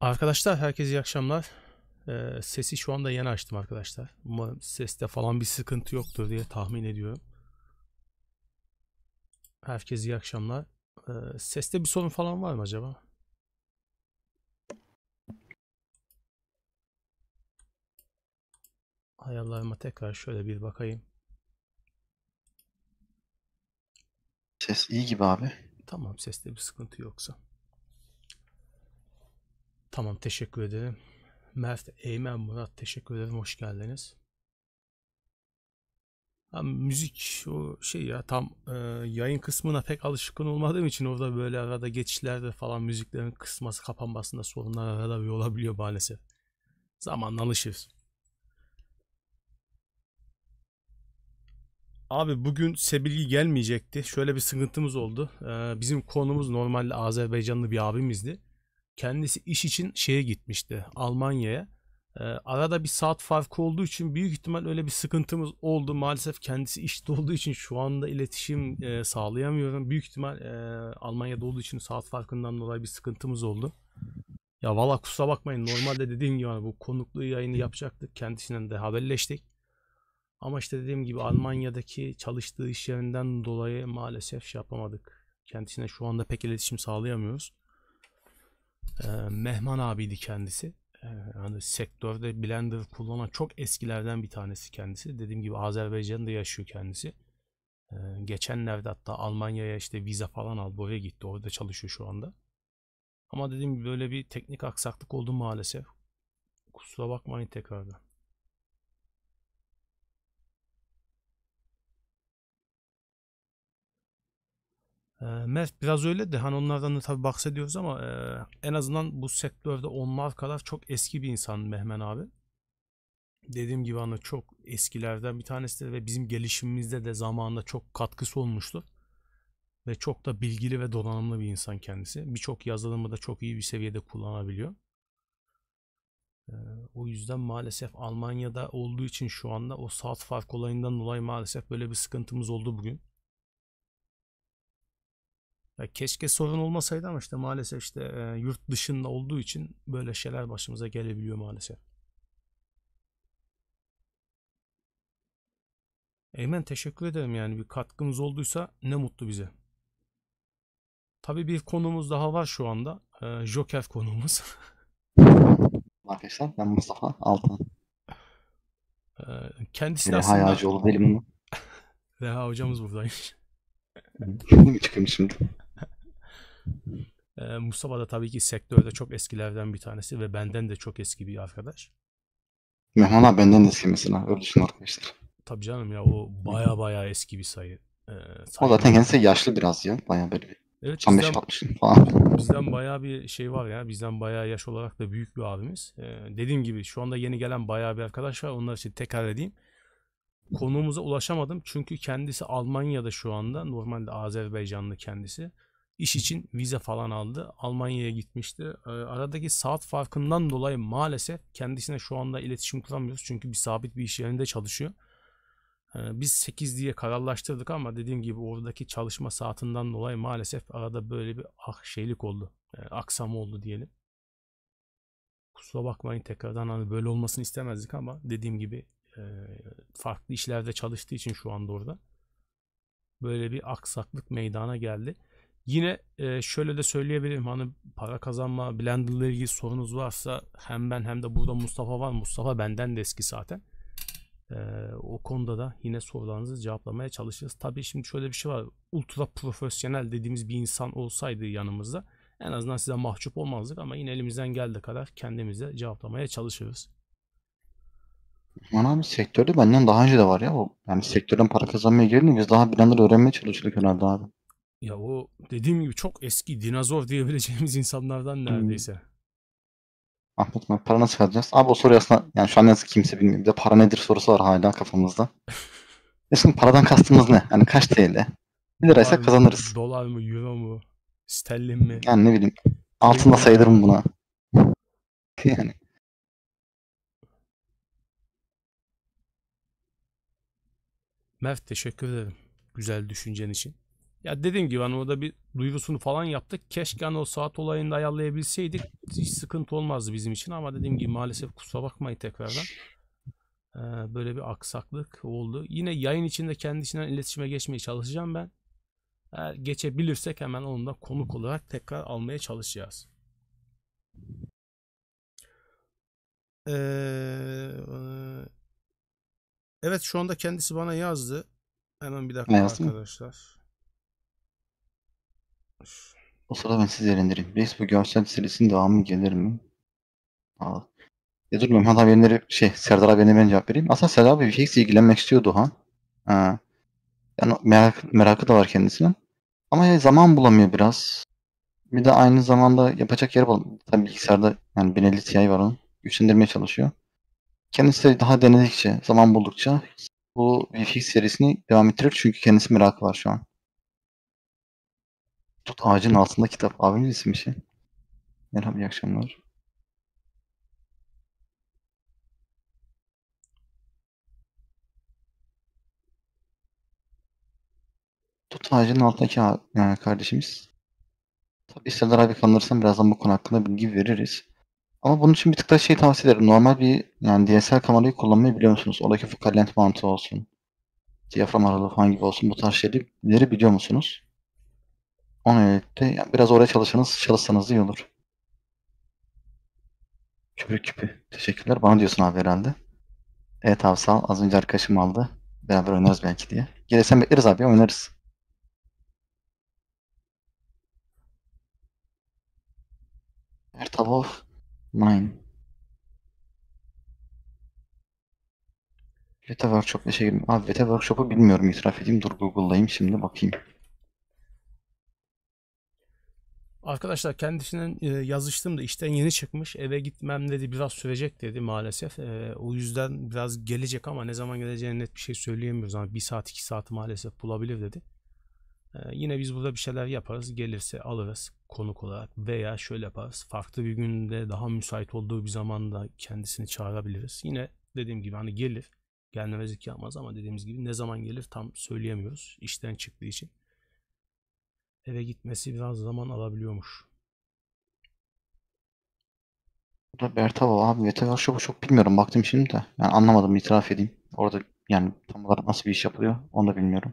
Arkadaşlar herkese iyi akşamlar. Ee, sesi şu anda yeni açtım arkadaşlar. Umarım seste falan bir sıkıntı yoktur diye tahmin ediyorum. Herkese iyi akşamlar. Ee, seste bir sorun falan var mı acaba? Ayarlarıma tekrar şöyle bir bakayım. Ses iyi gibi abi. Tamam seste bir sıkıntı yoksa. Tamam teşekkür ederim. Mert, Eymen, Murat teşekkür ederim. Hoş geldiniz. Ya, müzik o şey ya tam e, yayın kısmına pek alışkın olmadığım için orada böyle arada geçişlerde falan müziklerin kısması kapanmasında sorunlar arada bir olabiliyor maalesef. Zamanla alışırız. Abi bugün Sebilgi gelmeyecekti. Şöyle bir sıkıntımız oldu. Ee, bizim konumuz normalde Azerbaycanlı bir abimizdi kendisi iş için şeye gitmişti Almanya'ya. E, arada bir saat farkı olduğu için büyük ihtimal öyle bir sıkıntımız oldu. Maalesef kendisi işte olduğu için şu anda iletişim e, sağlayamıyorum. Büyük ihtimal e, Almanya'da olduğu için saat farkından dolayı bir sıkıntımız oldu. Ya valla kusura bakmayın normalde dediğim gibi bu konuklu yayını yapacaktık. Kendisinden de haberleştik. Ama işte dediğim gibi Almanya'daki çalıştığı iş yerinden dolayı maalesef şey yapamadık. Kendisine şu anda pek iletişim sağlayamıyoruz. E, Mehman abiydi kendisi. E, ee, yani sektörde Blender kullanan çok eskilerden bir tanesi kendisi. Dediğim gibi Azerbaycan'da yaşıyor kendisi. E, geçenlerde hatta Almanya'ya işte vize falan aldı. Oraya gitti. Orada çalışıyor şu anda. Ama dediğim gibi böyle bir teknik aksaklık oldu maalesef. Kusura bakmayın tekrardan. Ee, Mert biraz öyle de hani onlardan da tabii bahsediyoruz ama e, en azından bu sektörde onlar kadar çok eski bir insan Mehmen abi. Dediğim gibi hani çok eskilerden bir tanesi ve bizim gelişimimizde de zamanında çok katkısı olmuştu. Ve çok da bilgili ve donanımlı bir insan kendisi. Birçok yazılımı da çok iyi bir seviyede kullanabiliyor. E, o yüzden maalesef Almanya'da olduğu için şu anda o saat fark olayından dolayı maalesef böyle bir sıkıntımız oldu bugün. Ya keşke sorun olmasaydı ama işte maalesef işte e, yurt dışında olduğu için böyle şeyler başımıza gelebiliyor maalesef. Eymen teşekkür ederim yani bir katkımız olduysa ne mutlu bize. Tabi bir konumuz daha var şu anda. E, Joker konumuz. Arkadaşlar ben Mustafa Altan. E, kendisi Reha aslında... Yağcıoğlu benim. Reha hocamız buradaymış. Çıkayım şimdi. E, Mustafa da tabii ki sektörde çok eskilerden bir tanesi ve benden de çok eski bir arkadaş. Mehman abi benden de eski mesela. Öyle arkadaşlar. Tabii canım ya o baya baya eski bir sayı. E, O zaten kendisi yaşlı biraz ya. Baya böyle bir Evet, bizden, 5 falan. bizden bayağı bir şey var ya. Bizden bayağı yaş olarak da büyük bir abimiz. Ee, dediğim gibi şu anda yeni gelen bayağı bir arkadaş var. Onlar için tekrar edeyim. Konuğumuza ulaşamadım. Çünkü kendisi Almanya'da şu anda. Normalde Azerbaycanlı kendisi iş için vize falan aldı. Almanya'ya gitmişti. Ee, aradaki saat farkından dolayı maalesef kendisine şu anda iletişim kuramıyoruz. Çünkü bir sabit bir iş yerinde çalışıyor. Ee, biz 8 diye kararlaştırdık ama dediğim gibi oradaki çalışma saatinden dolayı maalesef arada böyle bir ah şeylik oldu. Ee, aksam oldu diyelim. Kusura bakmayın tekrardan hani böyle olmasını istemezdik ama dediğim gibi e, farklı işlerde çalıştığı için şu anda orada böyle bir aksaklık meydana geldi. Yine e, şöyle de söyleyebilirim hani para kazanma, Blender ile ilgili sorunuz varsa hem ben hem de burada Mustafa var. Mustafa benden de eski zaten. E, o konuda da yine sorularınızı cevaplamaya çalışacağız. Tabii şimdi şöyle bir şey var. Ultra profesyonel dediğimiz bir insan olsaydı yanımızda en azından size mahcup olmazdık ama yine elimizden geldiği kadar kendimize cevaplamaya çalışırız. Osman abi sektörde benden daha önce de var ya. o Yani sektörden para kazanmaya gelince biz daha Blender öğrenmeye çalışıyorduk herhalde abi. Ya o dediğim gibi çok eski dinozor diyebileceğimiz insanlardan neredeyse. Hmm. Ahmet Mert para nasıl kazanacağız? Abi o soru aslında yani şu an ne yazık kimse bilmiyor. Bir de para nedir sorusu var hala kafamızda. ya şimdi paradan kastımız ne? Yani kaç TL? 1 liraysa kazanırız. Dolar mı, euro mu, sterlin mi? Yani ne bileyim. Altında sayılırım buna. yani. Mert teşekkür ederim. Güzel düşüncen için. Ya dediğim gibi hani orada bir duyurusunu falan yaptık. Keşke hani o saat olayını da ayarlayabilseydik hiç sıkıntı olmazdı bizim için ama dediğim gibi maalesef kusura bakmayın tekrardan. Ee, böyle bir aksaklık oldu. Yine yayın içinde kendisinden iletişime geçmeye çalışacağım ben. Eğer geçebilirsek hemen onu da konuk olarak tekrar almaya çalışacağız. Ee, e, evet şu anda kendisi bana yazdı. Hemen bir dakika Yazdım. arkadaşlar. O sırada ben sizi eğlendireyim. Reis bu görsel serisinin devamı gelir mi? Aa. Ya dur ben hatta birileri şey Serdar abiye ben cevap vereyim. Aslında Serdar abi VFX ilgilenmek istiyordu ha. Ha. Yani merak, merakı da var kendisinin. Ama ya zaman bulamıyor biraz. Bir de aynı zamanda yapacak yer bulamıyor. Tabii bilgisayarda yani 1050 Ti var onun. Güçlendirmeye çalışıyor. Kendisi de daha denedikçe, zaman buldukça bu VFX serisini devam ettirir. Çünkü kendisi merakı var şu an. Tut ağacın altında kitap. abimiz isim şey. Merhaba iyi akşamlar. Tut ağacın altındaki ağa- yani kardeşimiz. Tabi isterler abi kanılırsan birazdan bu konu hakkında bilgi veririz. Ama bunun için bir tık da şey tavsiye ederim. Normal bir yani DSL kamerayı kullanmayı biliyor musunuz? Oradaki fokal lent mantığı olsun. Diyafram aralığı falan gibi olsun. Bu tarz şeyleri biliyor musunuz? Ona yönelik yani biraz oraya çalışırsanız, çalışsanız iyi olur. Çürük küpü. Teşekkürler. Bana diyorsun abi herhalde. Evet abi sağ ol. Az önce arkadaşım aldı. Beraber oynarız belki diye. Gelirsen bekleriz abi oynarız. Ertabov 9. Beta Workshop işe girdim. Abi Beta Workshop'u bilmiyorum itiraf edeyim. Dur Google'layayım şimdi bakayım. Arkadaşlar kendisinden e, yazıştım da işten yeni çıkmış. Eve gitmem dedi biraz sürecek dedi maalesef. E, o yüzden biraz gelecek ama ne zaman geleceğini net bir şey söyleyemiyoruz. Ama hani bir saat iki saat maalesef bulabilir dedi. E, yine biz burada bir şeyler yaparız. Gelirse alırız konuk olarak veya şöyle yaparız. Farklı bir günde daha müsait olduğu bir zamanda kendisini çağırabiliriz. Yine dediğim gibi hani gelir gelmemezlik yapmaz ama dediğimiz gibi ne zaman gelir tam söyleyemiyoruz işten çıktığı için eve gitmesi biraz zaman alabiliyormuş. Burada Bertalo abi veteriner şovu çok bilmiyorum baktım şimdi de. Yani anlamadım itiraf edeyim. Orada yani tam olarak nasıl bir iş yapılıyor onu da bilmiyorum.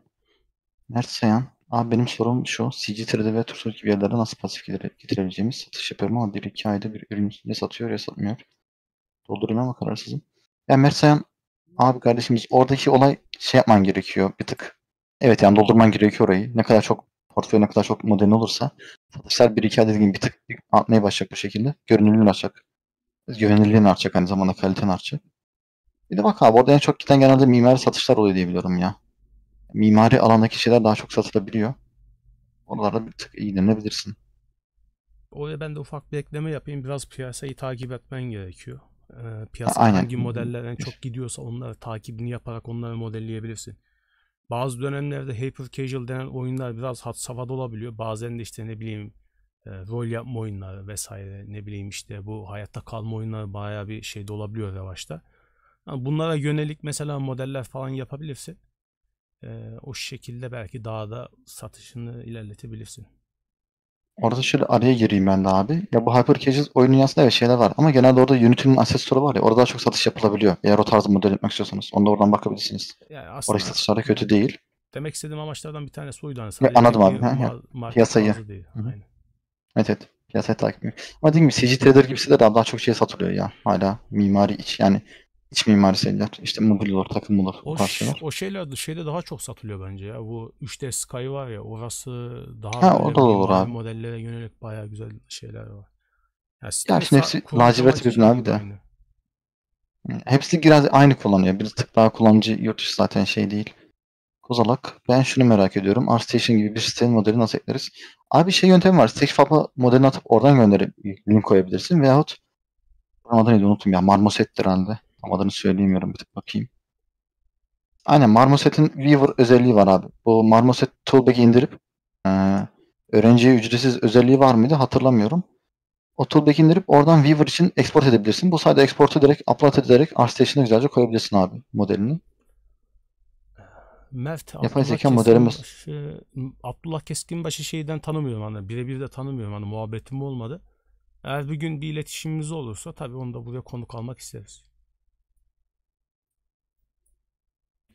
Mert Sayan. Abi benim sorum şu. CG3D ve Tursur gibi yerlere nasıl pasif getirebileceğimiz satış yapıyorum ama 1-2 ayda bir ürün ya satıyor ya satmıyor. Doldurayım ama kararsızım. Yani Mert Sayan abi kardeşimiz oradaki olay şey yapman gerekiyor bir tık. Evet yani doldurman gerekiyor orayı. Ne kadar çok portföyüne kadar çok modern olursa satışlar bir iki adet gibi bir tık artmaya başlayacak bu şekilde. Görünürlüğün artacak. Güvenilirliğin artacak aynı zamanda kaliten artacak. Bir de bak abi orada en çok giden genelde mimari satışlar oluyor diye biliyorum ya. Mimari alandaki şeyler daha çok satılabiliyor. Oralarda bir tık ilgilenebilirsin. Oraya ben de ufak bir ekleme yapayım. Biraz piyasayı takip etmen gerekiyor. Ee, piyasa Aynen. hangi modeller en çok gidiyorsa onları takibini yaparak onları modelleyebilirsin. Bazı dönemlerde hyper casual denen oyunlar biraz hat safhada olabiliyor. Bazen de işte ne bileyim e, rol yapma oyunları vesaire ne bileyim işte bu hayatta kalma oyunları baya bir şeyde olabiliyor revaçta. Yani bunlara yönelik mesela modeller falan yapabilirsin. E, o şekilde belki daha da satışını ilerletebilirsin. Orada şöyle araya gireyim ben de abi. Ya bu Hyper Cages oyunun yansıda evet şeyler var. Ama genelde orada Unity'nin aksesuarı var ya. Orada daha çok satış yapılabiliyor. Eğer o tarzı model etmek istiyorsanız. Onu da oradan bakabilirsiniz. Yani aslında satışlar da kötü değil. Demek istediğim amaçlardan bir tanesi oydu. Hani anladım abi. Ma- ya. piyasayı. Aynen. Evet evet. Piyasayı takip ediyor. Ama dediğim gibi CG Trader gibi siteler daha çok şey satılıyor ya. Hala mimari iç. Yani İç mimari seriler. İşte mobilyalar, takımlar, o, parçalar. O şeyler şeyde daha çok satılıyor bence ya. Bu 3D Sky var ya orası daha ha, o da olur abi. modellere yönelik bayağı güzel şeyler var. Ya, ya şimdi hepsi lacivert ürün abi de. Aynı. Hepsi biraz aynı kullanıyor. Bir tık daha kullanıcı yurt dışı zaten şey değil. Kozalak. Ben şunu merak ediyorum. ArtStation gibi bir sitenin modeli nasıl ekleriz? Abi şey yöntemi var. StageFab'a modelini atıp oradan gönderip link koyabilirsin. Veyahut Ramazan neydi unuttum ya. Marmoset'tir herhalde. Tam adını söyleyemiyorum bir tık bakayım. Aynen Marmoset'in Weaver özelliği var abi. Bu Marmoset Toolbag'i indirip e, öğrenciye ücretsiz özelliği var mıydı hatırlamıyorum. O toolbag'i indirip oradan Weaver için export edebilirsin. Bu sayede export ederek, upload ederek RStation'a güzelce koyabilirsin abi modelini. Mert Yapay Abdullah zeka Keskinbaşı, modelimiz. Şey, Abdullah Keskinbaşı şeyden tanımıyorum hani birebir de tanımıyorum hani muhabbetim olmadı. Eğer bir gün bir iletişimimiz olursa tabii onu da buraya konuk almak isteriz.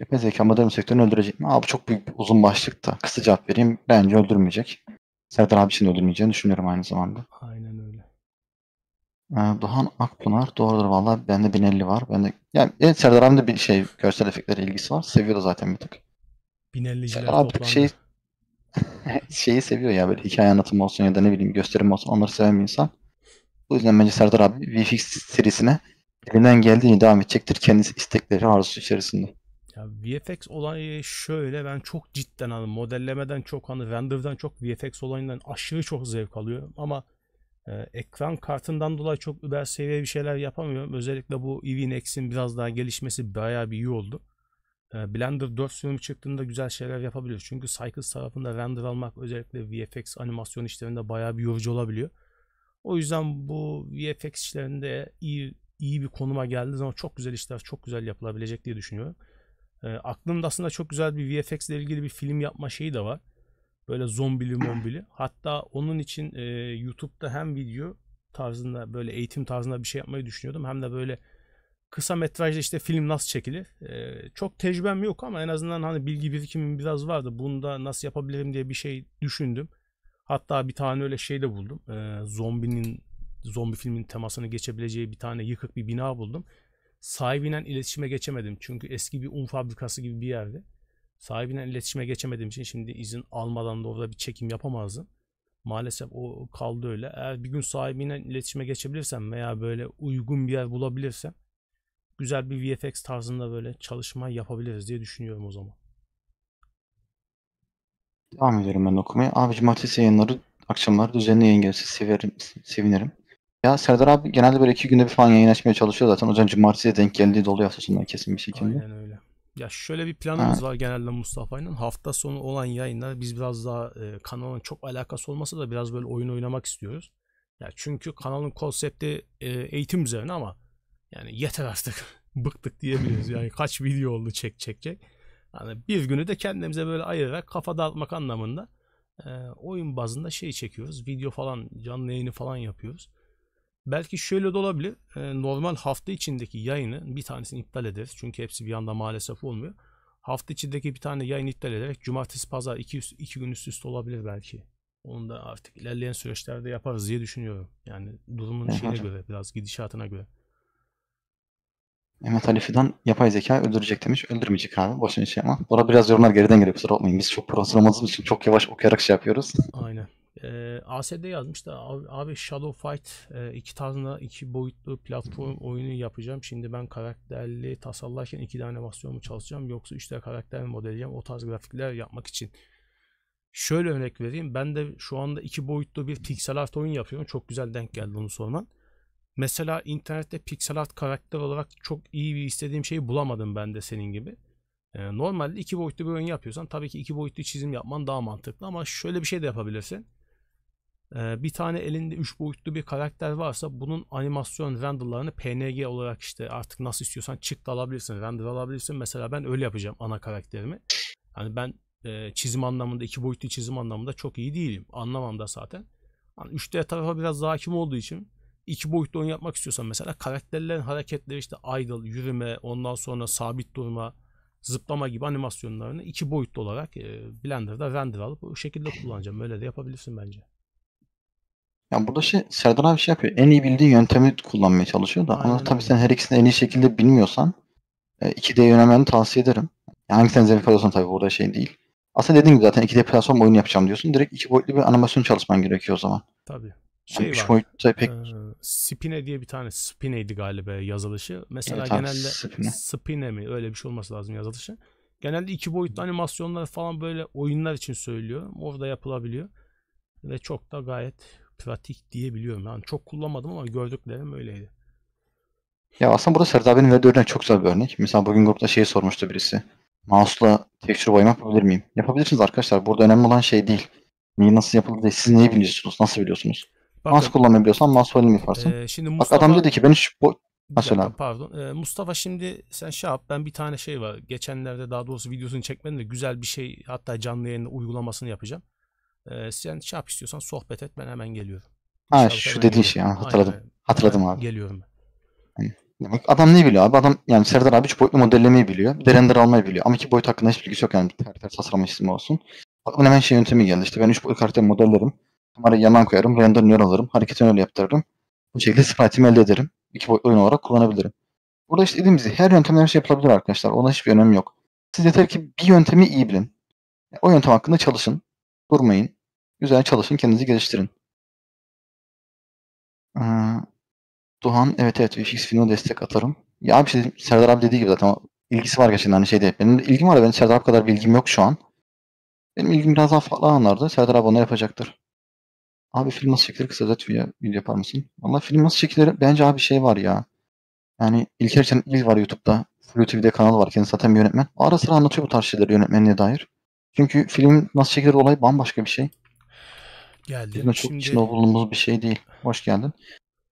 Yapay zeka modern sektörünü öldürecek mi? Abi çok büyük uzun başlık da. Kısa cevap vereyim. Bence öldürmeyecek. Serdar abi için de öldürmeyeceğini düşünüyorum aynı zamanda. Aynen öyle. Ee, Doğan Akpınar doğrudur valla. Bende 1050 var. Ben de yani evet, Serdar abi de bir şey görsel efektlere ilgisi var. Seviyor da zaten bir tık. 1050'ciler Şey, şeyi seviyor ya böyle hikaye anlatımı olsun ya da ne bileyim gösterim olsun onları seven bir insan. Bu yüzden bence Serdar abi VFX serisine elinden geldiğince devam edecektir kendisi istekleri arzusu içerisinde. Ya VFX olayı şöyle ben çok cidden hani modellemeden çok hani render'dan çok VFX olayından aşırı çok zevk alıyorum ama e, ekran kartından dolayı çok über seviye bir şeyler yapamıyorum. Özellikle bu EVNX'in biraz daha gelişmesi bayağı bir iyi oldu. E, Blender 4 sürümü çıktığında güzel şeyler yapabiliyor Çünkü Cycles tarafında render almak özellikle VFX animasyon işlerinde bayağı bir yorucu olabiliyor. O yüzden bu VFX işlerinde iyi iyi bir konuma geldi ama çok güzel işler, çok güzel yapılabilecek diye düşünüyorum. E, aklımda aslında çok güzel bir VFX ile ilgili bir film yapma şeyi de var. Böyle zombili mombili. Hatta onun için e, YouTube'da hem video tarzında böyle eğitim tarzında bir şey yapmayı düşünüyordum. Hem de böyle kısa metrajda işte film nasıl çekilir? E, çok tecrübem yok ama en azından hani bilgi birikimim biraz vardı. Bunda nasıl yapabilirim diye bir şey düşündüm. Hatta bir tane öyle şey de buldum. E, zombinin zombi filmin temasını geçebileceği bir tane yıkık bir bina buldum sahibinden iletişime geçemedim. Çünkü eski bir un fabrikası gibi bir yerde. Sahibinden iletişime geçemediğim için şimdi izin almadan da orada bir çekim yapamazdım. Maalesef o kaldı öyle. Eğer bir gün sahibinden iletişime geçebilirsem veya böyle uygun bir yer bulabilirsem güzel bir VFX tarzında böyle çalışma yapabiliriz diye düşünüyorum o zaman. Devam ediyorum ben okumaya. Abici matrix yayınları akşamlar düzenli yayın gelirse severim, sevinirim. Ya Serdar abi genelde böyle iki günde bir falan yayın açmaya çalışıyor zaten. O yüzden cumartesiye denk geldiği de oluyor hafta sonları kesin bir şekilde. Aynen öyle. Ya şöyle bir planımız ha. var genelde Mustafa'yla. Hafta sonu olan yayınlar biz biraz daha e, kanalın çok alakası olmasa da biraz böyle oyun oynamak istiyoruz. Ya çünkü kanalın konsepti e, eğitim üzerine ama yani yeter artık. Bıktık diyebiliriz. Yani kaç video oldu çek çek çek. Yani bir günü de kendimize böyle ayırarak kafa dağıtmak anlamında e, oyun bazında şey çekiyoruz. Video falan canlı yayını falan yapıyoruz. Belki şöyle de olabilir. E, normal hafta içindeki yayını bir tanesini iptal ederiz. Çünkü hepsi bir anda maalesef olmuyor. Hafta içindeki bir tane yayın iptal ederek cumartesi pazar iki, iki gün üst üste olabilir belki. Onu da artık ilerleyen süreçlerde yaparız diye düşünüyorum. Yani durumun evet, şeyine hocam. göre biraz gidişatına göre. Mehmet Ali Fidan yapay zeka öldürecek demiş. Öldürmeyecek abi. Boşuna şey yapma. Bora biraz yorumlar geriden geliyor. Kusura bakmayın. Biz çok pro için çok yavaş okuyarak şey yapıyoruz. Aynen. E, ASD yazmış da abi, abi Shadow Fight e, iki tane iki boyutlu platform oyunu yapacağım. Şimdi ben karakterli tasarlarken iki tane animasyon çalışacağım yoksa işte karakter mi modelleyeceğim o tarz grafikler yapmak için. Şöyle örnek vereyim. Ben de şu anda iki boyutlu bir pixel art oyun yapıyorum. Çok güzel denk geldi onu sorman. Mesela internette pixel art karakter olarak çok iyi bir istediğim şeyi bulamadım ben de senin gibi. Ee, normalde iki boyutlu bir oyun yapıyorsan tabii ki iki boyutlu çizim yapman daha mantıklı ama şöyle bir şey de yapabilirsin. Ee, bir tane elinde 3 boyutlu bir karakter varsa bunun animasyon renderlarını PNG olarak işte artık nasıl istiyorsan çık da alabilirsin, render alabilirsin. Mesela ben öyle yapacağım ana karakterimi. Yani ben e, çizim anlamında, iki boyutlu çizim anlamında çok iyi değilim. Anlamam da zaten. Yani 3D tarafa biraz hakim olduğu için iki boyutlu oyun yapmak istiyorsan mesela karakterlerin hareketleri işte idle, yürüme, ondan sonra sabit durma, zıplama gibi animasyonlarını iki boyutlu olarak e, Blender'da render alıp o şekilde kullanacağım. Öyle de yapabilirsin bence. Yani burada şey Serdar abi şey yapıyor. En iyi bildiği yöntemi kullanmaya çalışıyor da. Aynen Ama tabii sen her ikisini en iyi şekilde bilmiyorsan 2D e, yönelmeni tavsiye ederim. Yani hangisinden zevk alıyorsan tabii burada şey değil. Aslında dediğim gibi zaten 2D platform oyun yapacağım diyorsun. Direkt iki boyutlu bir animasyon çalışman gerekiyor o zaman. Tabii. Şey yani Boyutta pek... E, Spine diye bir tane Spine'ydi galiba yazılışı. Mesela evet, genelde Spine. Spine mi öyle bir şey olması lazım yazılışı. Genelde iki boyutlu animasyonlar falan böyle oyunlar için söylüyor. Orada yapılabiliyor. Ve çok da gayet pratik diyebiliyorum. Yani çok kullanmadım ama gördüklerim öyleydi. Ya aslında burada Serdar benim verdiği örnek çok güzel bir örnek. Mesela bugün grupta şeyi sormuştu birisi. Mouse'la texture boyama yapabilir miyim? Yapabilirsiniz arkadaşlar. Burada önemli olan şey değil. Neyi nasıl yapıldı değil. Siz neyi biliyorsunuz? Nasıl biliyorsunuz? Bakın, mouse kullanmayı biliyorsan mouse boyama yaparsın. E, şimdi Mustafa, Bak adam dedi ki ben hiç bu... Mesela. Pardon. E, Mustafa şimdi sen şey yap. Ben bir tane şey var. Geçenlerde daha doğrusu videosunu çekmedim de güzel bir şey hatta canlı yayında uygulamasını yapacağım sen şap şey istiyorsan sohbet et ben hemen geliyorum. Ha şu dediğin şey yani hatırladım. Aynen. Hatırladım abi. Geliyorum ben. adam ne biliyor abi? Adam yani Serdar abi 3 boyutlu modellemeyi biliyor. Bir de render almayı biliyor. Ama 2 boyut hakkında hiçbir bilgisi yok yani. Bir karakter tasarlama olsun. Onun hemen şey yöntemi geldi işte. Ben 3 boyutlu karakter modellerim. Kamerayı yanan koyarım. Render'ını yer alırım. Hareketini öyle yaptırırım. Bu şekilde sprite'imi elde ederim. 2 boyutlu oyun olarak kullanabilirim. Burada işte dediğimiz her yöntemle her şey yapılabilir arkadaşlar. Ona hiçbir önemi yok. Siz yeter ki bir yöntemi iyi bilin. Yani o yöntem hakkında çalışın. Durmayın. Güzel çalışın, kendinizi geliştirin. Ee, Duhan, evet evet VFX filmine destek atarım. Ya bir şey, Serdar abi dediği gibi zaten ilgisi var gerçekten hani şeyde. Benim ilgim var da benim Serdar abi kadar ilgim yok şu an. Benim ilgim biraz daha farklı alanlarda. Serdar abi onu yapacaktır. Abi film nasıl çekilir kısa özet video, yapar mısın? Valla film nasıl çekilir bence abi şey var ya. Yani İlker Çelik il var YouTube'da. Flu TV'de kanal var. Kendisi zaten bir yönetmen. Ara sıra anlatıyor bu tarz şeyleri yönetmenliğe dair. Çünkü film nasıl çekilir olay bambaşka bir şey. Geldim. Bizim çok Şimdi... içinde bulunduğumuz bir şey değil. Hoş geldin.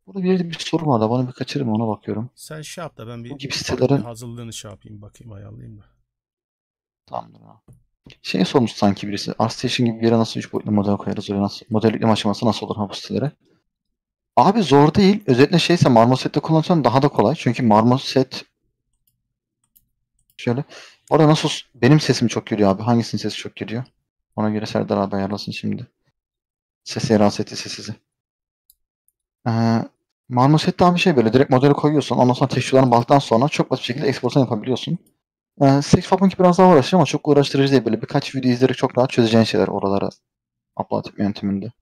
Burada bir bir soru var da bana bir kaçırım ona bakıyorum. Sen şey yap da ben bir, Bu gibi sitelerin... hazırlığını şey yapayım bakayım ayarlayayım da. Tamamdır abi. Şey sormuş sanki birisi. ArtStation gibi bir yere nasıl 3 boyutlu model koyarız? Öyle nasıl, model yükleme aşaması nasıl olur bu sitelere? Abi zor değil. Özetle şeyse Marmoset'te kullanırsan daha da kolay. Çünkü Marmoset şöyle. Orada nasıl benim sesim çok geliyor abi. Hangisinin sesi çok geliyor? Ona göre Serdar abi ayarlasın şimdi. Sesi rahatsız sizi. Ee, marmoset daha bir şey böyle. Direkt modeli koyuyorsun. Ondan sonra tekstürlerini bağladıktan sonra çok basit bir şekilde eksportunu yapabiliyorsun. Ee, Sex Punk biraz daha uğraşıyor ama çok uğraştırıcı değil. Böyle birkaç video izleyerek çok rahat çözeceğin şeyler oralara. Upload yönteminde.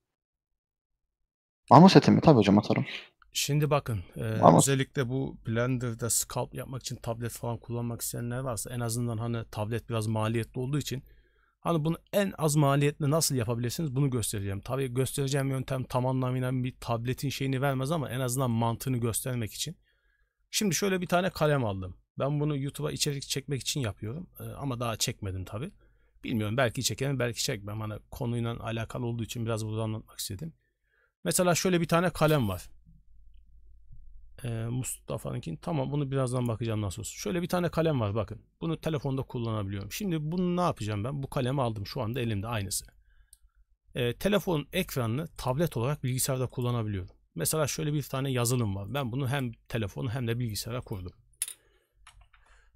Marmoset'i mi? Tabii hocam atarım. Şimdi bakın e, özellikle bu Blender'da scalp yapmak için tablet falan kullanmak isteyenler varsa en azından hani tablet biraz maliyetli olduğu için Hani bunu en az maliyetle nasıl yapabilirsiniz bunu göstereceğim. Tabii göstereceğim yöntem tam anlamıyla bir tabletin şeyini vermez ama en azından mantığını göstermek için. Şimdi şöyle bir tane kalem aldım. Ben bunu YouTube'a içerik çekmek için yapıyorum ee, ama daha çekmedim tabii. Bilmiyorum belki çekerim belki çekmem. Hani konuyla alakalı olduğu için biraz burada anlatmak istedim. Mesela şöyle bir tane kalem var e, Mustafa'nınkini tamam bunu birazdan bakacağım nasıl olsun. Şöyle bir tane kalem var bakın. Bunu telefonda kullanabiliyorum. Şimdi bunu ne yapacağım ben? Bu kalemi aldım şu anda elimde aynısı. E, telefonun ekranını tablet olarak bilgisayarda kullanabiliyorum. Mesela şöyle bir tane yazılım var. Ben bunu hem telefonu hem de bilgisayara kurdum.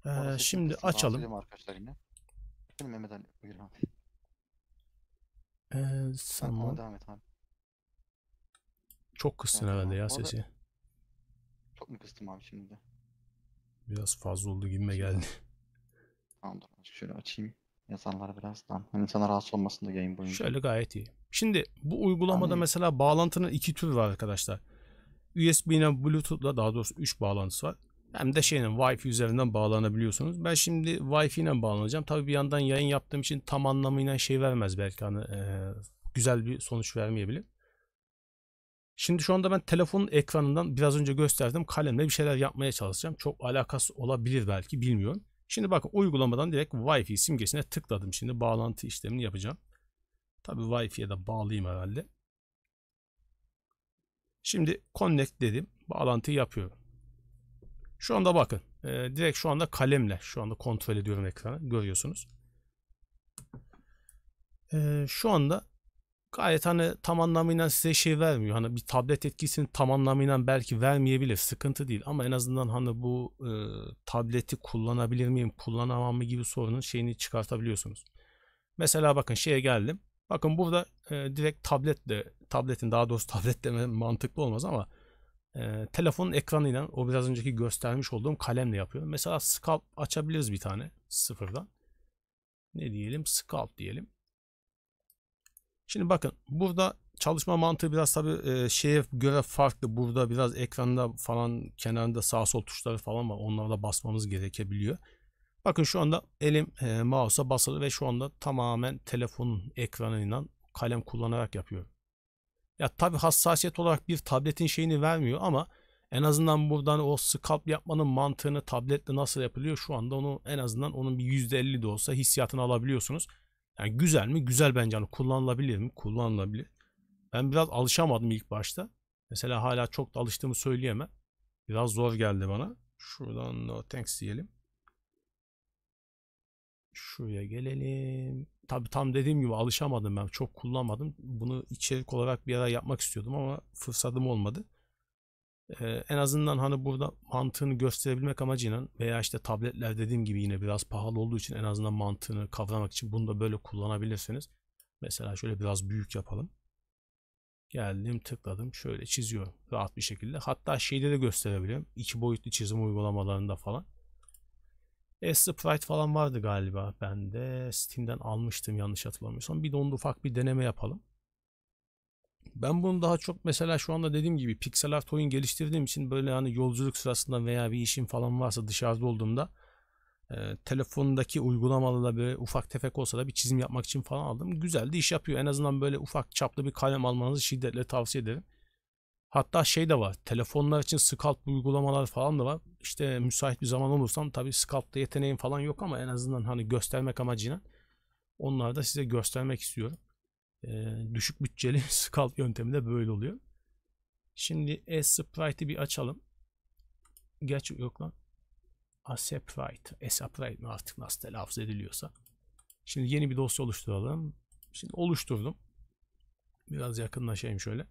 Ee, şimdi açalım. Arkadaşlar yine. Mehmet Ali buyurun abi. Ee, tamam. Devam et abi. Çok kıstın evet, herhalde ya sesi. Orada... Çok mu kıstım abi şimdi de? Biraz fazla oldu gibime geldi. Tamam dur şöyle açayım. Yazanlar biraz tam. Hani insanlar rahatsız olmasın da yayın boyunca. Şöyle gayet iyi. Şimdi bu uygulamada Anladım. mesela bağlantının iki türü var arkadaşlar. USB ile Bluetooth'la daha doğrusu 3 bağlantısı var. Hem de şeyin Wi-Fi üzerinden bağlanabiliyorsunuz. Ben şimdi Wi-Fi ile bağlanacağım. Tabii bir yandan yayın yaptığım için tam anlamıyla şey vermez belki hani e, güzel bir sonuç vermeyebilir. Şimdi şu anda ben telefon ekranından biraz önce gösterdim kalemle bir şeyler yapmaya çalışacağım. Çok alakası olabilir belki bilmiyorum. Şimdi bakın uygulamadan direkt Wi-Fi simgesine tıkladım. Şimdi bağlantı işlemini yapacağım. Tabi Wi-Fi'ye de bağlayayım herhalde. Şimdi connect dedim. Bağlantıyı yapıyorum. Şu anda bakın. E, direkt şu anda kalemle şu anda kontrol ediyorum ekranı. Görüyorsunuz. E, şu anda gayet hani tam anlamıyla size şey vermiyor. Hani bir tablet etkisini tam anlamıyla belki vermeyebilir. Sıkıntı değil ama en azından hani bu e, tableti kullanabilir miyim, kullanamam mı gibi sorunun şeyini çıkartabiliyorsunuz. Mesela bakın şeye geldim. Bakın burada e, direkt tabletle, tabletin daha doğrusu tablet deme mantıklı olmaz ama e, telefonun ekranıyla o biraz önceki göstermiş olduğum kalemle yapıyor. Mesela Scalp açabiliriz bir tane sıfırdan. Ne diyelim? Scalp diyelim. Şimdi bakın burada çalışma mantığı biraz tabii e, şeye göre farklı. Burada biraz ekranda falan kenarında sağ sol tuşları falan var. Onlara da basmamız gerekebiliyor. Bakın şu anda elim e, mouse'a basılı ve şu anda tamamen telefonun ekranıyla kalem kullanarak yapıyorum. Ya tabi hassasiyet olarak bir tabletin şeyini vermiyor ama en azından buradan o scalp yapmanın mantığını tabletle nasıl yapılıyor şu anda onu en azından onun bir %50 de olsa hissiyatını alabiliyorsunuz. Yani güzel mi? Güzel bence. Hani kullanılabilir mi? Kullanılabilir. Ben biraz alışamadım ilk başta. Mesela hala çok da alıştığımı söyleyemem. Biraz zor geldi bana. Şuradan no thanks diyelim. Şuraya gelelim. Tabi tam dediğim gibi alışamadım ben. Çok kullanmadım. Bunu içerik olarak bir ara yapmak istiyordum ama fırsatım olmadı. Ee, en azından hani burada mantığını gösterebilmek amacıyla veya işte tabletler dediğim gibi yine biraz pahalı olduğu için en azından mantığını kavramak için bunu da böyle kullanabilirsiniz. Mesela şöyle biraz büyük yapalım. Geldim tıkladım şöyle çiziyorum rahat bir şekilde. Hatta şeyde de gösterebiliyorum. İki boyutlu çizim uygulamalarında falan. Sprite falan vardı galiba bende. Steam'den almıştım yanlış hatırlamıyorsam. Bir de onu ufak bir deneme yapalım. Ben bunu daha çok mesela şu anda dediğim gibi pixel art oyun geliştirdiğim için böyle hani yolculuk sırasında veya bir işim falan varsa dışarıda olduğumda e, telefondaki uygulamalı da böyle ufak tefek olsa da bir çizim yapmak için falan aldım. Güzel iş yapıyor. En azından böyle ufak çaplı bir kalem almanızı şiddetle tavsiye ederim. Hatta şey de var. Telefonlar için Sculpt uygulamalar falan da var. İşte müsait bir zaman olursam tabii Sculpt'ta yeteneğim falan yok ama en azından hani göstermek amacıyla onları da size göstermek istiyorum e, düşük bütçeli scalp yöntemi de böyle oluyor. Şimdi S-Sprite'i bir açalım. Gerçi yok lan. Aseprite, Saprite mi artık nasıl telaffuz ediliyorsa. Şimdi yeni bir dosya oluşturalım. Şimdi oluşturdum. Biraz yakınlaşayım şöyle.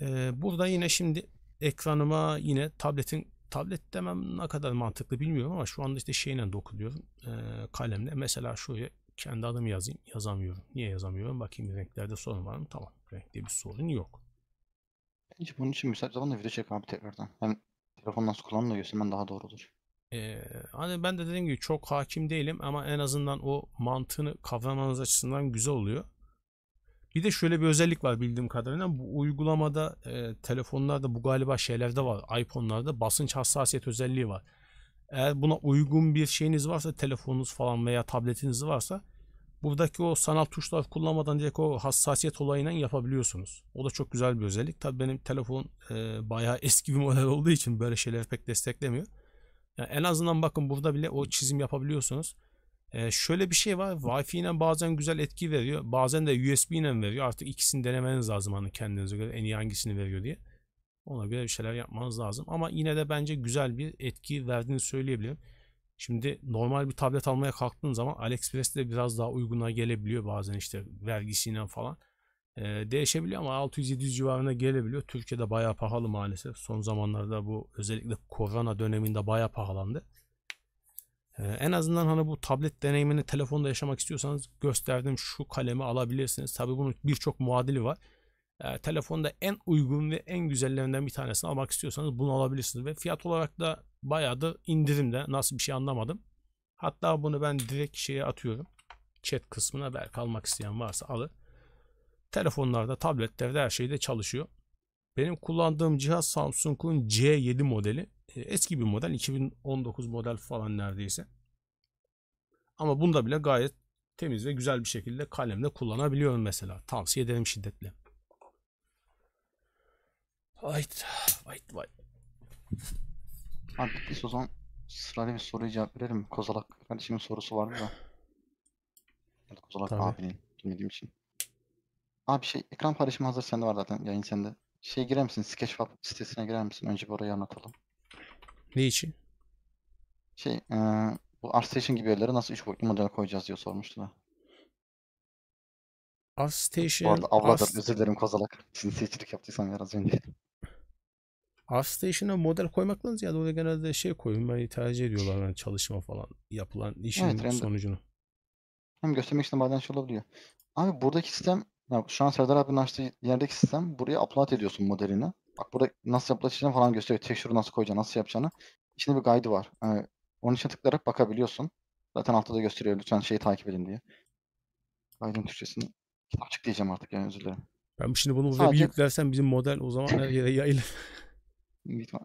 Ee, burada yine şimdi ekranıma yine tabletin tablet demem ne kadar mantıklı bilmiyorum ama şu anda işte şeyle dokunuyorum e, kalemle. Mesela şuraya kendi adımı yazayım. Yazamıyorum. Niye yazamıyorum? Bakayım renklerde sorun var mı? Tamam. Renkte bir sorun yok. Bence bunun için müsait zamanla video çek abi tekrardan. Hem telefon nasıl kullanılıyor göstermen daha doğru olur. Ee, hani ben de dediğim gibi çok hakim değilim ama en azından o mantığını kavramanız açısından güzel oluyor. Bir de şöyle bir özellik var bildiğim kadarıyla. Bu uygulamada e, telefonlarda bu galiba şeylerde var. iPhone'larda basınç hassasiyet özelliği var. Eğer buna uygun bir şeyiniz varsa telefonunuz falan veya tabletiniz varsa buradaki o sanal tuşlar kullanmadan direkt o hassasiyet olayından yapabiliyorsunuz. O da çok güzel bir özellik. Tabii benim telefon e, bayağı eski bir model olduğu için böyle şeyler pek desteklemiyor. Yani en azından bakın burada bile o çizim yapabiliyorsunuz. E, şöyle bir şey var. Wi-Fi ile bazen güzel etki veriyor. Bazen de USB ile veriyor. Artık ikisini denemeniz lazım hani kendinize göre en iyi hangisini veriyor diye. Ona göre bir şeyler yapmanız lazım. Ama yine de bence güzel bir etki verdiğini söyleyebilirim. Şimdi normal bir tablet almaya kalktığın zaman AliExpress'te biraz daha uyguna gelebiliyor bazen işte vergisiyle falan. Ee, değişebiliyor ama 600-700 civarına gelebiliyor. Türkiye'de bayağı pahalı maalesef. Son zamanlarda bu özellikle korona döneminde bayağı pahalandı. Ee, en azından hani bu tablet deneyimini telefonda yaşamak istiyorsanız gösterdim şu kalemi alabilirsiniz. Tabi bunun birçok muadili var e, telefonda en uygun ve en güzellerinden bir tanesini almak istiyorsanız bunu alabilirsiniz. Ve fiyat olarak da bayağı da indirimde nasıl bir şey anlamadım. Hatta bunu ben direkt şeye atıyorum. Chat kısmına belki almak isteyen varsa alır. Telefonlarda, tabletlerde her şeyde çalışıyor. Benim kullandığım cihaz Samsung'un C7 modeli. Ee, eski bir model. 2019 model falan neredeyse. Ama bunda bile gayet temiz ve güzel bir şekilde kalemle kullanabiliyorum mesela. Tavsiye ederim şiddetle. Vayt, vayt, vayt. Abi biz o zaman sırayla bir soruya cevap verelim. Kozalak kardeşimin sorusu vardı da. Ya da Kozalak Tabii. abinin bilmediğim için. Abi şey ekran paylaşımı hazır sende var zaten yayın sende. Şey girer misin? Sketchfab sitesine girer misin? Önce bir orayı anlatalım. Ne için? Şey e, bu ArtStation gibi yerlere nasıl 3 boyutlu model koyacağız diye sormuştu da. Bu ArtStation, arada avladım Ast- özür dilerim Kozalak. Sizin seyircilik yaptıysam biraz önce. ArtStation'a model koymaktan ziyade oraya genelde şey koymayı tercih ediyorlar. Yani çalışma falan yapılan işin evet, sonucunu. Hem göstermek için bazen şey olabiliyor. Abi buradaki sistem ya şu an Serdar abinin açtığı yerdeki sistem buraya upload ediyorsun modelini. Bak burada nasıl yapılacağını falan gösteriyor. Texture'ı nasıl koyacağını, nasıl yapacağını. İçinde bir guide var. Ee, onun için tıklayarak bakabiliyorsun. Zaten altta da gösteriyor. Lütfen şeyi takip edin diye. Guide'ın Türkçesini kitapçık diyeceğim artık yani özür dilerim. Ben şimdi bunu buraya Sadece... bir yüklersem bizim model o zaman her yere yayılır.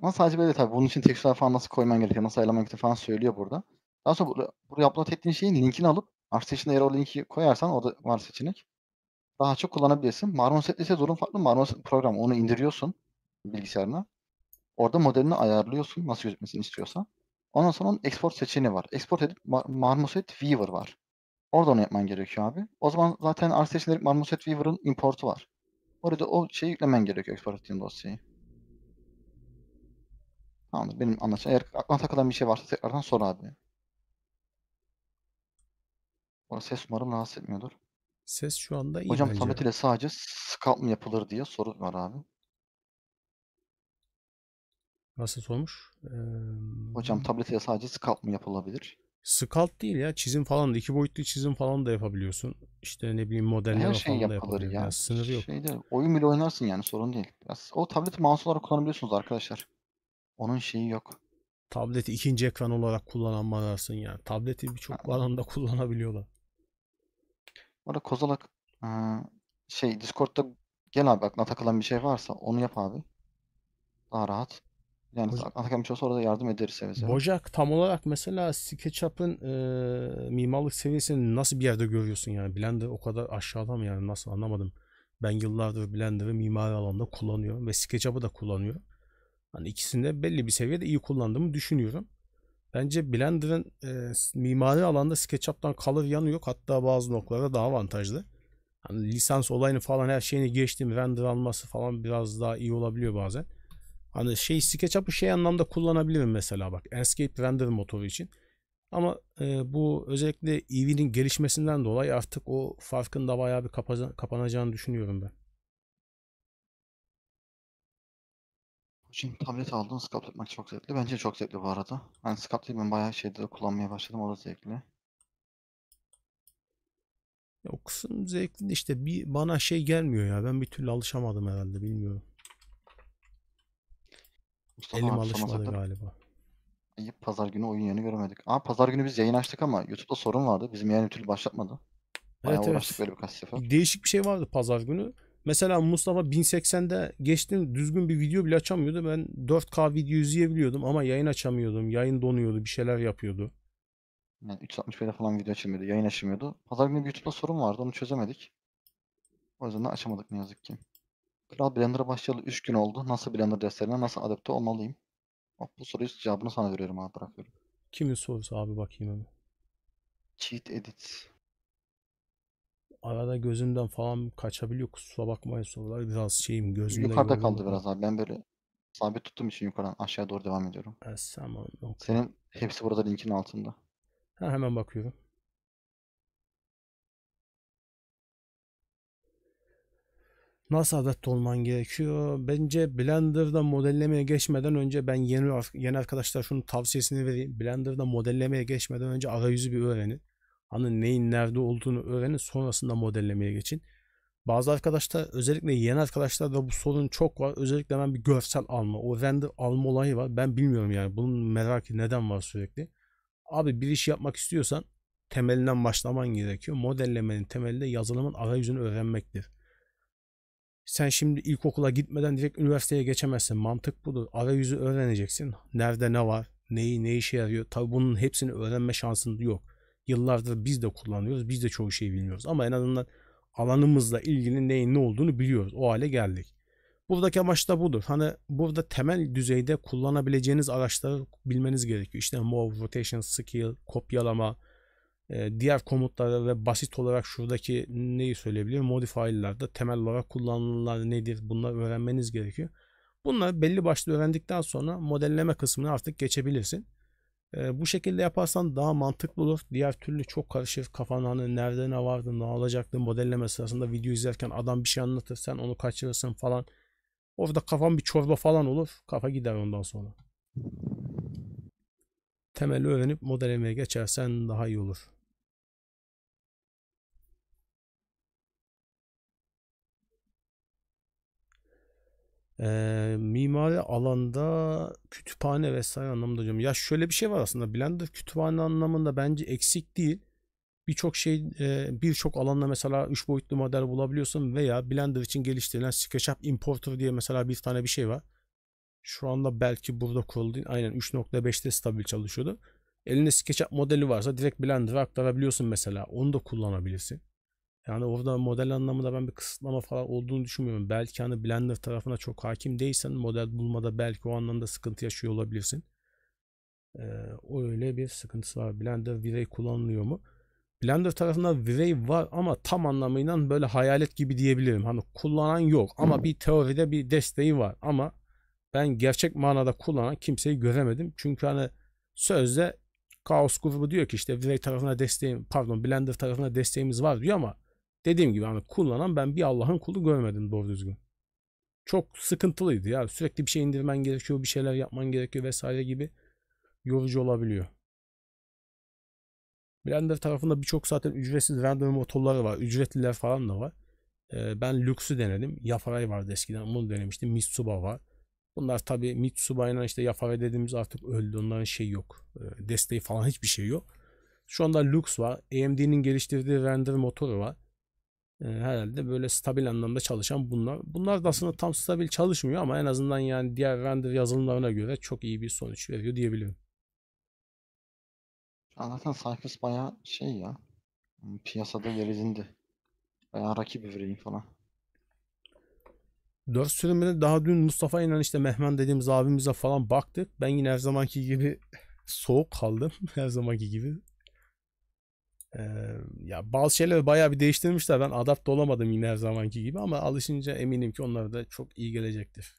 Ama sadece böyle tabii bunun için tekstler falan nasıl koyman gerekiyor, nasıl ayarlaman gerekiyor falan söylüyor burada. Daha sonra buraya, buraya upload ettiğin şeyin linkini alıp ArtStation'da yer o linki koyarsan orada var seçenek. Daha çok kullanabilirsin. Marmoset ise durum farklı. Marmoset program onu indiriyorsun bilgisayarına. Orada modelini ayarlıyorsun nasıl gözükmesini istiyorsa. Ondan sonra onun export seçeneği var. Export edip Marmoset Weaver var. Orada onu yapman gerekiyor abi. O zaman zaten RStation'da Marmoset Weaver'ın importu var. Orada o şeyi yüklemen gerekiyor export ettiğin dosyayı. Tamamdır. Benim anlaşılan. Eğer aklına takılan bir şey varsa tekrardan sor abi. Bu arada ses umarım rahatsız etmiyordur. Ses şu anda iyi Hocam bence. Samet ile sadece scalp mı yapılır diye soru var abi. Nasıl sormuş? Ee, Hocam tablet ile sadece scalp mı yapılabilir? Scalp değil ya çizim falan da iki boyutlu çizim falan da yapabiliyorsun. İşte ne bileyim modeller Her şey falan da yapılır yapabiliyorsun. ya. Yani sınırı yok. Şeyde, oyun bile oynarsın yani sorun değil. Biraz, o tableti mouse olarak kullanabiliyorsunuz arkadaşlar. Onun şeyi yok. Tableti ikinci ekran olarak kullanamazsın yani. Tableti birçok alanda kullanabiliyorlar. Orada Kozalak e, şey Discord'da gel abi aklına takılan bir şey varsa onu yap abi. Daha rahat. Yani aklına takılan bir şey olsa orada yardım ederiz seve seve. Bocak tam olarak mesela SketchUp'ın e, mimarlık seviyesini nasıl bir yerde görüyorsun yani? Blender o kadar aşağıda mı yani nasıl anlamadım. Ben yıllardır Blender'ı mimari alanda kullanıyorum ve SketchUp'ı da kullanıyorum. Hani ikisinde belli bir seviyede iyi kullandığımı düşünüyorum. Bence Blender'ın e, mimari alanda SketchUp'tan kalır yanı yok. Hatta bazı noktalarda daha avantajlı. Hani lisans olayını falan her şeyini geçtim. Render alması falan biraz daha iyi olabiliyor bazen. Hani şey SketchUp'ı şey anlamda kullanabilirim mesela bak. Enscape render motoru için. Ama e, bu özellikle EV'nin gelişmesinden dolayı artık o farkın da bayağı bir kapanacağını düşünüyorum ben. Şimdi tablet aldım. Scout yapmak çok zevkli. Bence çok zevkli bu arada. Ben Scout ben bayağı şeyde de kullanmaya başladım. O da zevkli. o kısım zevkli de işte bir bana şey gelmiyor ya. Ben bir türlü alışamadım herhalde bilmiyorum. Mustafa Elim alışmadı galiba. İyi pazar günü oyun yayını göremedik. Aa pazar günü biz yayın açtık ama YouTube'da sorun vardı. Bizim yayın bir türlü başlatmadı. Bayağı evet, evet. böyle birkaç sefer. Değişik bir şey vardı pazar günü. Mesela Mustafa 1080'de geçtim düzgün bir video bile açamıyordu. Ben 4K video izleyebiliyordum ama yayın açamıyordum. Yayın donuyordu bir şeyler yapıyordu. Yani 360p'de falan video açılmıyordu. Yayın açılmıyordu. Pazar günü bir YouTube'da sorun vardı. Onu çözemedik. O yüzden de açamadık ne yazık ki. Kral Blender'a başlayalı 3 gün oldu. Nasıl Blender derslerine nasıl adapte olmalıyım? Bak bu soruyu cevabını sana veriyorum abi bırakıyorum. Kimin sorusu abi bakayım hemen. Cheat edit arada gözümden falan kaçabiliyor. Kusura bakmayın sorular biraz şeyim gözümden. Yukarıda kaldı biraz abi. Ben böyle sabit tuttum için yukarıdan aşağı doğru devam ediyorum. Evet, tamam. Okay. Senin hepsi burada linkin altında. Ha, hemen bakıyorum. Nasıl adapte olman gerekiyor? Bence Blender'da modellemeye geçmeden önce ben yeni yeni arkadaşlar şunun tavsiyesini vereyim. Blender'da modellemeye geçmeden önce arayüzü bir öğrenin. Anın hani neyin nerede olduğunu öğrenin sonrasında modellemeye geçin. Bazı arkadaşlar özellikle yeni arkadaşlarda bu sorun çok var. Özellikle ben bir görsel alma, o render alma olayı var. Ben bilmiyorum yani bunun merakı neden var sürekli. Abi bir iş yapmak istiyorsan temelinden başlaman gerekiyor. Modellemenin temeli de yazılımın arayüzünü öğrenmektir. Sen şimdi ilkokula gitmeden direkt üniversiteye geçemezsin. Mantık budur. Arayüzü öğreneceksin. Nerede ne var, neyi ne işe yarıyor. Tabi bunun hepsini öğrenme şansın yok. Yıllardır biz de kullanıyoruz. Biz de çoğu şey bilmiyoruz. Ama en azından alanımızla ilgili neyin ne olduğunu biliyoruz. O hale geldik. Buradaki amaç da budur. Hani burada temel düzeyde kullanabileceğiniz araçları bilmeniz gerekiyor. İşte move, rotation, scale, kopyalama, e, diğer komutlarda ve basit olarak şuradaki neyi söyleyebilirim? Modifier'larda temel olarak kullanılanlar nedir? Bunları öğrenmeniz gerekiyor. Bunları belli başlı öğrendikten sonra modelleme kısmına artık geçebilirsin. E, bu şekilde yaparsan daha mantıklı olur. Diğer türlü çok karışır. kafanın hani nerede ne vardı ne alacaktı modelleme sırasında video izlerken adam bir şey anlatır sen onu kaçırırsın falan. Orada kafan bir çorba falan olur. Kafa gider ondan sonra. Temeli öğrenip modellemeye geçersen daha iyi olur. E, mimari alanda kütüphane vesaire anlamında diyorum. Ya şöyle bir şey var aslında Blender kütüphane anlamında bence eksik değil. Birçok şey e, birçok alanda mesela 3 boyutlu model bulabiliyorsun veya Blender için geliştirilen SketchUp Importer diye mesela bir tane bir şey var. Şu anda belki burada kuruldu. Aynen 3.5'te stabil çalışıyordu. Elinde SketchUp modeli varsa direkt Blender'a aktarabiliyorsun mesela. Onu da kullanabilirsin. Yani orada model anlamında ben bir kısıtlama falan olduğunu düşünmüyorum. Belki hani Blender tarafına çok hakim değilsen model bulmada belki o anlamda sıkıntı yaşıyor olabilirsin. Ee, öyle bir sıkıntısı var. Blender Vray kullanılıyor mu? Blender tarafında Vray var ama tam anlamıyla böyle hayalet gibi diyebilirim. Hani kullanan yok ama bir teoride bir desteği var. Ama ben gerçek manada kullanan kimseyi göremedim. Çünkü hani sözde Kaos grubu diyor ki işte Vray tarafına desteğim pardon Blender tarafına desteğimiz var diyor ama Dediğim gibi hani kullanan ben bir Allah'ın kulu görmedim doğru düzgün. Çok sıkıntılıydı ya. Sürekli bir şey indirmen gerekiyor, bir şeyler yapman gerekiyor vesaire gibi yorucu olabiliyor. Blender tarafında birçok zaten ücretsiz random motorları var. Ücretliler falan da var. Ee, ben Lux'u denedim. Yafaray vardı eskiden. Bunu denemiştim. Mitsuba var. Bunlar tabi Mitsuba'yla işte Yafaray dediğimiz artık öldü. Onların şey yok. Ee, desteği falan hiçbir şey yok. Şu anda Lux var. AMD'nin geliştirdiği render motoru var herhalde böyle stabil anlamda çalışan bunlar. Bunlar da aslında tam stabil çalışmıyor ama en azından yani diğer render yazılımlarına göre çok iyi bir sonuç veriyor diyebilirim. Zaten Cypress bayağı şey ya. Hmm, piyasada gerizindi. edindi. Bayağı rakip Evreyin falan. 4 sürümünde daha dün Mustafa inan işte Mehmet dediğimiz abimize falan baktık. Ben yine her zamanki gibi soğuk kaldım. her zamanki gibi ee, ya bazı şeyler bayağı bir değiştirmişler. Ben adapte olamadım yine her zamanki gibi ama alışınca eminim ki onlara da çok iyi gelecektir.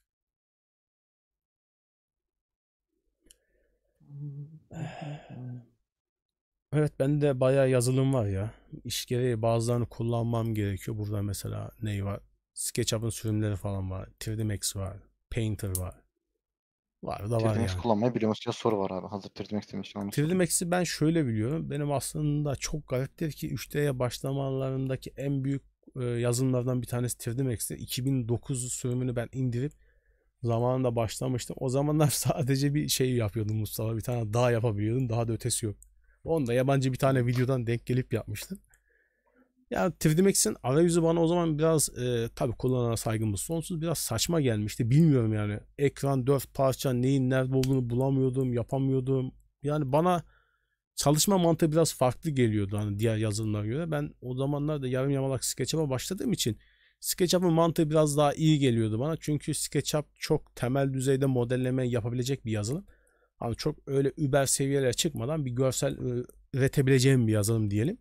Evet ben de bayağı yazılım var ya. İş gereği bazılarını kullanmam gerekiyor. Burada mesela ney var? SketchUp'ın sürümleri falan var. 3D Max var. Painter var. Var da var 3D Max yani. kullanmayı biliyormuş ya soru var abi. Hazır 3D Max demişken 3D Max'i ben şöyle biliyorum. Benim aslında çok gariptir ki 3D'ye başlamalarındaki en büyük e, yazılımlardan bir tanesi 3D Max'ti. 2009 sürümünü ben indirip zamanında başlamıştım. O zamanlar sadece bir şey yapıyordum Mustafa. Bir tane daha yapabiliyordum. Daha da ötesi yok. Onu da yabancı bir tane videodan denk gelip yapmıştım. Ya 3D Max'in arayüzü bana o zaman biraz e, tabii kullanana saygımız sonsuz biraz saçma gelmişti. Bilmiyorum yani ekran dört parça neyin nerede olduğunu bulamıyordum yapamıyordum. Yani bana çalışma mantığı biraz farklı geliyordu hani diğer yazılımlara göre. Ben o zamanlarda yarım yamalak SketchUp'a başladığım için SketchUp'ın mantığı biraz daha iyi geliyordu bana. Çünkü SketchUp çok temel düzeyde modelleme yapabilecek bir yazılım. Hani çok öyle über seviyelere çıkmadan bir görsel e, üretebileceğim bir yazılım diyelim.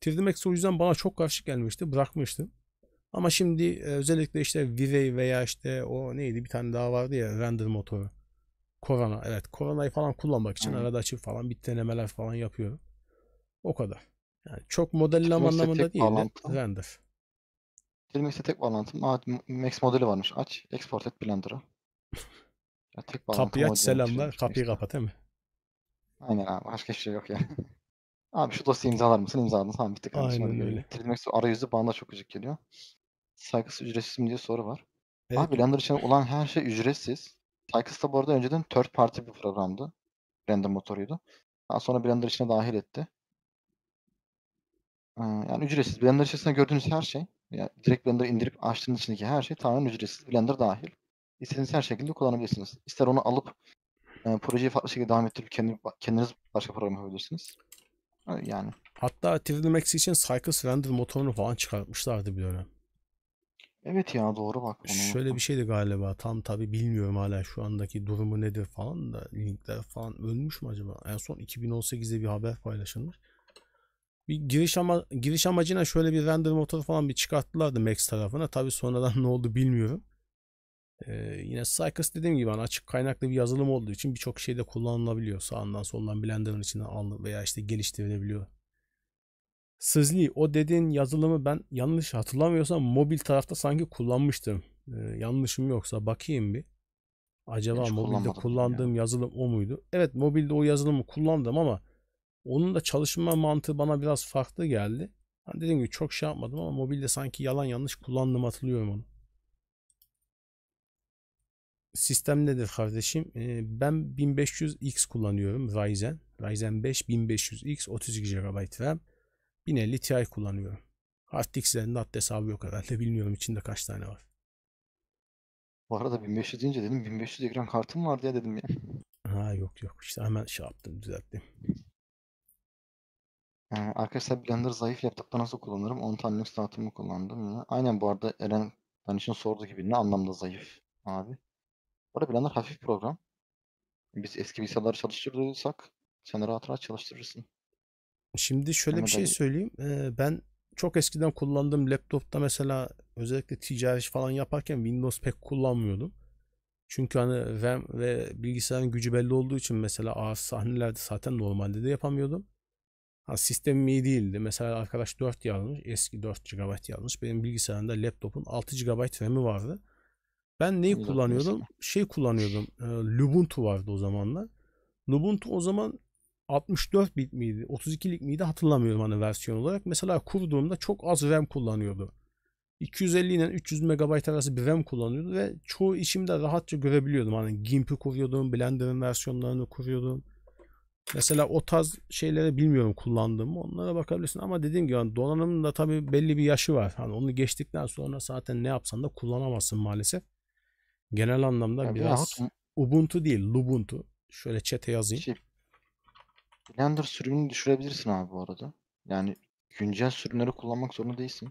3D Max o yüzden bana çok karşı gelmişti. Bırakmıştım. Ama şimdi e, özellikle işte Vivey veya işte o neydi bir tane daha vardı ya render motoru. Corona. evet. Corona'yı falan kullanmak için Aynen. arada açıp falan bir denemeler falan yapıyorum. O kadar. Yani çok modellem anlamında değil bağlantı. de render. 3 tek bağlantım. Aa, Max modeli varmış. Aç, export et Blender'a. Ya tek Kapıyı aç selamlar. Kapıyı kapat değil mi? Aynen abi. Başka şey yok yani. Abi şu dosyayı imzalar mısın? İmzaladın. Tamam bitti kardeşim. Aynen öyle. Telemex arayüzü bana da çok acık geliyor. Saygısı ücretsiz mi diye soru var. Evet. Abi Blender için olan her şey ücretsiz. Saygısı da bu arada önceden third party bir programdı. Blender motoruydu. Daha sonra Blender içine dahil etti. Ee, yani ücretsiz. Blender içerisinde gördüğünüz her şey, yani direkt Blender'ı indirip açtığınız içindeki her şey tamamen ücretsiz. Blender dahil. İstediğiniz her şekilde kullanabilirsiniz. İster onu alıp e, projeyi farklı şekilde devam ettirip kendi, kendiniz başka program yapabilirsiniz. Yani. Hatta Triple Max için Cycle Surrender motorunu falan çıkartmışlardı bir dönem. Evet ya doğru bak. Onu Şöyle unuttum. bir şeydi galiba tam tabi bilmiyorum hala şu andaki durumu nedir falan da linkler falan ölmüş mü acaba? En son 2018'de bir haber paylaşılmış. Bir giriş ama giriş amacına şöyle bir render motoru falan bir çıkarttılardı Max tarafına. Tabi sonradan ne oldu bilmiyorum. Ee, yine Cycus dediğim gibi hani açık kaynaklı bir yazılım olduğu için birçok şeyde kullanılabiliyor. Sağından soldan Blender'ın içinden alınıp veya işte geliştirilebiliyor. Sızli o dediğin yazılımı ben yanlış hatırlamıyorsam mobil tarafta sanki kullanmıştım. Ee, yanlışım yoksa bakayım bir. Acaba Hiç mobilde kullandığım ya. yazılım o muydu? Evet mobilde o yazılımı kullandım ama onun da çalışma mantığı bana biraz farklı geldi. Hani dediğim gibi çok şey yapmadım ama mobilde sanki yalan yanlış kullandım hatırlıyorum onu sistem nedir kardeşim? Ee, ben 1500X kullanıyorum Ryzen. Ryzen 5 1500X 32 GB RAM. 1050 Ti kullanıyorum. HardX'lerin de hesabı yok herhalde. Bilmiyorum içinde kaç tane var. Bu arada 1500 deyince dedim 1500 ekran kartım vardı ya dedim ya. Ha yok yok işte hemen şey yaptım düzelttim. Ee, arkadaşlar Blender zayıf laptopta nasıl kullanırım? 10 tane Linux dağıtımı kullandım. Aynen bu arada Eren ben için sordu gibi ne anlamda zayıf abi? Para planlar hafif program. Biz eski bilgisayarları çalıştırıyorsak sen rahat rahat çalıştırırsın. Şimdi şöyle Hemen bir şey söyleyeyim. Ee, ben çok eskiden kullandığım laptopta mesela özellikle ticari iş falan yaparken Windows pek kullanmıyordum. Çünkü hani RAM ve bilgisayarın gücü belli olduğu için mesela ağır sahnelerde zaten normalde de yapamıyordum. Ha, sistemim iyi değildi. Mesela arkadaş 4 yazmış. Eski 4 GB yazmış. Benim bilgisayarımda laptopun 6 GB RAM'i vardı. Ben neyi kullanıyordum? Şey kullanıyordum. E, Lubuntu vardı o zamanlar. Lubuntu o zaman 64 bit miydi? 32'lik miydi? Hatırlamıyorum hani versiyon olarak. Mesela kurduğumda çok az RAM kullanıyordu. 250 ile 300 MB arası bir RAM kullanıyordu ve çoğu işimde rahatça görebiliyordum. Hani GIMP'i kuruyordum, Blender'ın versiyonlarını kuruyordum. Mesela o tarz şeyleri bilmiyorum kullandığımı onlara bakabilirsin ama dediğim gibi yani donanımın da tabii belli bir yaşı var. Hani onu geçtikten sonra zaten ne yapsan da kullanamazsın maalesef. Genel anlamda ya biraz veyahut, um Ubuntu değil Lubuntu. Şöyle çete yazayım. Şey, Blender sürümünü düşürebilirsin abi bu arada. Yani güncel sürümleri kullanmak zorunda değilsin.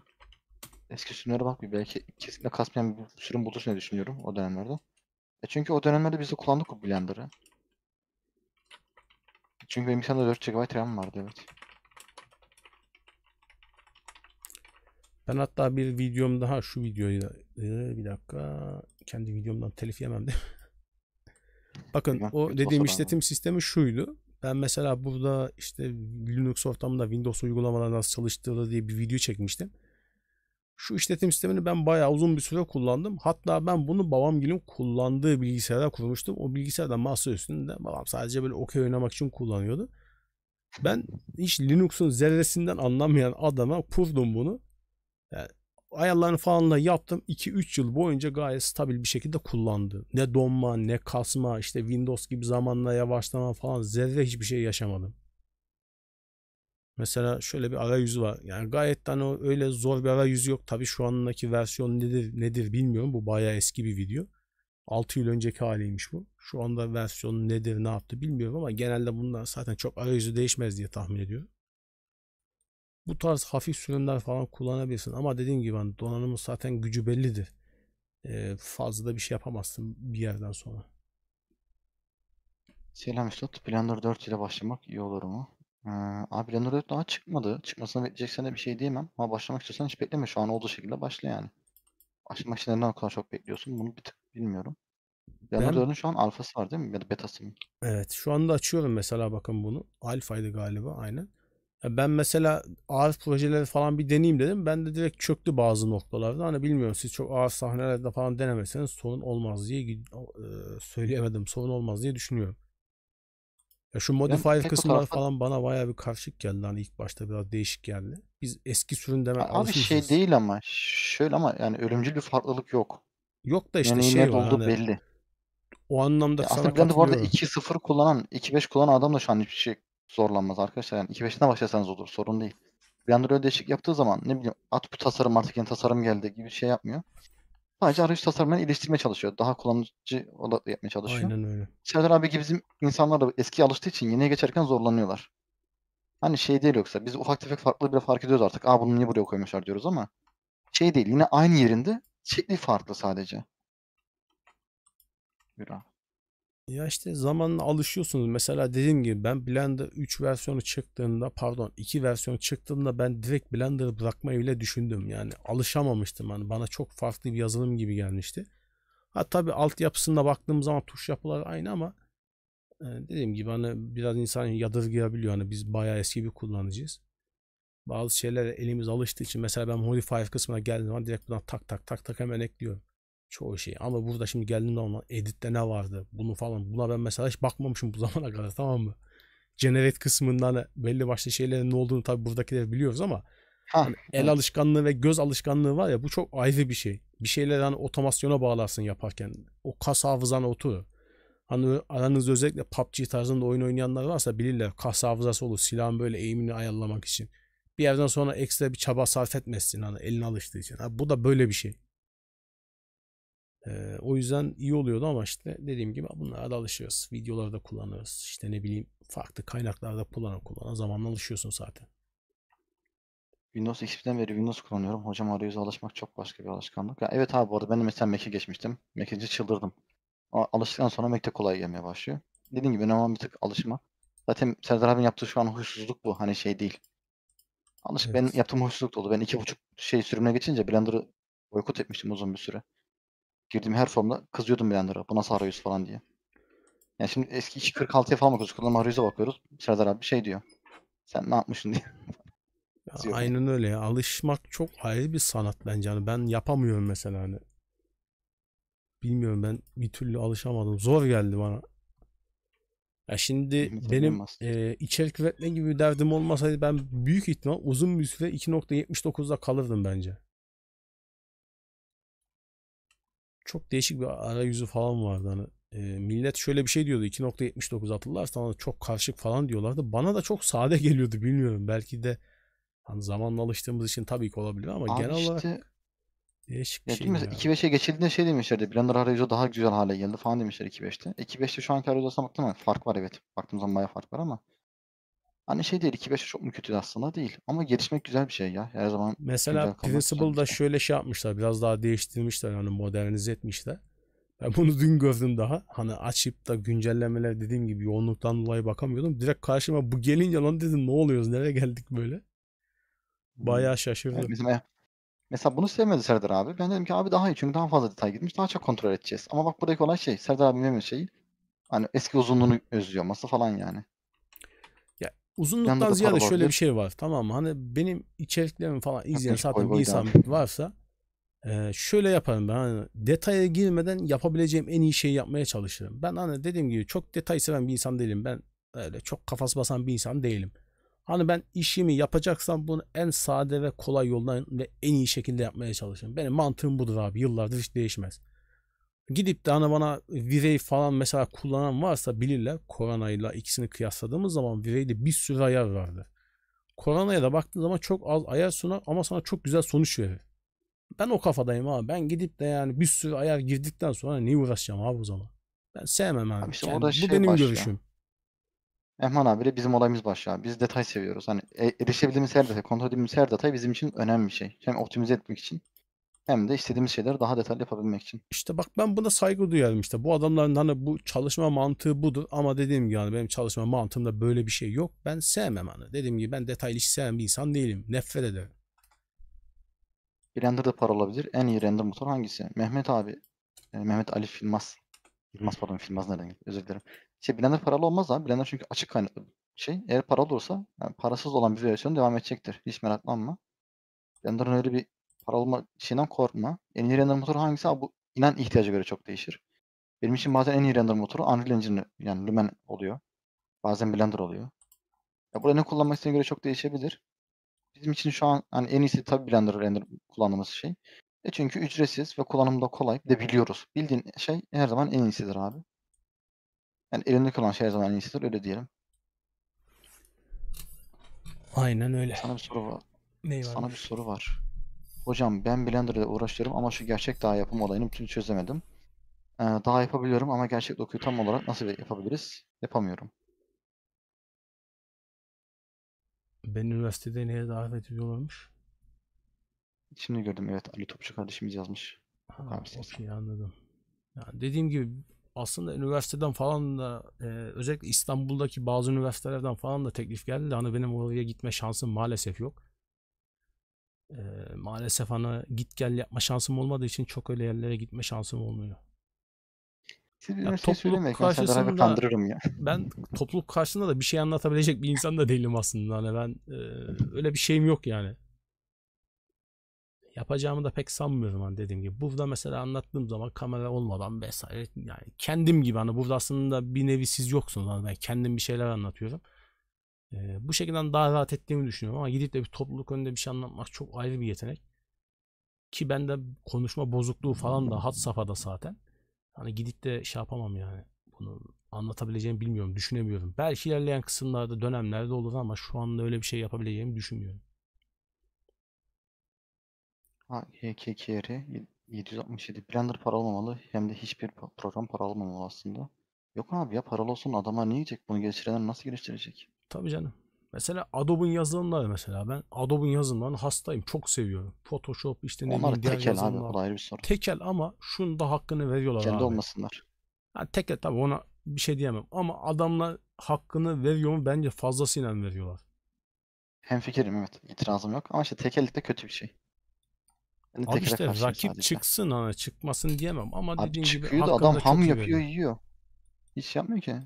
Eski sürümlere bak bir belki kesinlikle kasmayan bir sürüm bulursun diye düşünüyorum o dönemlerde. E çünkü o dönemlerde biz de kullandık o Blender'ı. Çünkü benim sende 4 GB RAM vardı evet. Ben hatta bir videom daha şu videoyu da, e, bir dakika kendi videomdan telif yemem de. Bakın ya, o dediğim işletim ama. sistemi şuydu. Ben mesela burada işte Linux ortamında Windows uygulamaları nasıl çalıştırılır diye bir video çekmiştim. Şu işletim sistemini ben bayağı uzun bir süre kullandım. Hatta ben bunu babam babamgilin kullandığı bilgisayarda kurmuştum. O bilgisayarda masaüstünde babam sadece böyle okey oynamak için kullanıyordu. Ben hiç Linux'un zerresinden anlamayan adama kurdum bunu. Yani ayarlarını falan da yaptım. 2-3 yıl boyunca gayet stabil bir şekilde kullandı. Ne donma ne kasma işte Windows gibi zamanla yavaşlama falan zerre hiçbir şey yaşamadım. Mesela şöyle bir arayüzü var. Yani gayet hani öyle zor bir arayüzü yok. Tabi şu andaki versiyon nedir nedir bilmiyorum. Bu bayağı eski bir video. 6 yıl önceki haliymiş bu. Şu anda versiyonu nedir ne yaptı bilmiyorum ama genelde bunlar zaten çok arayüzü değişmez diye tahmin ediyorum bu tarz hafif sürümler falan kullanabilirsin. Ama dediğim gibi hani donanımın zaten gücü bellidir. E, fazla da bir şey yapamazsın bir yerden sonra. Selam Üstad. Blender 4 ile başlamak iyi olur mu? Ee, abi Blender 4 daha çıkmadı. Çıkmasını bekleyeceksen de bir şey diyemem. Ama başlamak istiyorsan hiç bekleme. Şu an olduğu şekilde başla yani. Başlamak için ne kadar çok bekliyorsun? Bunu bir tık bilmiyorum. Blender ben... 4'ün şu an alfası var değil mi? Ya da betası mı? Evet. Şu anda açıyorum mesela bakın bunu. Alfaydı galiba aynen. Ben mesela ağır projeleri falan bir deneyeyim dedim. Ben de direkt çöktü bazı noktalarda. Hani bilmiyorum siz çok ağır sahnelerde falan denemeseniz sorun olmaz diye e, söyleyemedim. Sorun olmaz diye düşünüyorum. Ya şu modifier yani kısımlar tarafa... falan bana bayağı bir karışık geldi. Hani ilk başta biraz değişik geldi. Biz eski sürün demek Abi şey değil ama şöyle ama yani ölümcül bir farklılık yok. Yok da işte yani şey var. Hani, belli. O anlamda ya sana aslında ben de bu arada 2 kullanan, 2.5 kullanan adam da şu an hiçbir şey zorlanmaz arkadaşlar. Yani 2.5'ten başlasanız olur. Sorun değil. Bir anda öyle değişik yaptığı zaman ne bileyim at bu tasarım artık yeni tasarım geldi gibi şey yapmıyor. Sadece arayüz tasarımını iyileştirmeye çalışıyor. Daha kullanıcı odaklı yapmaya çalışıyor. Aynen öyle. Serdar abi gibi bizim insanlar da eski alıştığı için yeniye geçerken zorlanıyorlar. Hani şey değil yoksa biz ufak tefek farklı bir fark ediyoruz artık. Aa bunu niye buraya koymuşlar diyoruz ama şey değil yine aynı yerinde şekli farklı sadece. Yürü ya işte zamanla alışıyorsunuz. Mesela dediğim gibi ben Blender 3 versiyonu çıktığında pardon 2 versiyonu çıktığında ben direkt Blender'ı bırakmayı bile düşündüm. Yani alışamamıştım. Hani bana çok farklı bir yazılım gibi gelmişti. Ha tabii altyapısına baktığım zaman tuş yapıları aynı ama e, dediğim gibi hani biraz insan yadırgayabiliyor. Hani biz bayağı eski bir kullanıcıyız. Bazı şeyler elimiz alıştığı için mesela ben modifier kısmına geldiğim zaman direkt buna tak tak tak tak hemen ekliyorum çoğu şey. Ama burada şimdi geldiğimde ona editte ne vardı bunu falan buna ben mesela hiç bakmamışım bu zamana kadar tamam mı? Generate kısmından belli başlı şeylerin ne olduğunu tabii buradakiler biliyoruz ama ha, hani el alışkanlığı ve göz alışkanlığı var ya bu çok ayrı bir şey. Bir şeyleri hani otomasyona bağlarsın yaparken. O kas hafızana oturur. Hani aranızda özellikle PUBG tarzında oyun oynayanlar varsa bilirler kas hafızası olur silahın böyle eğimini ayarlamak için. Bir yerden sonra ekstra bir çaba sarf etmezsin hani eline alıştığı için. Ha, bu da böyle bir şey. E, o yüzden iyi oluyordu ama işte dediğim gibi bunlara da alışıyoruz. Videolarda kullanıyoruz. İşte ne bileyim farklı kaynaklarda kullanan kullanan zamanla alışıyorsun zaten. Windows XP'den beri Windows kullanıyorum. Hocam arayüze alışmak çok başka bir alışkanlık. Ya evet abi bu arada ben de mesela Mac'e geçmiştim. Mac'ince çıldırdım. A- alıştıktan sonra Mac'te kolay gelmeye başlıyor. Dediğim gibi önemli bir tık alışma. Zaten Serdar abinin yaptığı şu an huysuzluk bu. Hani şey değil. Alış evet. ben yaptığım huysuzluk da oldu. Ben iki buçuk şey sürümüne geçince Blender'ı boykot etmiştim uzun bir süre girdiğim her formda kızıyordum Blender'a. Bu nasıl arayüz falan diye. Yani şimdi eski 246'ya falan bakıyoruz. Kullanım arayüze bakıyoruz. Serdar abi şey diyor. Sen ne yapmışsın diye. ya, aynen öyle ya. Alışmak çok ayrı bir sanat bence. Yani ben yapamıyorum mesela hani. Bilmiyorum ben bir türlü alışamadım. Zor geldi bana. Ya şimdi Bilmiyorum benim olmaz. e, içerik üretme gibi bir derdim olmasaydı ben büyük ihtimal uzun bir süre 2.79'da kalırdım bence. çok değişik bir arayüzü falan vardı. Hani e, millet şöyle bir şey diyordu 2.79 atıldılar sana çok karışık falan diyorlardı. Bana da çok sade geliyordu bilmiyorum. Belki de hani zamanla alıştığımız için tabii ki olabilir ama Abi genel işte, olarak değişik bir ya şey. Mesela 2.5'e geçildiğinde şey demişlerdi. Bir arayüzü daha güzel hale geldi falan demişler 2.5'te. 2.5'te şu anki arayüzü aslında baktım fark var evet. Baktığım zaman bayağı fark var ama Hani şey değil 2-5 çok mu kötü aslında değil. Ama gelişmek güzel bir şey ya. Her zaman Mesela Principle'da şey. şöyle şey yapmışlar. Biraz daha değiştirmişler. Hani modernize etmişler. Ben bunu dün gördüm daha. Hani açıp da güncellemeler dediğim gibi yoğunluktan dolayı bakamıyordum. Direkt karşıma bu gelince lan dedim ne oluyoruz? Nereye geldik böyle? Hmm. Bayağı şaşırdım. Evet, mesela, mesela bunu sevmedi Serdar abi. Ben dedim ki abi daha iyi çünkü daha fazla detay gitmiş. Daha çok kontrol edeceğiz. Ama bak buradaki olay şey. Serdar abi memnun şeyi. Hani eski uzunluğunu özlüyor masa falan yani uzunluktan ziyade şöyle bir şey var tamam mı? Hani benim içeriklerimi falan izleyen zaten bir insan varsa e, şöyle yaparım ben hani detaya girmeden yapabileceğim en iyi şeyi yapmaya çalışırım. Ben hani dediğim gibi çok detay seven bir insan değilim. Ben öyle çok kafası basan bir insan değilim. Hani ben işimi yapacaksam bunu en sade ve kolay yoldan ve en iyi şekilde yapmaya çalışırım. Benim mantığım budur abi. Yıllardır hiç değişmez. Gidip de hani bana Virey falan mesela kullanan varsa bilirler. Korona ikisini kıyasladığımız zaman Virey'de bir sürü ayar vardı. Korona'ya da baktığın zaman çok az ayar sunar ama sana çok güzel sonuç verir. Ben o kafadayım abi. Ben gidip de yani bir sürü ayar girdikten sonra niye uğraşacağım abi o zaman? Ben sevmem abi. abi işte yani, bu şey benim başlıyor. görüşüm. Erman abiyle bizim olayımız başlıyor. Biz detay seviyoruz. Hani e, erişebildiğimiz her detay, kontrol edebildiğimiz her detay bizim için önemli bir şey. Hem optimize etmek için hem de istediğimiz şeyleri daha detaylı yapabilmek için. İşte bak ben buna saygı duyarım işte. Bu adamların hani bu çalışma mantığı budur ama dediğim gibi yani benim çalışma mantığımda böyle bir şey yok. Ben sevmem hani. Dediğim gibi ben detaylı iş seven bir insan değilim. Nefret ederim. Render'da para olabilir. En iyi render motor hangisi? Mehmet abi. Yani ee, Mehmet Ali Filmaz. Filmaz pardon Filmaz nereden geldi? Özür dilerim. Şey Blender paralı olmaz abi. Blender çünkü açık kaynaklı hani. şey. Eğer paralı olursa yani parasız olan bir versiyon devam edecektir. Hiç meraklanma. Blender'ın öyle bir para olma şeyinden korkma. En iyi render motoru hangisi? Abi, bu inan ihtiyaca göre çok değişir. Benim için bazen en iyi render motoru Unreal Engine yani Lumen oluyor. Bazen Blender oluyor. Ya burada ne kullanmak istediğine göre çok değişebilir. Bizim için şu an hani en iyisi tabii Blender render kullandığımız şey. E çünkü ücretsiz ve kullanımda kolay. Bir de biliyoruz. Bildiğin şey her zaman en iyisidir abi. Yani elindeki olan şey her zaman en iyisidir öyle diyelim. Aynen öyle. Sana bir soru var. Ney var? Sana bir soru var. Hocam ben Blender ile uğraşıyorum ama şu gerçek daha yapım olayını bütün çözemedim. Ee, daha yapabiliyorum ama gerçek dokuyu tam olarak nasıl yapabiliriz? Yapamıyorum. Ben üniversitede neye davet ediyorlarmış? Şimdi gördüm evet Ali Topçu kardeşimiz yazmış. Ha, okey anladım. Yani dediğim gibi aslında üniversiteden falan da e, özellikle İstanbul'daki bazı üniversitelerden falan da teklif geldi de hani benim oraya gitme şansım maalesef yok. E, maalesef ana hani git gel yapma şansım olmadığı için çok öyle yerlere gitme şansım olmuyor. Senin ya topluluk karşısında ya. ben topluluk karşısında da bir şey anlatabilecek bir insan da değilim aslında. Hani ben e, öyle bir şeyim yok yani. Yapacağımı da pek sanmıyorum hani dediğim gibi. Burada mesela anlattığım zaman kamera olmadan vesaire yani kendim gibi hani burada aslında bir nevi siz yoksunuz hani ben kendim bir şeyler anlatıyorum. E, bu şekilde hani daha rahat ettiğimi düşünüyorum ama gidip de bir topluluk önünde bir şey anlatmak çok ayrı bir yetenek. Ki bende konuşma bozukluğu falan da hat safhada zaten. Hani gidip de şey yapamam yani. Bunu anlatabileceğimi bilmiyorum, düşünemiyorum. Belki ilerleyen kısımlarda, dönemlerde olur ama şu anda öyle bir şey yapabileceğimi düşünmüyorum. KKR 767 Blender para olmamalı hem de hiçbir program para olmamalı aslında. Yok abi ya paralı olsun adama ne yiyecek bunu geliştirenler nasıl geliştirecek? Tabii canım. Mesela Adobe'un yazılımları mesela ben Adobe'un yazılımlarını hastayım. Çok seviyorum. Photoshop işte ne Onlar diğer tekel yazılımlar. abi o da ayrı bir soru. Tekel ama şunu da hakkını veriyorlar Kendi abi. olmasınlar. Yani tekel tabii ona bir şey diyemem ama adamlar hakkını veriyor mu bence fazlasıyla veriyorlar. Hem Hemfikirim evet. İtirazım yok ama işte tekellik de kötü bir şey. Yani Abi işte rakip sadece. çıksın hani çıkmasın diyemem ama Abi gibi çıkıyor da adam ham yapıyor veriyor. yiyor. Hiç yapmıyor ki.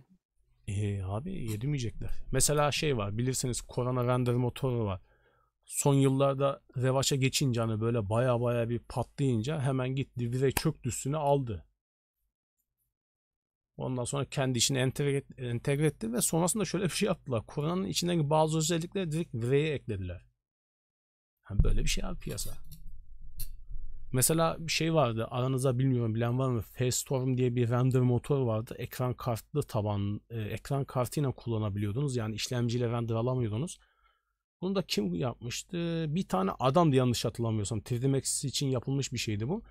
E, abi yedirmeyecekler. Mesela şey var bilirsiniz Corona render motoru var. Son yıllarda revaşa geçince hani böyle baya baya bir patlayınca hemen gitti vize çöktü üstüne aldı. Ondan sonra kendi işini entegre, entegre etti ve sonrasında şöyle bir şey yaptılar. Corona'nın içindeki bazı özellikleri direkt vireye eklediler. Yani böyle bir şey abi piyasa. Mesela bir şey vardı aranızda bilmiyorum bilen var mı Facestorm diye bir render motor vardı. Ekran kartlı taban e, ekran kartıyla kullanabiliyordunuz. Yani işlemciyle render alamıyordunuz. Bunu da kim yapmıştı? Bir tane adamdı yanlış hatırlamıyorsam. 3D Max için yapılmış bir şeydi bu.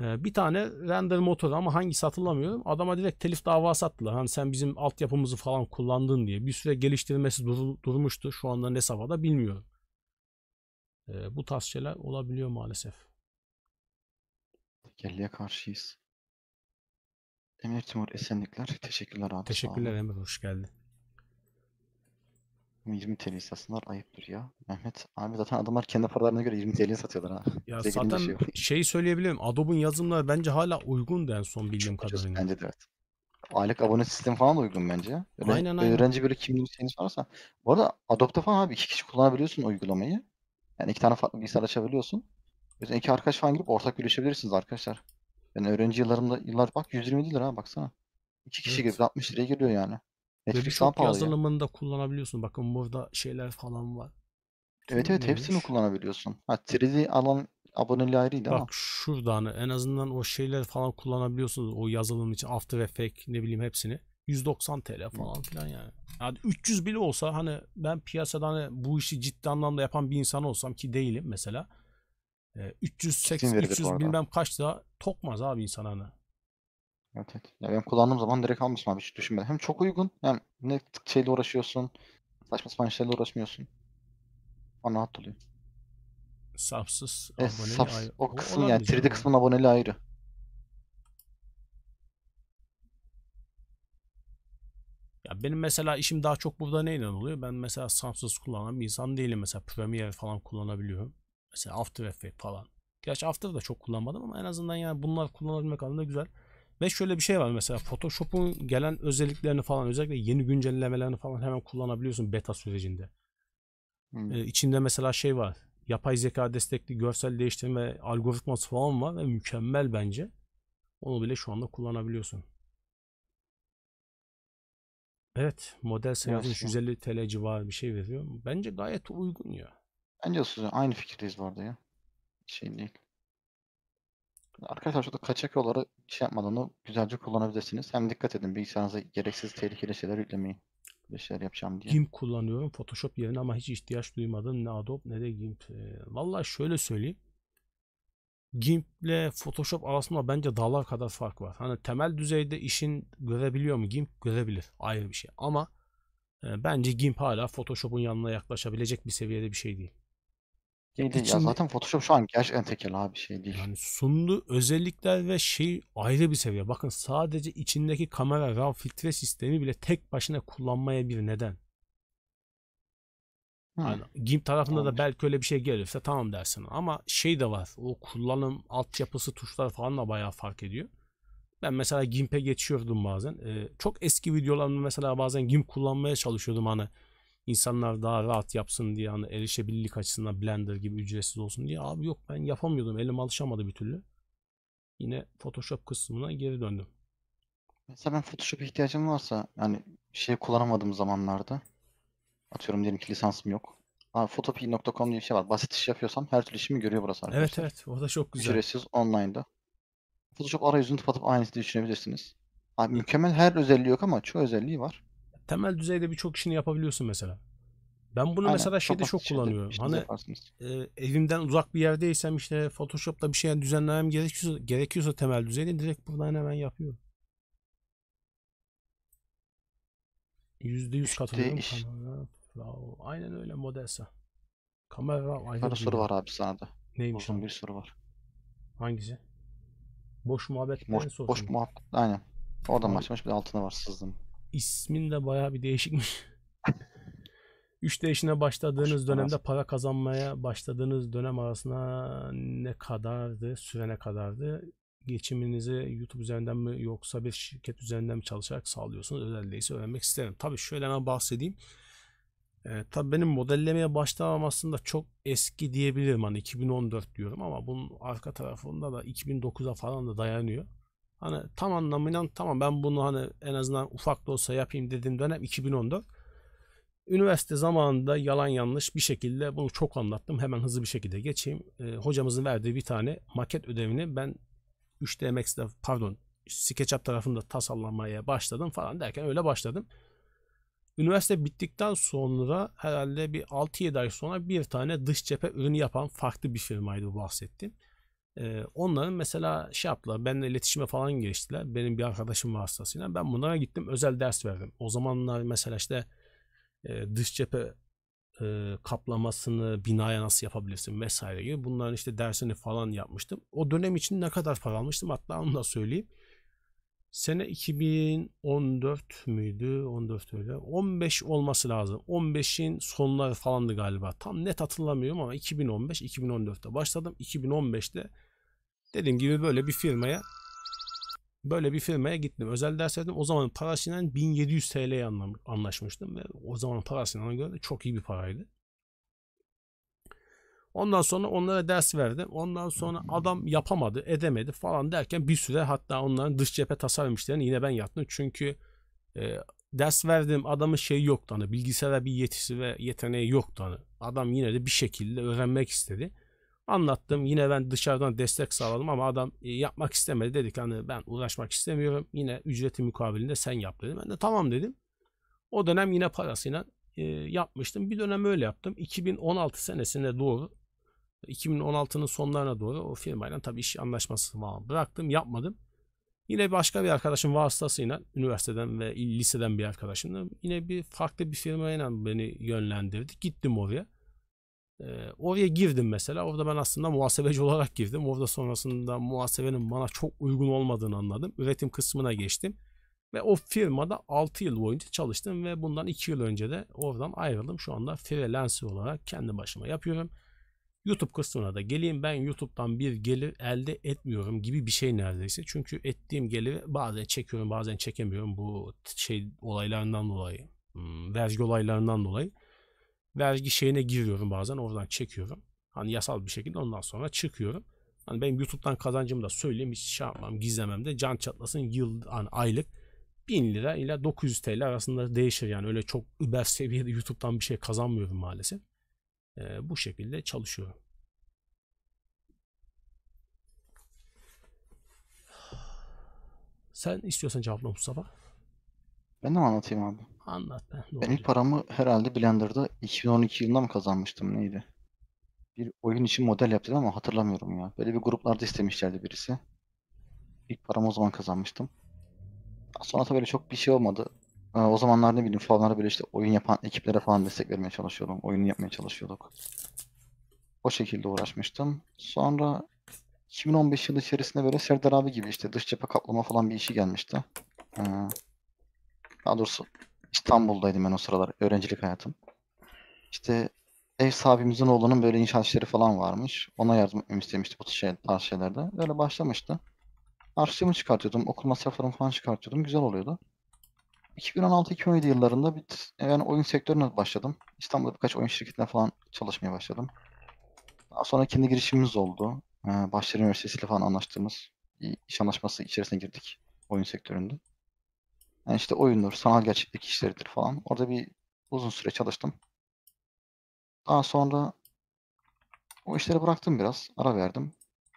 E, bir tane render motoru ama hangisi hatırlamıyorum. Adama direkt telif davası attılar. Hani sen bizim altyapımızı falan kullandın diye. Bir süre geliştirmesi dur durmuştu. Şu anda ne safhada bilmiyorum. E, bu tarz şeyler olabiliyor maalesef. Kelleye karşıyız. Emir Timur Esenlikler. Teşekkürler abi. Teşekkürler Emir hoş geldin. 20 TL satsanlar ayıptır ya. Mehmet abi zaten adamlar kendi paralarına göre 20 TL'ye satıyorlar ha. Ya Bize zaten şey şeyi söyleyebilirim. Adobe'un yazılımları bence hala uygun da en son bildiğim kadarıyla. Bence de evet. Aylık abone sistemi falan da uygun bence. Öğren aynen, aynen. Öğrenci böyle kimliği şeyiniz varsa. Bu arada Adobe'da falan abi iki kişi kullanabiliyorsun uygulamayı. Yani iki tane farklı bilgisayar açabiliyorsun. Mesela iki arkadaş falan girip ortak birleşebilirsiniz arkadaşlar. Ben öğrenci yıllarımda yıllar bak 120 lira ha baksana. İki kişi evet. girip 60 liraya giriyor yani. Netflix daha pahalı yazılımını da kullanabiliyorsun. Bakın burada şeyler falan var. Evet evet hepsini kullanabiliyorsun. Ha 3D alan aboneliği ayrıydı Bak ama. şurada hani en azından o şeyler falan kullanabiliyorsunuz. O yazılım için After Effects ne bileyim hepsini. 190 TL falan filan yani. Yani 300 bile olsa hani ben piyasada hani bu işi ciddi anlamda yapan bir insan olsam ki değilim mesela. E, 300 300 bilmem kaç da tokmaz abi insan ana. Hani. Evet, evet. Ya ben kullandığım zaman direkt almışım abi hiç düşünmedim. Hem çok uygun hem ne şeyle uğraşıyorsun. Saçma sapan şeyle uğraşmıyorsun. Bana rahat oluyor. Sapsız e, aboneli saps, ayrı. O, o yani 3D kısmın aboneli ayrı. Ya benim mesela işim daha çok burada neyle oluyor? Ben mesela Samsung kullanan bir insan değilim. Mesela Premiere falan kullanabiliyorum. Mesela After Effects falan. Gerçi da çok kullanmadım ama en azından yani bunlar kullanabilmek adına güzel. Ve şöyle bir şey var mesela Photoshop'un gelen özelliklerini falan özellikle yeni güncellemelerini falan hemen kullanabiliyorsun beta sürecinde. Hmm. Ee, içinde mesela şey var. Yapay zeka destekli görsel değiştirme algoritması falan var ve mükemmel bence. Onu bile şu anda kullanabiliyorsun. Evet model sayısı 350 TL civarı bir şey veriyor. Bence gayet uygun ya. Bence de aynı fikirdeyiz bu arada ya. Şey değil. Arkadaşlar şurada kaçak yolları şey yapmadan da güzelce kullanabilirsiniz. Hem dikkat edin bilgisayarınıza gereksiz tehlikeli şeyler yüklemeyin. Bir şeyler yapacağım diye. GIMP kullanıyorum Photoshop yerine ama hiç ihtiyaç duymadım ne Adobe ne de GIMP. Ee, Valla şöyle söyleyeyim. GIMP ile Photoshop arasında bence dağlar kadar fark var. Hani temel düzeyde işin görebiliyor mu? GIMP görebilir. Ayrı bir şey. Ama e, bence GIMP hala Photoshop'un yanına yaklaşabilecek bir seviyede bir şey değil. Şey değil ya zaten Photoshop şu an gerçekten tekel abi şey değil. Yani sunduğu özellikler ve şey ayrı bir seviye. Bakın sadece içindeki kamera RAW filtre sistemi bile tek başına kullanmaya bir neden. Hı. Hmm. Yani GIMP tarafında da Tamamdır. belki öyle bir şey gelirse tamam dersin. Ama şey de var. O kullanım altyapısı tuşlar falan da bayağı fark ediyor. Ben mesela GIMP'e geçiyordum bazen. Ee, çok eski videolarımda mesela bazen GIMP kullanmaya çalışıyordum hani insanlar daha rahat yapsın diye hani erişebilirlik açısından Blender gibi ücretsiz olsun diye abi yok ben yapamıyordum elim alışamadı bir türlü. Yine Photoshop kısmına geri döndüm. Mesela ben Photoshop ihtiyacım varsa yani şey kullanamadığım zamanlarda atıyorum diyelim ki lisansım yok. Abi diye bir şey var. Basit iş yapıyorsam her türlü işimi görüyor burası arkadaşlar. Evet evet o da çok güzel. Ücretsiz online'da. Photoshop arayüzünü tıpatıp aynısını düşünebilirsiniz. Abi mükemmel her özelliği yok ama çoğu özelliği var temel düzeyde birçok işini yapabiliyorsun mesela. Ben bunu Aynen. mesela şeyde çok kullanıyorum. Işte hani e, evimden uzak bir yerdeysem işte Photoshop'ta bir şey düzenlemem gerekiyorsa, gerekiyorsa temel düzeyde direkt buradan hemen yapıyorum. Yüzde yüz katılıyorum iş. kamera. Bravo. Aynen öyle modelse. Kamera ayrı. Bir soru var abi sana da. Neymiş? Uzun abi? bir soru var. Hangisi? Boş muhabbet boş, boş muhabbet. Aynen. Oradan başlamış bir altına var sızdım ismin de baya bir değişikmiş. 3 değişine başladığınız dönemde para kazanmaya başladığınız dönem arasında ne kadardı, süre ne kadardı? Geçiminizi YouTube üzerinden mi yoksa bir şirket üzerinden mi çalışarak sağlıyorsunuz? Özelliği öğrenmek isterim. Tabii şöyle hemen bahsedeyim. E, tabii benim modellemeye başlamam aslında çok eski diyebilirim. Hani 2014 diyorum ama bunun arka tarafında da 2009'a falan da dayanıyor hani tam anlamıyla tamam ben bunu hani en azından ufak da olsa yapayım dediğim dönem 2014. Üniversite zamanında yalan yanlış bir şekilde bunu çok anlattım. Hemen hızlı bir şekilde geçeyim. E, hocamızın verdiği bir tane maket ödevini ben 3D Max'de pardon SketchUp tarafında tasarlamaya başladım falan derken öyle başladım. Üniversite bittikten sonra herhalde bir 6-7 ay sonra bir tane dış cephe ürünü yapan farklı bir firmaydı bu bahsettiğim. E, onların mesela şey yaptılar. Benimle iletişime falan geçtiler. Benim bir arkadaşım vasıtasıyla. Ben bunlara gittim özel ders verdim. O zamanlar mesela işte e, dış cephe e, kaplamasını binaya nasıl yapabilirsin vesaire gibi. Bunların işte dersini falan yapmıştım. O dönem için ne kadar para almıştım hatta onu da söyleyeyim. Sene 2014 müydü? 14 öyle. 15 olması lazım. 15'in sonları falandı galiba. Tam net hatırlamıyorum ama 2015-2014'te başladım. 2015'te Dediğim gibi böyle bir firmaya böyle bir firmaya gittim. Özel ders verdim. O zaman parasıyla 1700 TL'ye anlaşmıştım ve o zaman parasıyla göre de çok iyi bir paraydı. Ondan sonra onlara ders verdim. Ondan sonra adam yapamadı, edemedi falan derken bir süre hatta onların dış cephe tasarım yine ben yaptım. Çünkü e, ders verdim adamın şey yoktu hani bilgisayara bir yetisi ve yeteneği yoktu hani. Adam yine de bir şekilde öğrenmek istedi. Anlattım yine ben dışarıdan destek sağladım ama adam e, yapmak istemedi dedik hani ben uğraşmak istemiyorum yine ücreti mukabilinde sen yap dedim. Ben de tamam dedim. O dönem yine parasıyla e, yapmıştım. Bir dönem öyle yaptım. 2016 senesine doğru 2016'nın sonlarına doğru o firmayla tabi iş anlaşması falan bıraktım yapmadım. Yine başka bir arkadaşım vasıtasıyla üniversiteden ve liseden bir arkadaşımla yine bir farklı bir firmayla beni yönlendirdi. Gittim oraya. Ee, oraya girdim mesela. Orada ben aslında muhasebeci olarak girdim. Orada sonrasında muhasebenin bana çok uygun olmadığını anladım. Üretim kısmına geçtim. Ve o firmada 6 yıl boyunca çalıştım ve bundan 2 yıl önce de oradan ayrıldım. Şu anda freelancer olarak kendi başıma yapıyorum. YouTube kısmına da geleyim ben YouTube'dan bir gelir elde etmiyorum gibi bir şey neredeyse. Çünkü ettiğim geliri bazen çekiyorum bazen çekemiyorum bu şey olaylarından dolayı. Hmm, vergi olaylarından dolayı vergi şeyine giriyorum bazen oradan çekiyorum. Hani yasal bir şekilde ondan sonra çıkıyorum. Hani benim YouTube'dan kazancımı da söyleyeyim hiç şey yapmam gizlemem de can çatlasın yıl hani aylık 1000 lira ile 900 TL arasında değişir yani öyle çok über seviyede YouTube'dan bir şey kazanmıyorum maalesef. Ee, bu şekilde çalışıyorum. Sen istiyorsan cevapla Mustafa. Ben de anlatayım abi. Anlat ben. Ben ilk paramı herhalde Blender'da 2012 yılında mı kazanmıştım neydi? Bir oyun için model yaptım ama hatırlamıyorum ya. Böyle bir gruplarda istemişlerdi birisi. İlk paramı o zaman kazanmıştım. Sonra tabii çok bir şey olmadı. Ee, o zamanlar ne bileyim falanlara böyle işte oyun yapan ekiplere falan destek vermeye çalışıyordum. Oyunu yapmaya çalışıyorduk. O şekilde uğraşmıştım. Sonra 2015 yılı içerisinde böyle Serdar abi gibi işte dış cephe kaplama falan bir işi gelmişti. Ee, daha doğrusu İstanbul'daydım ben o sıralar. Öğrencilik hayatım. İşte ev sahibimizin oğlunun böyle inşaat işleri falan varmış. Ona yardım etmemi istemişti bu şey, tarz şeylerde. Böyle başlamıştı. Arşivimi çıkartıyordum. Okul masraflarımı falan çıkartıyordum. Güzel oluyordu. 2016-2017 yıllarında bir, yani oyun sektörüne başladım. İstanbul'da birkaç oyun şirketine falan çalışmaya başladım. Daha sonra kendi girişimimiz oldu. Ee, Bahçeli Üniversitesi ile falan anlaştığımız iş anlaşması içerisine girdik oyun sektöründe. Yani işte oyundur, sanal gerçeklik işleridir falan. Orada bir uzun süre çalıştım. Daha sonra o işleri bıraktım biraz. Ara verdim.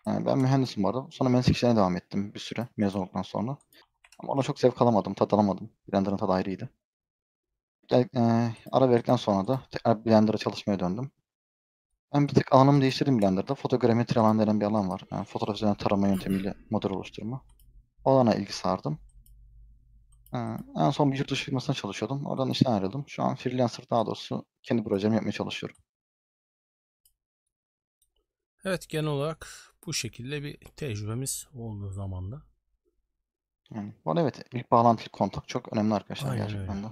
Yani ben mühendisim vardı, Sonra mühendislik işlerine devam ettim bir süre mezun olduktan sonra. Ama ona çok zevk alamadım, tat alamadım. Blender'ın tadı ayrıydı. Gel, e, ara verdikten sonra da tekrar Blender'a çalışmaya döndüm. Ben bir tık alanımı değiştirdim Blender'da. Fotogrametri alan denen bir alan var. Yani fotoğraf üzerine tarama yöntemiyle model oluşturma. O alana ilgi sardım. Ee, en son bir yurt dışı firmasına çalışıyordum. Oradan işten ayrıldım. Şu an freelancer daha doğrusu kendi projemi yapmaya çalışıyorum. Evet genel olarak bu şekilde bir tecrübemiz oldu zamanda. Yani bana evet ilk bağlantılı kontak çok önemli arkadaşlar Aynen gerçekten öyle. de.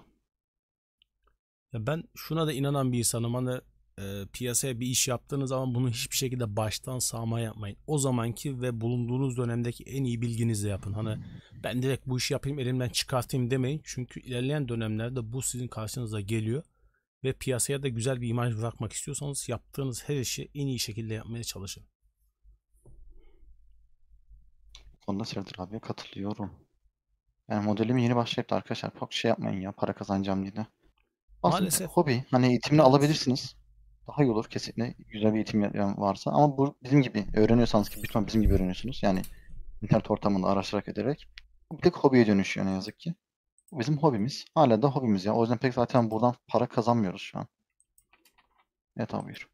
Ya ben şuna da inanan bir insanım. Hani e, piyasaya bir iş yaptığınız zaman bunu hiçbir şekilde baştan sağma yapmayın. O zamanki ve bulunduğunuz dönemdeki en iyi bilginizle yapın. Hani ben direkt bu işi yapayım elimden çıkartayım demeyin. Çünkü ilerleyen dönemlerde bu sizin karşınıza geliyor. Ve piyasaya da güzel bir imaj bırakmak istiyorsanız yaptığınız her işi en iyi şekilde yapmaya çalışın. Onda Serdar abiye katılıyorum. Yani modelimi yeni başlayıp da arkadaşlar çok şey yapmayın ya para kazanacağım diye Aslında Maalesef. hobi. Hani eğitimini alabilirsiniz daha iyi olur kesinlikle güzel bir eğitim yani varsa. Ama bu bizim gibi öğreniyorsanız ki bütün bizim gibi öğreniyorsunuz. Yani internet ortamında araştırarak ederek. Bu bir tek hobiye dönüşüyor ne yazık ki. Bu bizim hobimiz. Hala da hobimiz ya. O yüzden pek zaten buradan para kazanmıyoruz şu an. Evet abi buyur.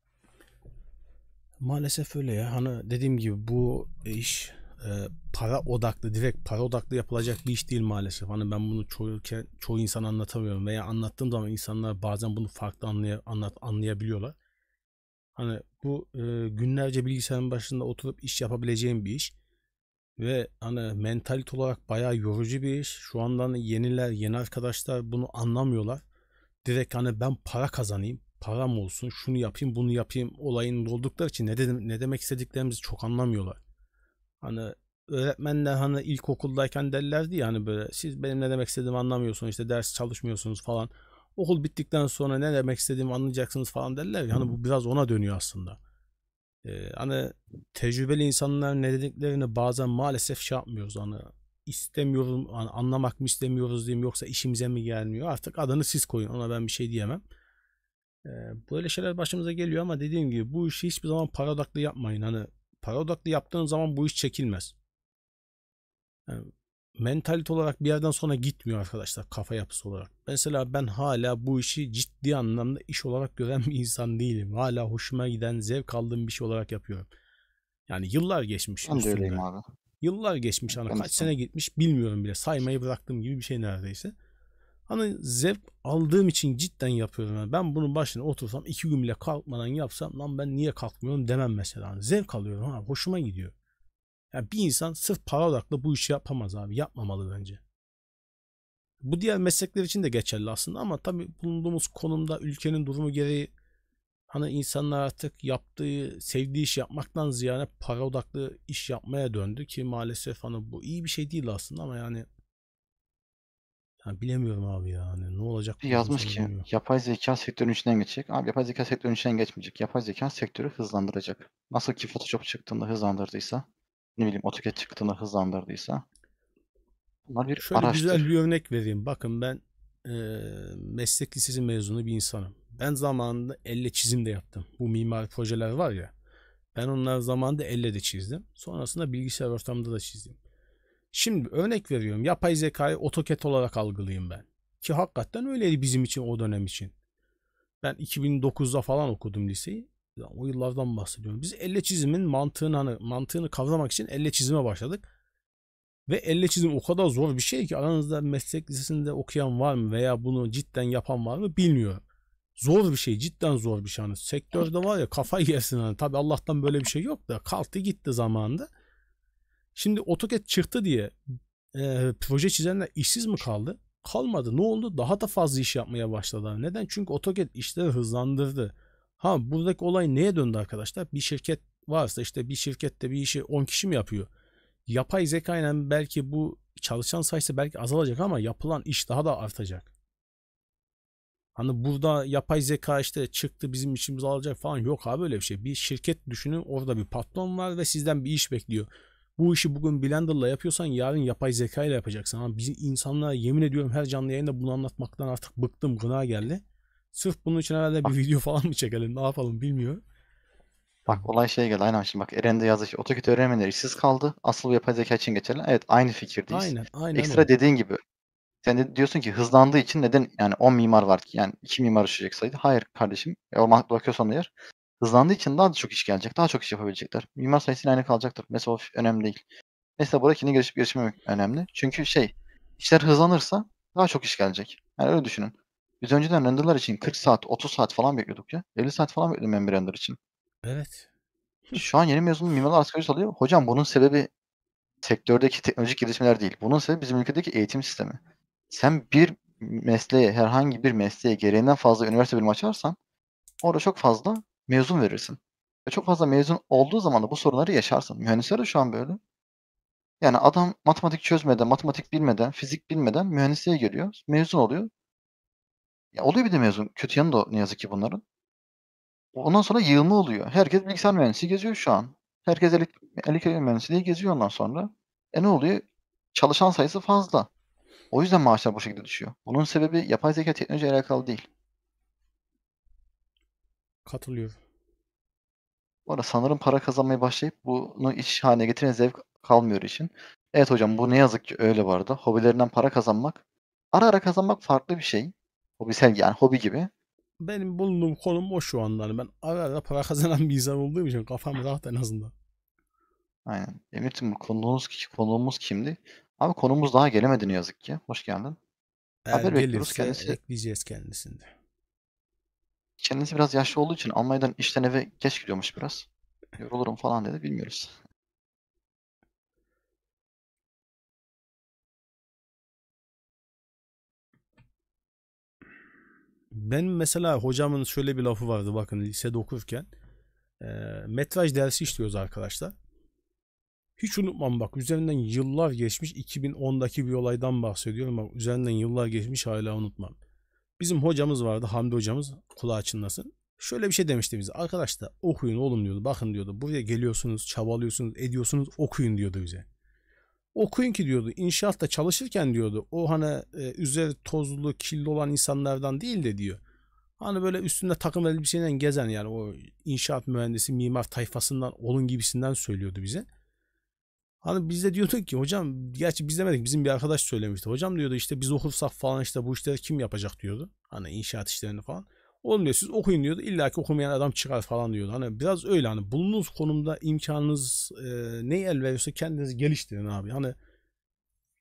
Maalesef öyle ya. Hani dediğim gibi bu iş e, para odaklı direkt para odaklı yapılacak bir iş değil maalesef. Hani ben bunu çoğu, çoğu insan anlatamıyorum veya anlattığım zaman insanlar bazen bunu farklı anlay anlat anlayabiliyorlar. Hani bu e, günlerce bilgisayarın başında oturup iş yapabileceğim bir iş. Ve hani mentalit olarak bayağı yorucu bir iş. Şu andan yeniler, yeni arkadaşlar bunu anlamıyorlar. Direkt hani ben para kazanayım, param olsun, şunu yapayım, bunu yapayım olayın oldukları için ne, dedim, ne demek istediklerimizi çok anlamıyorlar. Hani öğretmenler hani ilkokuldayken derlerdi ya hani böyle siz benim ne demek istediğimi anlamıyorsunuz işte ders çalışmıyorsunuz falan. Okul bittikten sonra ne demek istediğimi anlayacaksınız falan derler ya hani bu biraz ona dönüyor aslında. Ee, hani tecrübeli insanlar ne dediklerini bazen maalesef şey yapmıyoruz hani istemiyorum hani anlamak mı istemiyoruz diyeyim yoksa işimize mi gelmiyor artık adını siz koyun ona ben bir şey diyemem. Ee, böyle şeyler başımıza geliyor ama dediğim gibi bu işi hiçbir zaman para odaklı yapmayın hani para odaklı yaptığın zaman bu iş çekilmez. Yani mentalite olarak bir yerden sonra gitmiyor arkadaşlar kafa yapısı olarak. Mesela ben hala bu işi ciddi anlamda iş olarak gören bir insan değilim. Hala hoşuma giden, zevk aldığım bir şey olarak yapıyorum. Yani yıllar geçmiş. Ben de abi. Yıllar geçmiş ana kaç sene gitmiş bilmiyorum bile saymayı bıraktığım gibi bir şey neredeyse. Hani zevk aldığım için cidden yapıyorum. Yani ben bunun başına otursam iki gün bile kalkmadan yapsam lan ben niye kalkmıyorum demem mesela. Hani zevk alıyorum ha hoşuma gidiyor. Yani bir insan sırf para odaklı bu işi yapamaz abi. Yapmamalı bence. Bu diğer meslekler için de geçerli aslında ama tabi bulunduğumuz konumda ülkenin durumu gereği hani insanlar artık yaptığı, sevdiği iş yapmaktan ziyade para odaklı iş yapmaya döndü ki maalesef hani bu iyi bir şey değil aslında ama yani ya bilemiyorum abi yani ne olacak? Yazmış ki bilmiyorum. yapay zeka sektörün içinden geçecek. Abi yapay zeka sektörün içinden geçmeyecek. Yapay zeka sektörü hızlandıracak. Nasıl ki Photoshop çıktığında hızlandırdıysa, ne bileyim AutoCAD çıktığında hızlandırdıysa. Bunlar bir Şöyle araçtır. güzel bir örnek vereyim. Bakın ben e, meslek lisesi mezunu bir insanım. Ben zamanında elle çizim de yaptım. Bu mimari projeler var ya. Ben onlar zamanında elle de çizdim. Sonrasında bilgisayar ortamında da çizdim. Şimdi örnek veriyorum yapay zekayı otoket olarak algılayayım ben. Ki hakikaten öyleydi bizim için o dönem için. Ben 2009'da falan okudum liseyi. Yani o yıllardan bahsediyorum. Biz elle çizimin mantığını hani mantığını kavramak için elle çizime başladık. Ve elle çizim o kadar zor bir şey ki aranızda meslek lisesinde okuyan var mı veya bunu cidden yapan var mı bilmiyorum. Zor bir şey cidden zor bir şey. Hani sektörde var ya kafa yersin hani. Tabi Allah'tan böyle bir şey yok da kalktı gitti zamanında. Şimdi AutoCAD çıktı diye e, proje çizenler işsiz mi kaldı? Kalmadı. Ne oldu? Daha da fazla iş yapmaya başladılar. Neden? Çünkü AutoCAD işleri hızlandırdı. Ha buradaki olay neye döndü arkadaşlar? Bir şirket varsa işte bir şirkette bir işi 10 kişi mi yapıyor? Yapay zeka ile belki bu çalışan sayısı belki azalacak ama yapılan iş daha da artacak. Hani burada yapay zeka işte çıktı bizim işimizi alacak falan yok abi öyle bir şey. Bir şirket düşünün orada bir patron var ve sizden bir iş bekliyor. Bu işi bugün Blender'la yapıyorsan yarın yapay zeka ile yapacaksın. Ama bizim insanlara yemin ediyorum her canlı yayında bunu anlatmaktan artık bıktım gına geldi. Sırf bunun için herhalde bir video falan mı çekelim ne yapalım bilmiyorum. Bak olay şey geldi aynen şimdi bak Eren de yazmış. Otokit öğrenmenler işsiz kaldı. Asıl bu yapay zeka için geçerli. Evet aynı fikirdeyiz. Aynen aynen. Ekstra öyle. dediğin gibi. Sen de diyorsun ki hızlandığı için neden yani 10 mimar var ki yani 2 mimar düşecek sayıydı. Hayır kardeşim. E, bakıyorsan eğer hızlandığı için daha da çok iş gelecek. Daha çok iş yapabilecekler. Mimar sayısı aynı kalacaktır. Mesela önemli değil. Mesela buradaki ne gelişip gelişmemek önemli. Çünkü şey işler hızlanırsa daha çok iş gelecek. Yani öyle düşünün. Biz önceden renderlar için 40 saat, 30 saat falan bekliyorduk ya. 50 saat falan bekliyordum ben bir render için. Evet. Şu an yeni mezun mimarlar asgari alıyor. Hocam bunun sebebi sektördeki teknolojik gelişmeler değil. Bunun sebebi bizim ülkedeki eğitim sistemi. Sen bir mesleğe, herhangi bir mesleğe gereğinden fazla üniversite bölümü açarsan orada çok fazla mezun verirsin. Ve çok fazla mezun olduğu zaman da bu sorunları yaşarsın. Mühendisler de şu an böyle. Yani adam matematik çözmeden, matematik bilmeden, fizik bilmeden mühendisliğe geliyor. Mezun oluyor. Ya oluyor bir de mezun. Kötü yanı da ne yazık ki bunların. Ondan sonra yığılma oluyor. Herkes bilgisayar mühendisliği geziyor şu an. Herkes elektrik mühendisliği geziyor ondan sonra. E ne oluyor? Çalışan sayısı fazla. O yüzden maaşlar bu şekilde düşüyor. Bunun sebebi yapay zeka teknolojiyle alakalı değil. Katılıyorum. Bu arada sanırım para kazanmaya başlayıp bunu iş haline getiren zevk kalmıyor için. Evet hocam bu ne yazık ki öyle bu arada. Hobilerinden para kazanmak, ara ara kazanmak farklı bir şey. Hobisel yani hobi gibi. Benim bulunduğum konum o şu anda. Hani ben ara ara para kazanan bir insan olduğum için kafam rahat en azından. Aynen. Emir'cim konuğumuz, konuğumuz kimdi? Abi konumuz daha gelemedi ne yazık ki. Hoş geldin. Eğer Haber bekliyoruz kendisi. Ekleyeceğiz kendisini. Kendisi biraz yaşlı olduğu için Almanya'dan işten eve geç gidiyormuş biraz. Yorulurum falan dedi. Bilmiyoruz. Ben mesela hocamın şöyle bir lafı vardı bakın lisede okurken. E, metraj dersi işliyoruz arkadaşlar. Hiç unutmam bak üzerinden yıllar geçmiş 2010'daki bir olaydan bahsediyorum bak üzerinden yıllar geçmiş hala unutmam. Bizim hocamız vardı Hamdi hocamız kulağı çınlasın. Şöyle bir şey demişti bize. arkadaşlar da okuyun oğlum diyordu. Bakın diyordu. Buraya geliyorsunuz, çabalıyorsunuz, ediyorsunuz. Okuyun diyordu bize. Okuyun ki diyordu. İnşaatta çalışırken diyordu. O hani e, üzeri tozlu, kirli olan insanlardan değil de diyor. Hani böyle üstünde takım elbiseyle gezen yani o inşaat mühendisi, mimar tayfasından, olun gibisinden söylüyordu bize. Hani biz de diyorduk ki hocam gerçi biz demedik bizim bir arkadaş söylemişti. Hocam diyordu işte biz okursak falan işte bu işleri kim yapacak diyordu. Hani inşaat işlerini falan. Oğlum diyor siz okuyun diyordu. İlla ki okumayan adam çıkar falan diyordu. Hani biraz öyle hani bulunduğunuz konumda imkanınız e, neyi el veriyorsa kendinizi geliştirin abi. Hani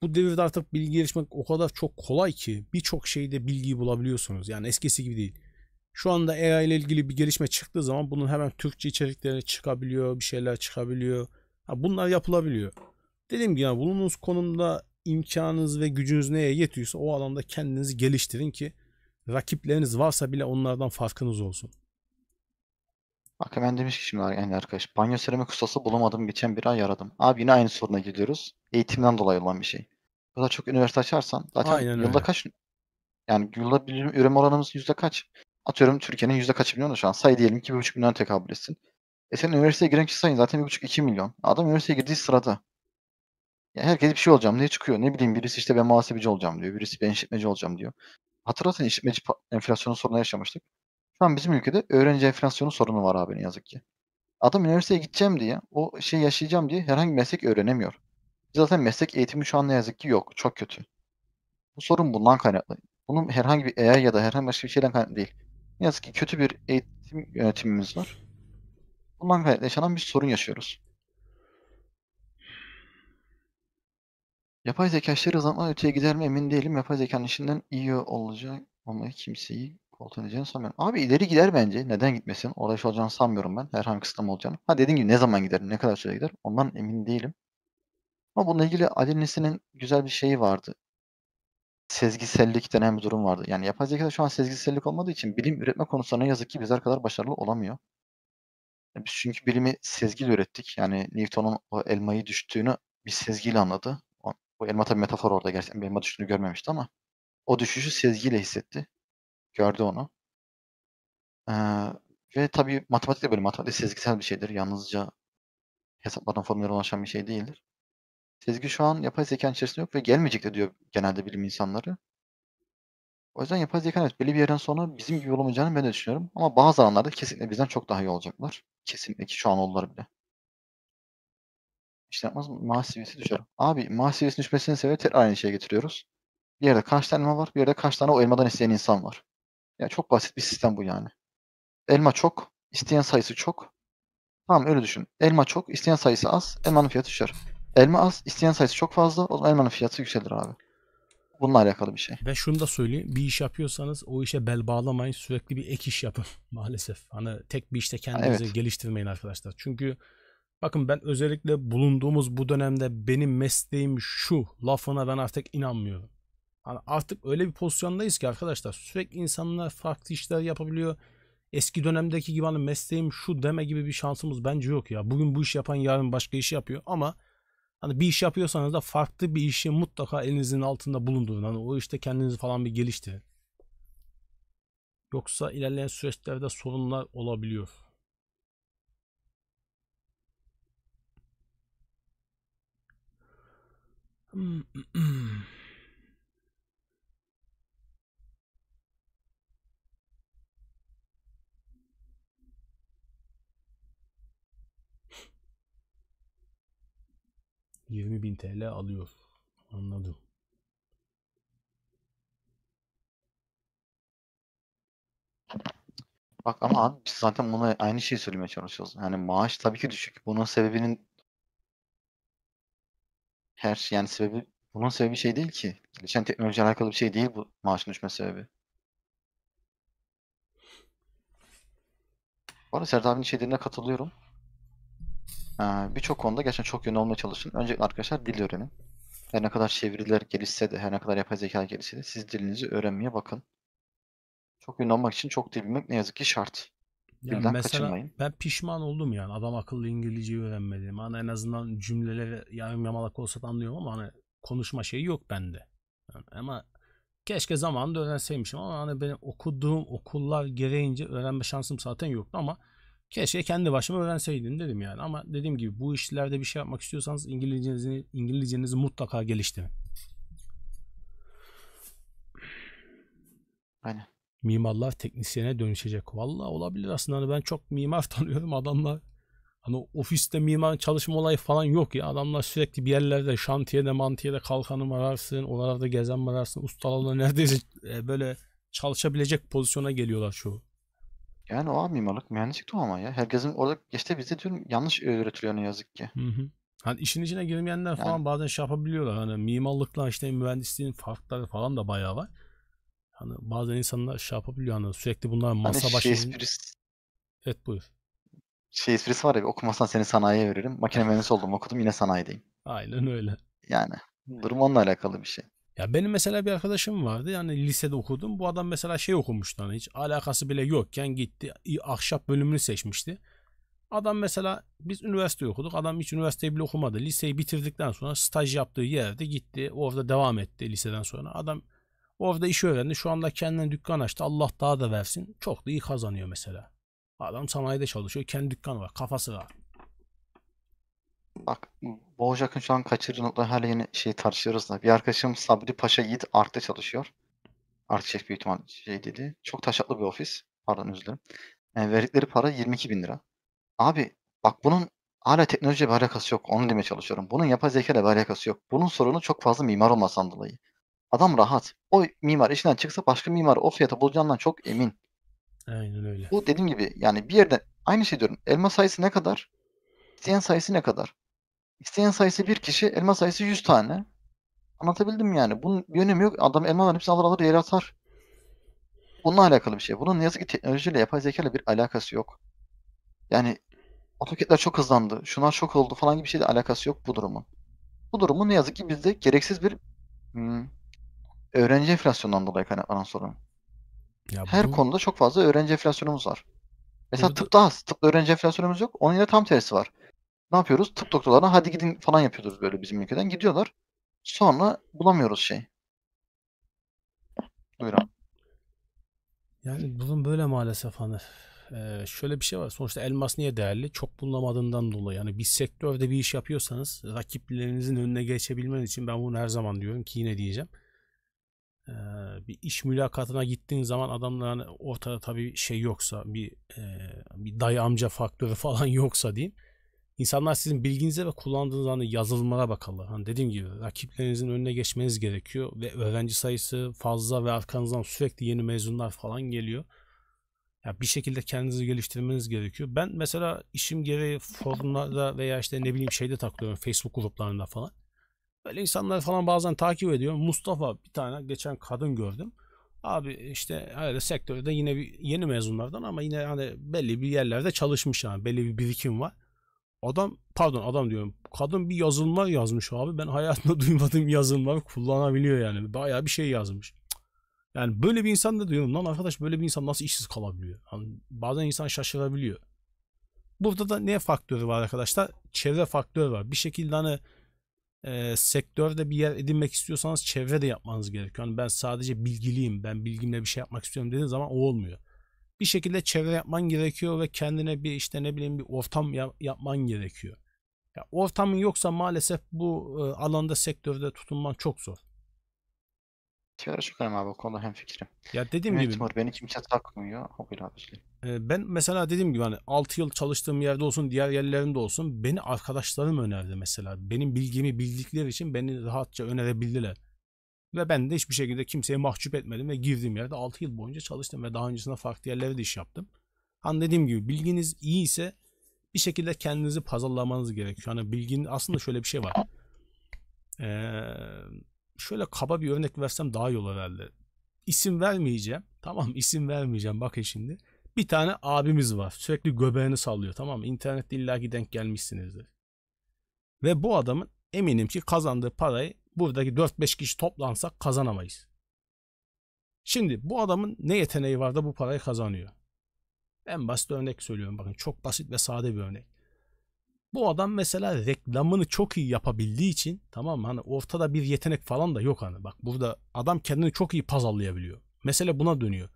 bu devirde artık bilgi gelişmek o kadar çok kolay ki birçok şeyde bilgiyi bulabiliyorsunuz. Yani eskisi gibi değil. Şu anda AI ile ilgili bir gelişme çıktığı zaman bunun hemen Türkçe içerikleri çıkabiliyor, bir şeyler çıkabiliyor bunlar yapılabiliyor. Dediğim gibi yani bulunduğunuz konumda imkanınız ve gücünüz neye yetiyorsa o alanda kendinizi geliştirin ki rakipleriniz varsa bile onlardan farkınız olsun. Akamen demiş ki şimdi yani arkadaş banyo seramik ustası bulamadım geçen bir ay yaradım. Abi yine aynı soruna geliyoruz. Eğitimden dolayı olan bir şey. Bu kadar çok üniversite açarsan zaten Aynen yılda öyle. kaç yani yılda bilim üreme oranımız yüzde kaç? Atıyorum Türkiye'nin yüzde kaç milyon şu an? Say diyelim ki bir buçuk milyon tekabül etsin. E senin üniversiteye giren kişi sayın zaten 1,5-2 milyon. Adam üniversiteye girdiği sırada. Yani herkes bir şey olacağım diye çıkıyor. Ne bileyim birisi işte ben muhasebeci olacağım diyor. Birisi ben işletmeci olacağım diyor. Hatırlatın işletmeci enflasyonu sorunu yaşamıştık. Şu an bizim ülkede öğrenci enflasyonu sorunu var abi ne yazık ki. Adam üniversiteye gideceğim diye, o şey yaşayacağım diye herhangi bir meslek öğrenemiyor. Zaten meslek eğitimi şu an ne yazık ki yok. Çok kötü. Bu sorun bundan kaynaklı. Bunun herhangi bir AI ya da herhangi başka bir şeyden kaynaklı değil. Ne yazık ki kötü bir eğitim yönetimimiz var. Bundan kaynaklı yaşanan bir sorun yaşıyoruz. Yapay zeka işleri zamanla öteye gider mi emin değilim. Yapay zekanın işinden iyi olacak olmayı kimseyi koltuğun edeceğini sanmıyorum. Abi ileri gider bence. Neden gitmesin? Orada olacağını sanmıyorum ben. Herhangi kısıtlama olacağını. Ha dediğim gibi ne zaman gider, ne kadar süre gider ondan emin değilim. Ama bununla ilgili Ali Nesin'in güzel bir şeyi vardı. Sezgisellik denen bir durum vardı. Yani yapay zeka şu an sezgisellik olmadığı için bilim üretme konusunda ne yazık ki bizler kadar başarılı olamıyor. Biz çünkü bilimi sezgiyle ürettik. Yani Newton'un o elmayı düştüğünü bir sezgiyle anladı. O, bu elma tabii metafor orada gerçekten bir elma düştüğünü görmemişti ama o düşüşü sezgiyle hissetti. Gördü onu. Ee, ve tabii matematik de böyle matematik sezgisel bir şeydir. Yalnızca hesaplardan formüllere ulaşan bir şey değildir. Sezgi şu an yapay zekanın içerisinde yok ve gelmeyecek de diyor genelde bilim insanları. O yüzden yapay zeka evet belli bir yerden sonra bizim gibi olamayacağını ben de düşünüyorum. Ama bazı alanlarda kesinlikle bizden çok daha iyi olacaklar. Kesinlikle şu an oldular bile. İşte yapmaz mı? Maaş seviyesi düşer. Abi maaş seviyesinin düşmesinin sebebi tekrar aynı şeye getiriyoruz. Bir yerde kaç tane elma var, bir yerde kaç tane o elmadan isteyen insan var. Ya çok basit bir sistem bu yani. Elma çok, isteyen sayısı çok. Tamam öyle düşün. Elma çok, isteyen sayısı az, elmanın fiyatı düşer. Elma az, isteyen sayısı çok fazla, o zaman elmanın fiyatı yükselir abi. Bununla alakalı bir şey. Ve şunu da söyleyeyim. Bir iş yapıyorsanız o işe bel bağlamayın. Sürekli bir ek iş yapın maalesef. Hani tek bir işte kendinizi evet. geliştirmeyin arkadaşlar. Çünkü bakın ben özellikle bulunduğumuz bu dönemde benim mesleğim şu lafına ben artık inanmıyorum. Hani artık öyle bir pozisyondayız ki arkadaşlar sürekli insanlar farklı işler yapabiliyor. Eski dönemdeki gibi hani mesleğim şu deme gibi bir şansımız bence yok ya. Bugün bu iş yapan yarın başka iş yapıyor ama Hani bir iş yapıyorsanız da farklı bir işi mutlaka elinizin altında bulundurun. Hani o işte kendinizi falan bir geliştirin. Yoksa ilerleyen süreçlerde sorunlar olabiliyor. Hmm. 20.000 TL alıyor. Anladım. Bak ama abi biz zaten buna aynı şeyi söylemeye çalışıyoruz. Yani maaş tabii ki düşük. Bunun sebebinin her şey yani sebebi bunun sebebi şey değil ki. Gelişen teknolojiyle alakalı bir şey değil bu maaşın düşme sebebi. Bu arada Serdar abinin şeylerine katılıyorum. Ee, birçok konuda gerçekten çok yönlü olmaya çalışın. Öncelikle arkadaşlar dil öğrenin. Her ne kadar çeviriler gelişse de, her ne kadar yapay zeka gelişse de siz dilinizi öğrenmeye bakın. Çok yönlü olmak için çok dil bilmek ne yazık ki şart. Yani Dilden mesela kaçınmayın. ben pişman oldum yani adam akıllı İngilizceyi öğrenmedim. Hani en azından cümleleri yarım yamalak olsa da anlıyorum ama hani konuşma şeyi yok bende. Yani ama keşke zamanında öğrenseymişim ama hani benim okuduğum okullar gereğince öğrenme şansım zaten yoktu ama Keşke kendi başıma öğrenseydim dedim yani. Ama dediğim gibi bu işlerde bir şey yapmak istiyorsanız İngilizcenizi, İngilizcenizi mutlaka geliştirin. Aynen. Mimarlar teknisyene dönüşecek. Valla olabilir aslında. Hani ben çok mimar tanıyorum adamlar. Hani ofiste mimar çalışma olayı falan yok ya. Adamlar sürekli bir yerlerde şantiyede mantiyede kalkanı ararsın. Oralarda gezen ararsın. Ustalarla neredeyse e, böyle çalışabilecek pozisyona geliyorlar çoğu. Yani o abi mimarlık mühendislik doğu ama ya. Herkesin orada işte bizde diyorum yanlış öğretiliyor ne yazık ki. Hı hı. Hani işin içine girmeyenler falan yani, bazen şey yapabiliyorlar. Hani mimarlıkla işte mühendisliğin farkları falan da bayağı var. Hani bazen insanlar şey yapabiliyor hani sürekli bunlar hani, masa hani şey başı. Shakespeare's... Evet buyur. Şey esprisi var ya okumasan seni sanayiye veririm. Makine mühendisi oldum okudum yine sanayideyim. Aynen öyle. Yani durum onunla alakalı bir şey. Ya benim mesela bir arkadaşım vardı. Yani lisede okudum. Bu adam mesela şey okumuştu hani hiç alakası bile yokken gitti. Ahşap bölümünü seçmişti. Adam mesela biz üniversite okuduk. Adam hiç üniversiteyi bile okumadı. Liseyi bitirdikten sonra staj yaptığı yerde gitti. Orada devam etti liseden sonra. Adam orada iş öğrendi. Şu anda kendine dükkan açtı. Allah daha da versin. Çok da iyi kazanıyor mesela. Adam sanayide çalışıyor. Kendi dükkanı var. Kafası var. Bak Boğacak'ın şu an kaçırdığı her yeni şeyi tartışıyoruz da. Bir arkadaşım Sabri Paşa Yiğit Ark'ta çalışıyor. Art şef büyük ihtimal şey dedi. Çok taşaklı bir ofis. Pardon özür dilerim. Yani e, verdikleri para 22 bin lira. Abi bak bunun hala teknolojiyle bir alakası yok. Onu demeye çalışıyorum. Bunun yapay zeka ile bir alakası yok. Bunun sorunu çok fazla mimar olmasından dolayı. Adam rahat. O mimar işinden çıksa başka mimar o fiyata bulacağından çok emin. Aynen öyle. Bu dediğim gibi yani bir yerden aynı şey diyorum. Elma sayısı ne kadar? İsteyen sayısı ne kadar? İsteyen sayısı bir kişi, elma sayısı 100 tane. Anlatabildim yani. Bunun bir önemi yok. Adam elmaların hepsini alır alır yere atar. Bununla alakalı bir şey. Bunun ne yazık ki teknolojiyle, yapay zeka ile bir alakası yok. Yani otoketler çok hızlandı, şunlar çok oldu falan gibi bir şeyle alakası yok bu durumun. Bu durumun ne yazık ki bizde gereksiz bir hmm, öğrenci enflasyonundan dolayı kaynaklanan sorun. Ya Her bu... konuda çok fazla öğrenci enflasyonumuz var. Mesela Burada... tıpta az. Tıpta öğrenci enflasyonumuz yok. Onun yine tam tersi var ne yapıyoruz? Tıp doktorlarına hadi gidin falan yapıyoruz böyle bizim ülkeden. Gidiyorlar. Sonra bulamıyoruz şey. Buyurun. Yani bunun böyle maalesef hani. Ee, şöyle bir şey var. Sonuçta elmas niye değerli? Çok bulunamadığından dolayı. Yani bir sektörde bir iş yapıyorsanız rakiplerinizin önüne geçebilmen için ben bunu her zaman diyorum ki yine diyeceğim. Ee, bir iş mülakatına gittiğin zaman adamlar hani ortada tabii şey yoksa bir e, bir dayı amca faktörü falan yoksa diyeyim İnsanlar sizin bilginize ve kullandığınız hani yazılımlara bakalı Hani dediğim gibi rakiplerinizin önüne geçmeniz gerekiyor ve öğrenci sayısı fazla ve arkanızdan sürekli yeni mezunlar falan geliyor. Ya bir şekilde kendinizi geliştirmeniz gerekiyor. Ben mesela işim gereği forumlarda veya işte ne bileyim şeyde takılıyorum Facebook gruplarında falan. Böyle insanları falan bazen takip ediyorum. Mustafa bir tane geçen kadın gördüm. Abi işte öyle sektörde yine bir yeni mezunlardan ama yine hani belli bir yerlerde çalışmış yani belli bir birikim var. Adam pardon adam diyorum. Kadın bir yazılma yazmış abi. Ben hayatımda duymadığım yazılımları kullanabiliyor yani. Bayağı bir şey yazmış. Yani böyle bir insan da diyorum lan arkadaş böyle bir insan nasıl işsiz kalabiliyor? Yani bazen insan şaşırabiliyor. Burada da ne faktörü var arkadaşlar? Çevre faktörü var. Bir şekilde hani e, sektörde bir yer edinmek istiyorsanız çevre de yapmanız gerekiyor. Yani ben sadece bilgiliyim, ben bilgimle bir şey yapmak istiyorum dediğiniz zaman o olmuyor bir şekilde çevre yapman gerekiyor ve kendine bir işte ne bileyim bir ortam yapman gerekiyor. Ya, ortamın yoksa maalesef bu e, alanda sektörde tutunman çok zor. Sigara çıkarım abi o konuda hemfikirim. Ya dediğim Ümit gibi. Timur beni kimse takmıyor o bir E, ben mesela dediğim gibi hani 6 yıl çalıştığım yerde olsun diğer yerlerinde olsun beni arkadaşlarım önerdi mesela. Benim bilgimi bildikleri için beni rahatça önerebildiler. Ve ben de hiçbir şekilde kimseye mahcup etmedim ve girdiğim yerde 6 yıl boyunca çalıştım ve daha öncesinde farklı yerlere de iş yaptım. Hani dediğim gibi bilginiz iyi ise bir şekilde kendinizi pazarlamanız gerekiyor. Hani bilginin aslında şöyle bir şey var. Ee, şöyle kaba bir örnek versem daha iyi olur herhalde. İsim vermeyeceğim. Tamam isim vermeyeceğim. Bakın şimdi. Bir tane abimiz var. Sürekli göbeğini sallıyor. Tamam mı? illa illaki denk gelmişsinizdir. Ve bu adamın eminim ki kazandığı parayı buradaki 4-5 kişi toplansak kazanamayız. Şimdi bu adamın ne yeteneği var da bu parayı kazanıyor? En basit örnek söylüyorum bakın çok basit ve sade bir örnek. Bu adam mesela reklamını çok iyi yapabildiği için tamam hani ortada bir yetenek falan da yok hani. Bak burada adam kendini çok iyi pazarlayabiliyor. Mesele buna dönüyor.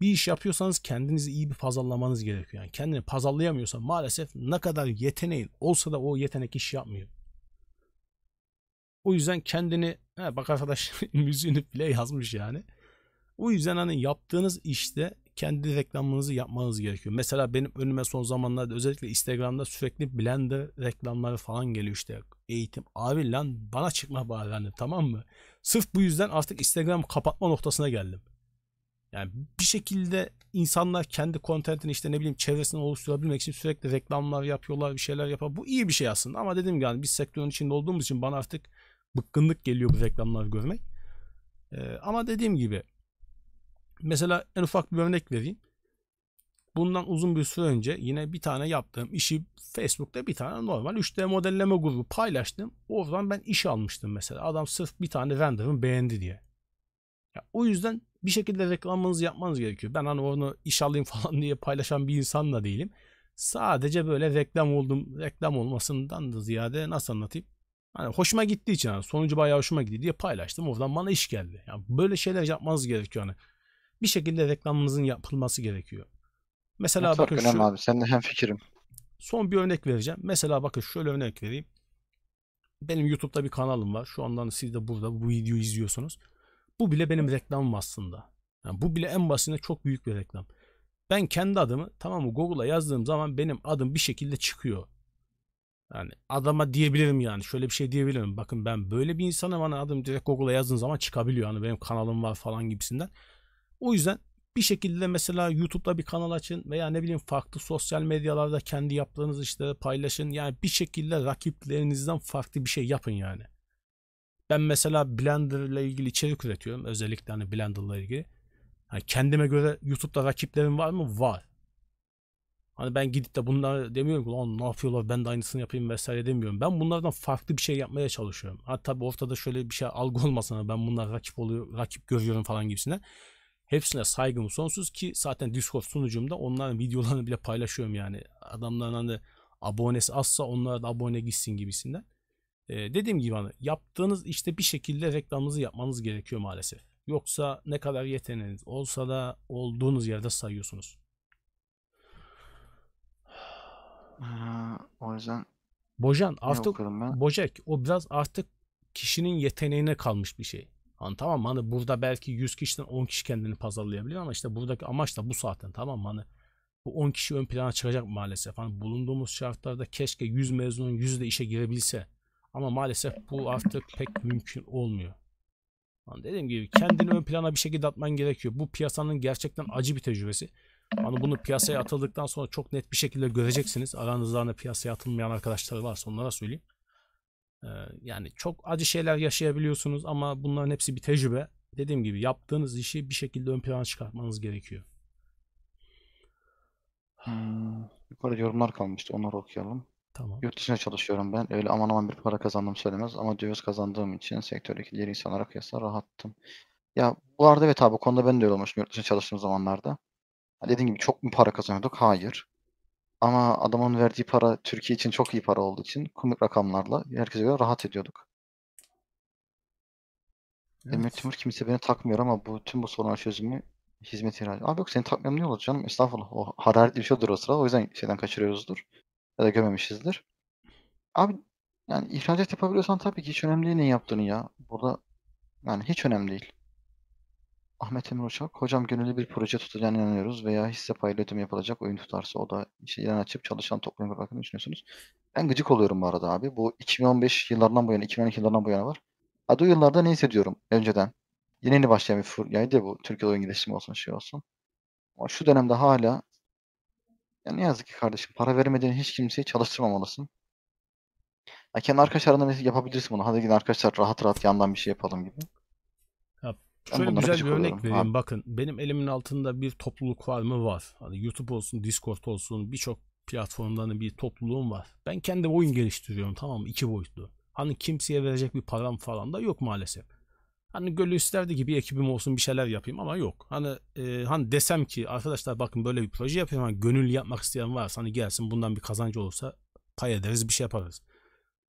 Bir iş yapıyorsanız kendinizi iyi bir pazarlamanız gerekiyor. Yani kendini pazarlayamıyorsa maalesef ne kadar yeteneğin olsa da o yetenek iş yapmıyor. O yüzden kendini he bak arkadaş müziğini bile yazmış yani. O yüzden hani yaptığınız işte kendi reklamınızı yapmanız gerekiyor. Mesela benim önüme son zamanlarda özellikle Instagram'da sürekli Blender reklamları falan geliyor işte eğitim. Abi lan bana çıkma bari hani tamam mı? Sırf bu yüzden artık Instagram kapatma noktasına geldim. Yani bir şekilde insanlar kendi kontentini işte ne bileyim çevresini oluşturabilmek için sürekli reklamlar yapıyorlar bir şeyler yapar. Bu iyi bir şey aslında ama dedim gibi yani biz sektörün içinde olduğumuz için bana artık bıkkınlık geliyor bu reklamlar görmek. Ee, ama dediğim gibi mesela en ufak bir örnek vereyim. Bundan uzun bir süre önce yine bir tane yaptığım işi Facebook'ta bir tane normal 3D modelleme grubu paylaştım. Oradan ben iş almıştım mesela. Adam sırf bir tane render'ın beğendi diye. Ya, o yüzden bir şekilde reklamınızı yapmanız gerekiyor. Ben hani onu iş alayım falan diye paylaşan bir insanla değilim. Sadece böyle reklam oldum, reklam olmasından da ziyade nasıl anlatayım? Hani hoşuma gittiği için yani sonucu bayağı hoşuma gitti diye paylaştım. Oradan bana iş geldi. Yani böyle şeyler yapmanız gerekiyor hani. Bir şekilde reklamımızın yapılması gerekiyor. Mesela ya, bakın şu. abi sen de hem fikrim. Son bir örnek vereceğim. Mesela bakın şöyle örnek vereyim. Benim YouTube'da bir kanalım var. Şu andan siz de burada bu videoyu izliyorsunuz. Bu bile benim reklamım aslında. Yani bu bile en basitinde çok büyük bir reklam. Ben kendi adımı tamam mı Google'a yazdığım zaman benim adım bir şekilde çıkıyor. Yani adama diyebilirim yani şöyle bir şey diyebilirim. Bakın ben böyle bir insana bana hani adım direkt Google'a yazdığın zaman çıkabiliyor. Hani benim kanalım var falan gibisinden. O yüzden bir şekilde mesela YouTube'da bir kanal açın veya ne bileyim farklı sosyal medyalarda kendi yaptığınız işleri paylaşın. Yani bir şekilde rakiplerinizden farklı bir şey yapın yani. Ben mesela Blender ile ilgili içerik üretiyorum. Özellikle hani Blender ile ilgili. Yani kendime göre YouTube'da rakiplerim var mı? Var. Hani ben gidip de bunlar demiyorum ki lan ne yapıyorlar ben de aynısını yapayım vesaire demiyorum. Ben bunlardan farklı bir şey yapmaya çalışıyorum. Hatta tabii ortada şöyle bir şey algı olmasına ben bunlar rakip oluyor, rakip görüyorum falan gibisine. Hepsine saygım sonsuz ki zaten Discord sunucumda onların videolarını bile paylaşıyorum yani. Adamların hani abonesi azsa onlara da abone gitsin gibisinden. Ee, dediğim gibi hani yaptığınız işte bir şekilde reklamınızı yapmanız gerekiyor maalesef. Yoksa ne kadar yeteneğiniz olsa da olduğunuz yerde sayıyorsunuz. o yüzden Bojan artık Bojek o biraz artık kişinin yeteneğine kalmış bir şey. Hani tamam mı? Hani burada belki 100 kişiden 10 kişi kendini pazarlayabiliyor ama işte buradaki amaç da bu zaten tamam mı? Hani bu 10 kişi ön plana çıkacak maalesef. Hani bulunduğumuz şartlarda keşke 100 mezunun 100 de işe girebilse. Ama maalesef bu artık pek mümkün olmuyor. Hani dediğim gibi kendini ön plana bir şekilde atman gerekiyor. Bu piyasanın gerçekten acı bir tecrübesi. Ama bunu piyasaya atıldıktan sonra çok net bir şekilde göreceksiniz. Aranızda da hani piyasaya atılmayan arkadaşlar varsa onlara söyleyeyim. Ee, yani çok acı şeyler yaşayabiliyorsunuz ama bunların hepsi bir tecrübe. Dediğim gibi yaptığınız işi bir şekilde ön plana çıkartmanız gerekiyor. Hmm, yukarı yorumlar kalmıştı. Onları okuyalım. Tamam. Yurt dışına çalışıyorum ben. Öyle aman aman bir para kazandım söylemez ama döviz kazandığım için sektördeki diğer insanlara kıyasla rahattım. Ya bu arada evet abi konuda ben de öyle olmuştum yurt dışına çalıştığım zamanlarda. Dediğim gibi çok mu para kazanıyorduk? Hayır. Ama adamın verdiği para Türkiye için çok iyi para olduğu için komik rakamlarla herkese göre rahat ediyorduk. Evet. Demir Timur kimse beni takmıyor ama bu tüm bu sorunlar çözümü hizmet ihracı. Abi yok seni takmıyorum ne olur canım estağfurullah. O hararetli bir şey olur o sıra. O yüzden şeyden kaçırıyoruzdur. Ya da gömemişizdir. Abi yani ihracat yapabiliyorsan tabii ki hiç önemli değil ne yaptığını ya. Burada yani hiç önemli değil. Ahmet Emir Uçak. Hocam gönüllü bir proje tutacağına inanıyoruz veya hisse paylaşım yapılacak oyun tutarsa o da işte ilan açıp çalışan toplum hakkında düşünüyorsunuz. Ben gıcık oluyorum bu arada abi. Bu 2015 yıllarından bu yana, 2012 yıllarından bu yana var. Adı o yıllarda ne hissediyorum önceden? Yeni yeni başlayan bir furyaydı bu. Türkiye'de oyun geliştirme olsun şey olsun. Ama şu dönemde hala ya ne yazık ki kardeşim para vermediğin hiç kimseyi çalıştırmamalısın. Ya kendi arkadaşlarına mesela yapabilirsin bunu. Hadi gidin arkadaşlar rahat rahat yandan bir şey yapalım gibi. Şöyle güzel bir örnek oluyorum. vereyim. Abi. Bakın benim elimin altında bir topluluk var mı? Var. Hani YouTube olsun, Discord olsun birçok platformdan hani bir topluluğum var. Ben kendi oyun geliştiriyorum tamam mı? İki boyutlu. Hani kimseye verecek bir param falan da yok maalesef. Hani gönül isterdi ki bir ekibim olsun bir şeyler yapayım ama yok. Hani e, hani desem ki arkadaşlar bakın böyle bir proje yapıyorum. Hani gönül yapmak isteyen varsa hani gelsin bundan bir kazancı olursa pay ederiz bir şey yaparız.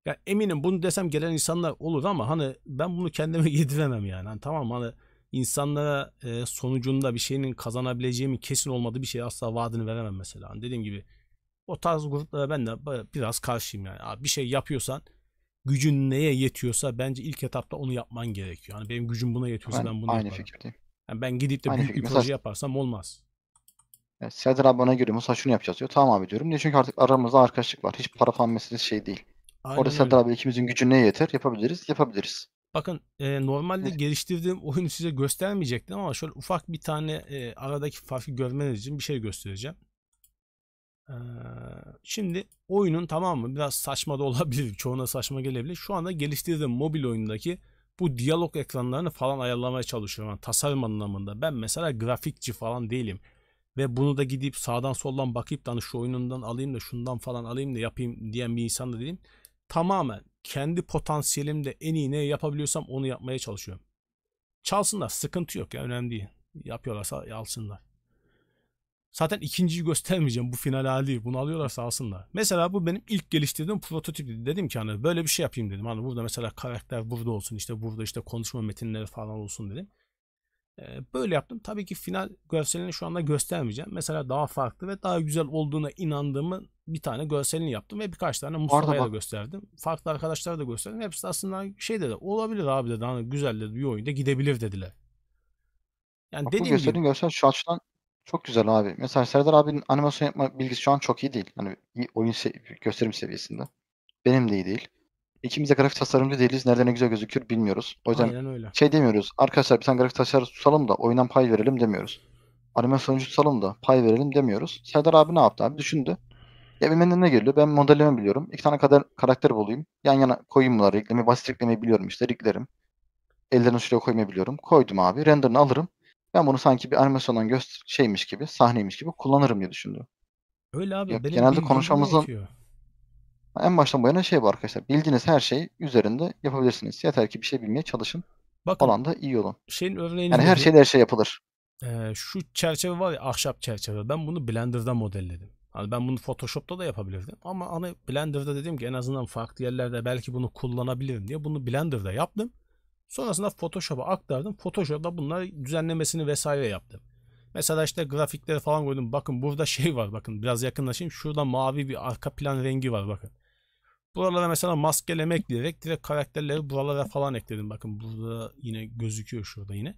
Ya yani eminim bunu desem gelen insanlar olur ama hani ben bunu kendime yediremem yani. Hani tamam hani insanlara e, sonucunda bir şeyin kazanabileceği kesin olmadığı bir şey asla vaadini veremem mesela. Hani dediğim gibi o tarz gruplara ben de biraz karşıyım yani. Abi bir şey yapıyorsan gücün neye yetiyorsa bence ilk etapta onu yapman gerekiyor. Yani benim gücüm buna yetiyorsa ben, ben bunu aynı yaparım. Yani ben gidip de aynı büyük fikir. bir proje Mesela... yaparsam olmaz. Yani Serdar bana göre Musa şunu yapacağız diyor. Tamam abi diyorum. Niye? Çünkü artık aramızda arkadaşlık var. Hiç para falan meselesi şey değil. Aynen Orada öyle. Serdar abi ikimizin gücü neye yeter? Yapabiliriz. Yapabiliriz. Bakın e, normalde evet. geliştirdiğim oyunu size göstermeyecektim ama şöyle ufak bir tane e, aradaki farkı görmeniz için bir şey göstereceğim. Ee, şimdi oyunun tamam mı biraz saçma da olabilir çoğuna saçma gelebilir. Şu anda geliştirdiğim mobil oyundaki bu diyalog ekranlarını falan ayarlamaya çalışıyorum. Yani tasarım anlamında. Ben mesela grafikçi falan değilim. Ve bunu da gidip sağdan soldan bakıp da hani şu oyunundan alayım da şundan falan alayım da yapayım diyen bir insan da değilim. Tamamen kendi potansiyelimde en iyi ne yapabiliyorsam onu yapmaya çalışıyorum. Çalsınlar sıkıntı yok ya önemli değil. Yapıyorlarsa alsınlar. Zaten ikinciyi göstermeyeceğim bu final hali bunu alıyorlarsa alsınlar. Mesela bu benim ilk geliştirdiğim prototipti. Dedim ki hani böyle bir şey yapayım dedim. Hani burada mesela karakter burada olsun işte burada işte konuşma metinleri falan olsun dedim. Böyle yaptım. Tabii ki final görselini şu anda göstermeyeceğim. Mesela daha farklı ve daha güzel olduğuna inandığımı bir tane görselini yaptım ve birkaç tane Mustafa'ya da gösterdim. Farklı arkadaşlara da gösterdim. Hepsi aslında şey dedi olabilir abi dedi. Hani güzel dedi bir oyunda gidebilir dediler. Yani Bak, dediğim bu gibi. görsel şu açıdan çok güzel abi. Mesela Serdar abinin animasyon yapma bilgisi şu an çok iyi değil. Hani iyi oyun se- gösterim seviyesinde. Benim de iyi değil. İkimiz de grafik tasarımcı değiliz. Nerede ne güzel gözükür bilmiyoruz. O yüzden öyle. şey demiyoruz. Arkadaşlar bir tane grafik tasarı tutalım da oyundan pay verelim demiyoruz. Animasyoncu tutalım da pay verelim demiyoruz. Serdar abi ne yaptı abi? Düşündü. Ya ne geliyor? Ben modelleme biliyorum. İki tane kader, karakter bulayım. Yan yana koyayım bunları. Riglemi, basit riglemeyi biliyorum işte. Riglerim. Ellerini şuraya koymayı biliyorum. Koydum abi. Render'ını alırım. Ben bunu sanki bir animasyondan göster şeymiş gibi, sahneymiş gibi kullanırım diye düşündüm. Öyle abi. Ya, benim genelde konuşmamızın yetiyor. En baştan bu yana şey bu arkadaşlar. Bildiğiniz her şeyi üzerinde yapabilirsiniz. Yeter ki bir şey bilmeye çalışın. Bakın, falan da iyi olun. Şeyin örneğini yani her şeyde her şey yapılır. E, şu çerçeve var ya ahşap çerçeve. Ben bunu Blender'da modelledim. Hani ben bunu Photoshop'ta da yapabilirdim. Ama hani Blender'da dedim ki en azından farklı yerlerde belki bunu kullanabilirim diye bunu Blender'da yaptım. Sonrasında Photoshop'a aktardım. Photoshop'ta bunlar düzenlemesini vesaire yaptım. Mesela işte grafikleri falan koydum. Bakın burada şey var bakın biraz yakınlaşayım. Şurada mavi bir arka plan rengi var bakın. Buralara mesela maskelemek ekleyerek direkt karakterleri buralara falan ekledim. Bakın burada yine gözüküyor şurada yine.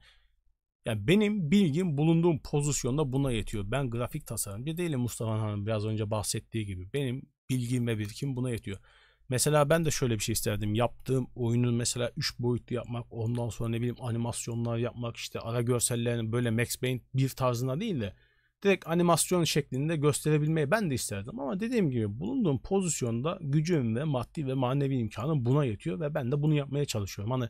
Yani benim bilgim bulunduğum pozisyonda buna yetiyor. Ben grafik tasarımcı değilim Mustafa Hanım biraz önce bahsettiği gibi. Benim bilgim ve birikim buna yetiyor. Mesela ben de şöyle bir şey isterdim. Yaptığım oyunun mesela 3 boyutlu yapmak, ondan sonra ne bileyim animasyonlar yapmak, işte ara görsellerini böyle Max Payne bir tarzına değil de direkt animasyon şeklinde gösterebilmeyi ben de isterdim ama dediğim gibi bulunduğum pozisyonda gücüm ve maddi ve manevi imkanım buna yetiyor ve ben de bunu yapmaya çalışıyorum. Hani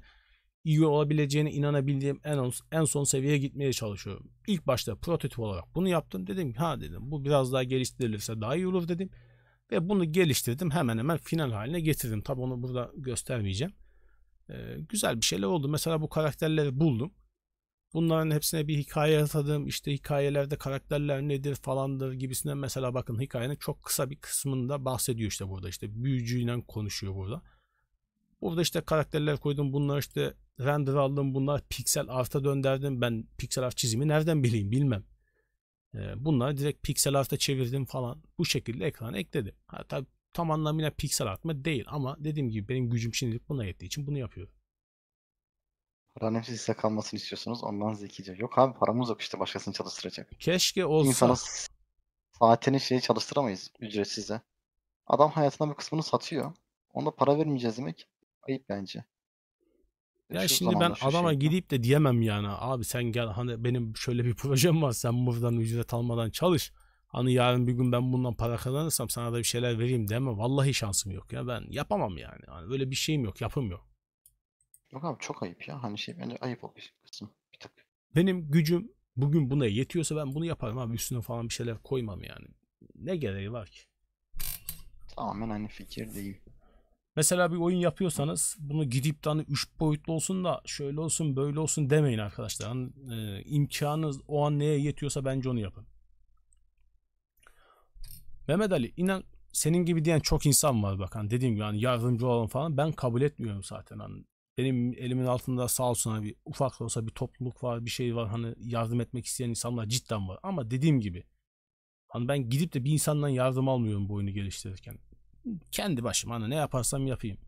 iyi olabileceğine inanabildiğim en, son en son seviyeye gitmeye çalışıyorum. İlk başta prototip olarak bunu yaptım dedim ha dedim bu biraz daha geliştirilirse daha iyi olur dedim ve bunu geliştirdim hemen hemen final haline getirdim. Tabi onu burada göstermeyeceğim. Ee, güzel bir şeyler oldu. Mesela bu karakterleri buldum. Bunların hepsine bir hikaye yazadığım İşte hikayelerde karakterler nedir falandır gibisine mesela bakın hikayenin çok kısa bir kısmında bahsediyor işte burada işte büyücüyle konuşuyor burada. Burada işte karakterler koydum bunlar işte render aldım bunlar piksel arta döndürdüm ben piksel art çizimi nereden bileyim bilmem. Ee, bunları direkt piksel arta çevirdim falan bu şekilde ekrana ekledim. Ha, tam anlamıyla piksel art mı değil ama dediğim gibi benim gücüm şimdilik buna yettiği için bunu yapıyorum. Paranın hepsi size kalmasını istiyorsunuz. Ondan zekice. Yok abi paramız yok işte başkasını çalıştıracak. Keşke olsa. İnsana saatini şeyi çalıştıramayız ücretsize. Adam hayatından bir kısmını satıyor. Ona para vermeyeceğiz demek ayıp bence. Ya şu şimdi ben adama şey gidip de diyemem yani abi sen gel hani benim şöyle bir projem var sen buradan ücret almadan çalış. Hani yarın bir gün ben bundan para kazanırsam sana da bir şeyler vereyim deme. Vallahi şansım yok ya ben yapamam yani. Hani böyle bir şeyim yok yapım yok. Yok abi çok ayıp ya. Hani şey bence hani ayıp oluyor kısım bir tık. Benim gücüm bugün buna yetiyorsa ben bunu yaparım abi üstüne falan bir şeyler koymam yani. Ne gereği var ki? Tamamen hani fikir değil. Mesela bir oyun yapıyorsanız bunu gidip de hani 3 boyutlu olsun da şöyle olsun böyle olsun demeyin arkadaşlar. Hani, e, imkanınız o an neye yetiyorsa bence onu yapın. Mehmet Ali inan senin gibi diyen çok insan var bakan hani dediğim gibi hani yardımcı olan falan ben kabul etmiyorum zaten hani benim elimin altında sağ olsun abi ufak da olsa bir topluluk var bir şey var hani yardım etmek isteyen insanlar cidden var ama dediğim gibi hani ben gidip de bir insandan yardım almıyorum bu oyunu geliştirirken kendi başıma hani ne yaparsam yapayım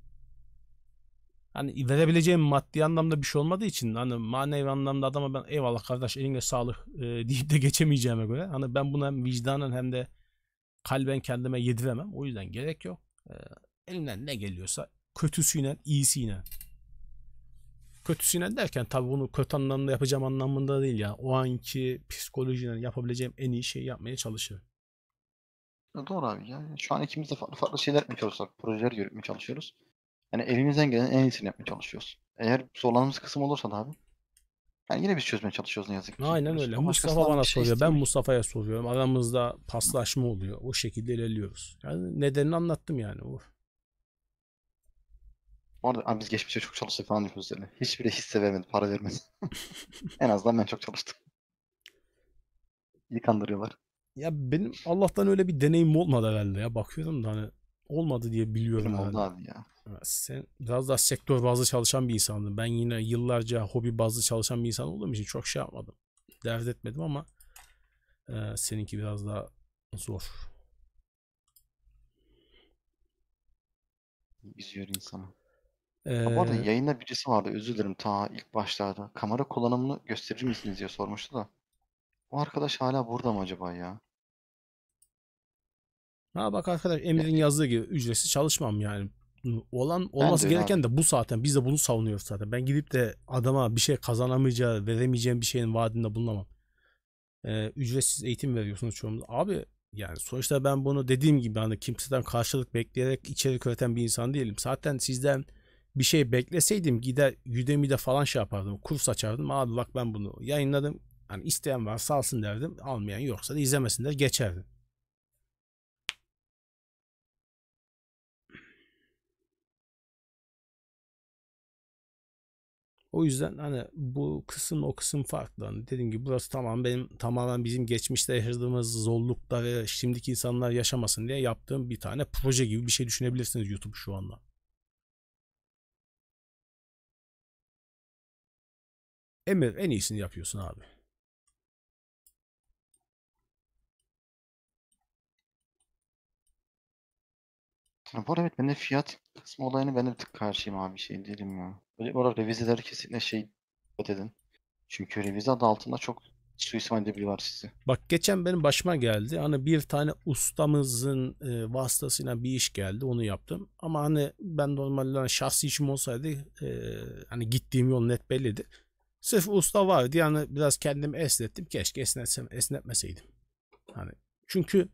hani verebileceğim maddi anlamda bir şey olmadığı için hani manevi anlamda adama ben eyvallah kardeş eline sağlık e, deyip de geçemeyeceğime göre hani ben bunu hem vicdanen hem de kalben kendime yediremem o yüzden gerek yok e, elimden ne geliyorsa kötüsüyle iyisiyle kötüsüne derken tabii bunu kötü anlamda yapacağım anlamında değil ya. O anki psikolojiden yapabileceğim en iyi şeyi yapmaya çalışırım. Ya doğru abi ya. Şu an ikimiz de farklı farklı şeyler yapmaya çalışıyoruz. Projeler yürütmeye çalışıyoruz. Yani elimizden gelen en iyisini yapmaya çalışıyoruz. Eğer zorlandığımız kısım olursa da abi yani yine biz çözmeye çalışıyoruz ne yazık ki. Aynen öyle. Mustafa bana şey soruyor. Ben Mustafa'ya soruyorum. Aramızda paslaşma oluyor. O şekilde ilerliyoruz. Yani nedenini anlattım yani. Of. Orada abi biz geçmişte çok çalıştık falan diyoruz yani. Hiçbiri hisse vermedi, para vermedi. en azından ben çok çalıştım. İyi kandırıyorlar. Ya benim Allah'tan öyle bir deneyim olmadı herhalde ya. Bakıyorum da hani olmadı diye biliyorum. Benim oldu abi ya. Sen biraz daha sektör bazlı çalışan bir insandın. Ben yine yıllarca hobi bazlı çalışan bir insan olduğum için çok şey yapmadım. Dert etmedim ama e, seninki biraz daha zor. İzliyor insanı. Ee, Ha, bu arada yayında birisi vardı özür dilerim ta ilk başlarda. Kamera kullanımını gösterir misiniz diye sormuştu da. O arkadaş hala burada mı acaba ya? ha bak arkadaş Emir'in yazdığı gibi ücretsiz çalışmam yani. Olan olması öyle gereken de bu zaten. Biz de bunu savunuyoruz zaten. Ben gidip de adama bir şey kazanamayacağı, veremeyeceğim bir şeyin vaadinde bulunamam. Ee, ücretsiz eğitim veriyorsunuz çoğumuz. Abi yani sonuçta ben bunu dediğim gibi hani kimseden karşılık bekleyerek içerik üreten bir insan değilim. Zaten sizden bir şey bekleseydim gider Udemy'de falan şey yapardım. Kurs açardım. Abi bak ben bunu yayınladım. Hani isteyen varsa alsın derdim. Almayan yoksa da izlemesin der geçerdim. O yüzden hani bu kısım o kısım farklı. Hani dediğim gibi burası tamam benim tamamen bizim geçmişte yaşadığımız zorlukları şimdiki insanlar yaşamasın diye yaptığım bir tane proje gibi bir şey düşünebilirsiniz YouTube şu anda. Emir en iyisini yapıyorsun abi. Ya evet ben de fiyat kısmı olayını ben de bir tık karşıyım abi şey değilim ya. Böyle bu arada revizeleri kesinlikle şey dikkat edin. Çünkü revize adı altında çok suistimal edebiliyorlar sizi. Bak geçen benim başıma geldi. Hani bir tane ustamızın e, vasıtasıyla bir iş geldi. Onu yaptım. Ama hani ben normalde hani şahsi işim olsaydı e, hani gittiğim yol net belliydi. Sırf usta var diye yani biraz kendimi esnettim. Keşke esnetsem, esnetmeseydim. Hani çünkü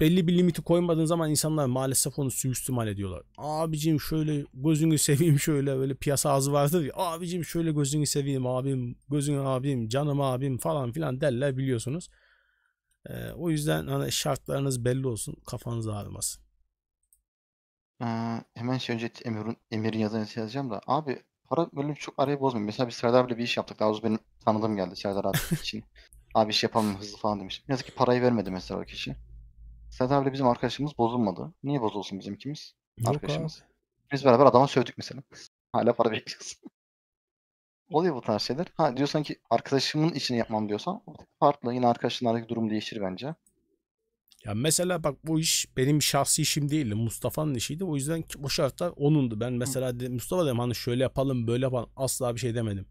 belli bir limiti koymadığın zaman insanlar maalesef onu suistimal ediyorlar. Abicim şöyle gözünü seveyim şöyle böyle piyasa ağzı vardır ya. Abicim şöyle gözünü seveyim abim, gözünü abim, canım abim falan filan derler biliyorsunuz. Ee, o yüzden hani şartlarınız belli olsun. Kafanız ağrımasın. Ee, hemen şey önce Emir'in Emir yazan yazacağım da abi para bölümü çok arayı bozmuyor. Mesela bir Serdar bile bir iş yaptık. Daha doğrusu benim tanıdığım geldi Serdar abi için. abi iş yapalım hızlı falan demiş. Ne yazık ki parayı vermedi mesela o kişi. Serdar bile bizim arkadaşımız bozulmadı. Niye bozulsun bizimkimiz? Yok arkadaşımız. Abi. Biz beraber adama sövdük mesela. Hala para bekliyoruz. Oluyor bu tarz şeyler. Ha diyorsan ki arkadaşımın işini yapmam diyorsan farklı. Yine arkadaşın durum değişir bence. Ya mesela bak bu iş benim şahsi işim değildi. Mustafa'nın işiydi. O yüzden o şartta onundu. Ben mesela dedim, Mustafa dedim hani şöyle yapalım böyle yapalım. Asla bir şey demedim.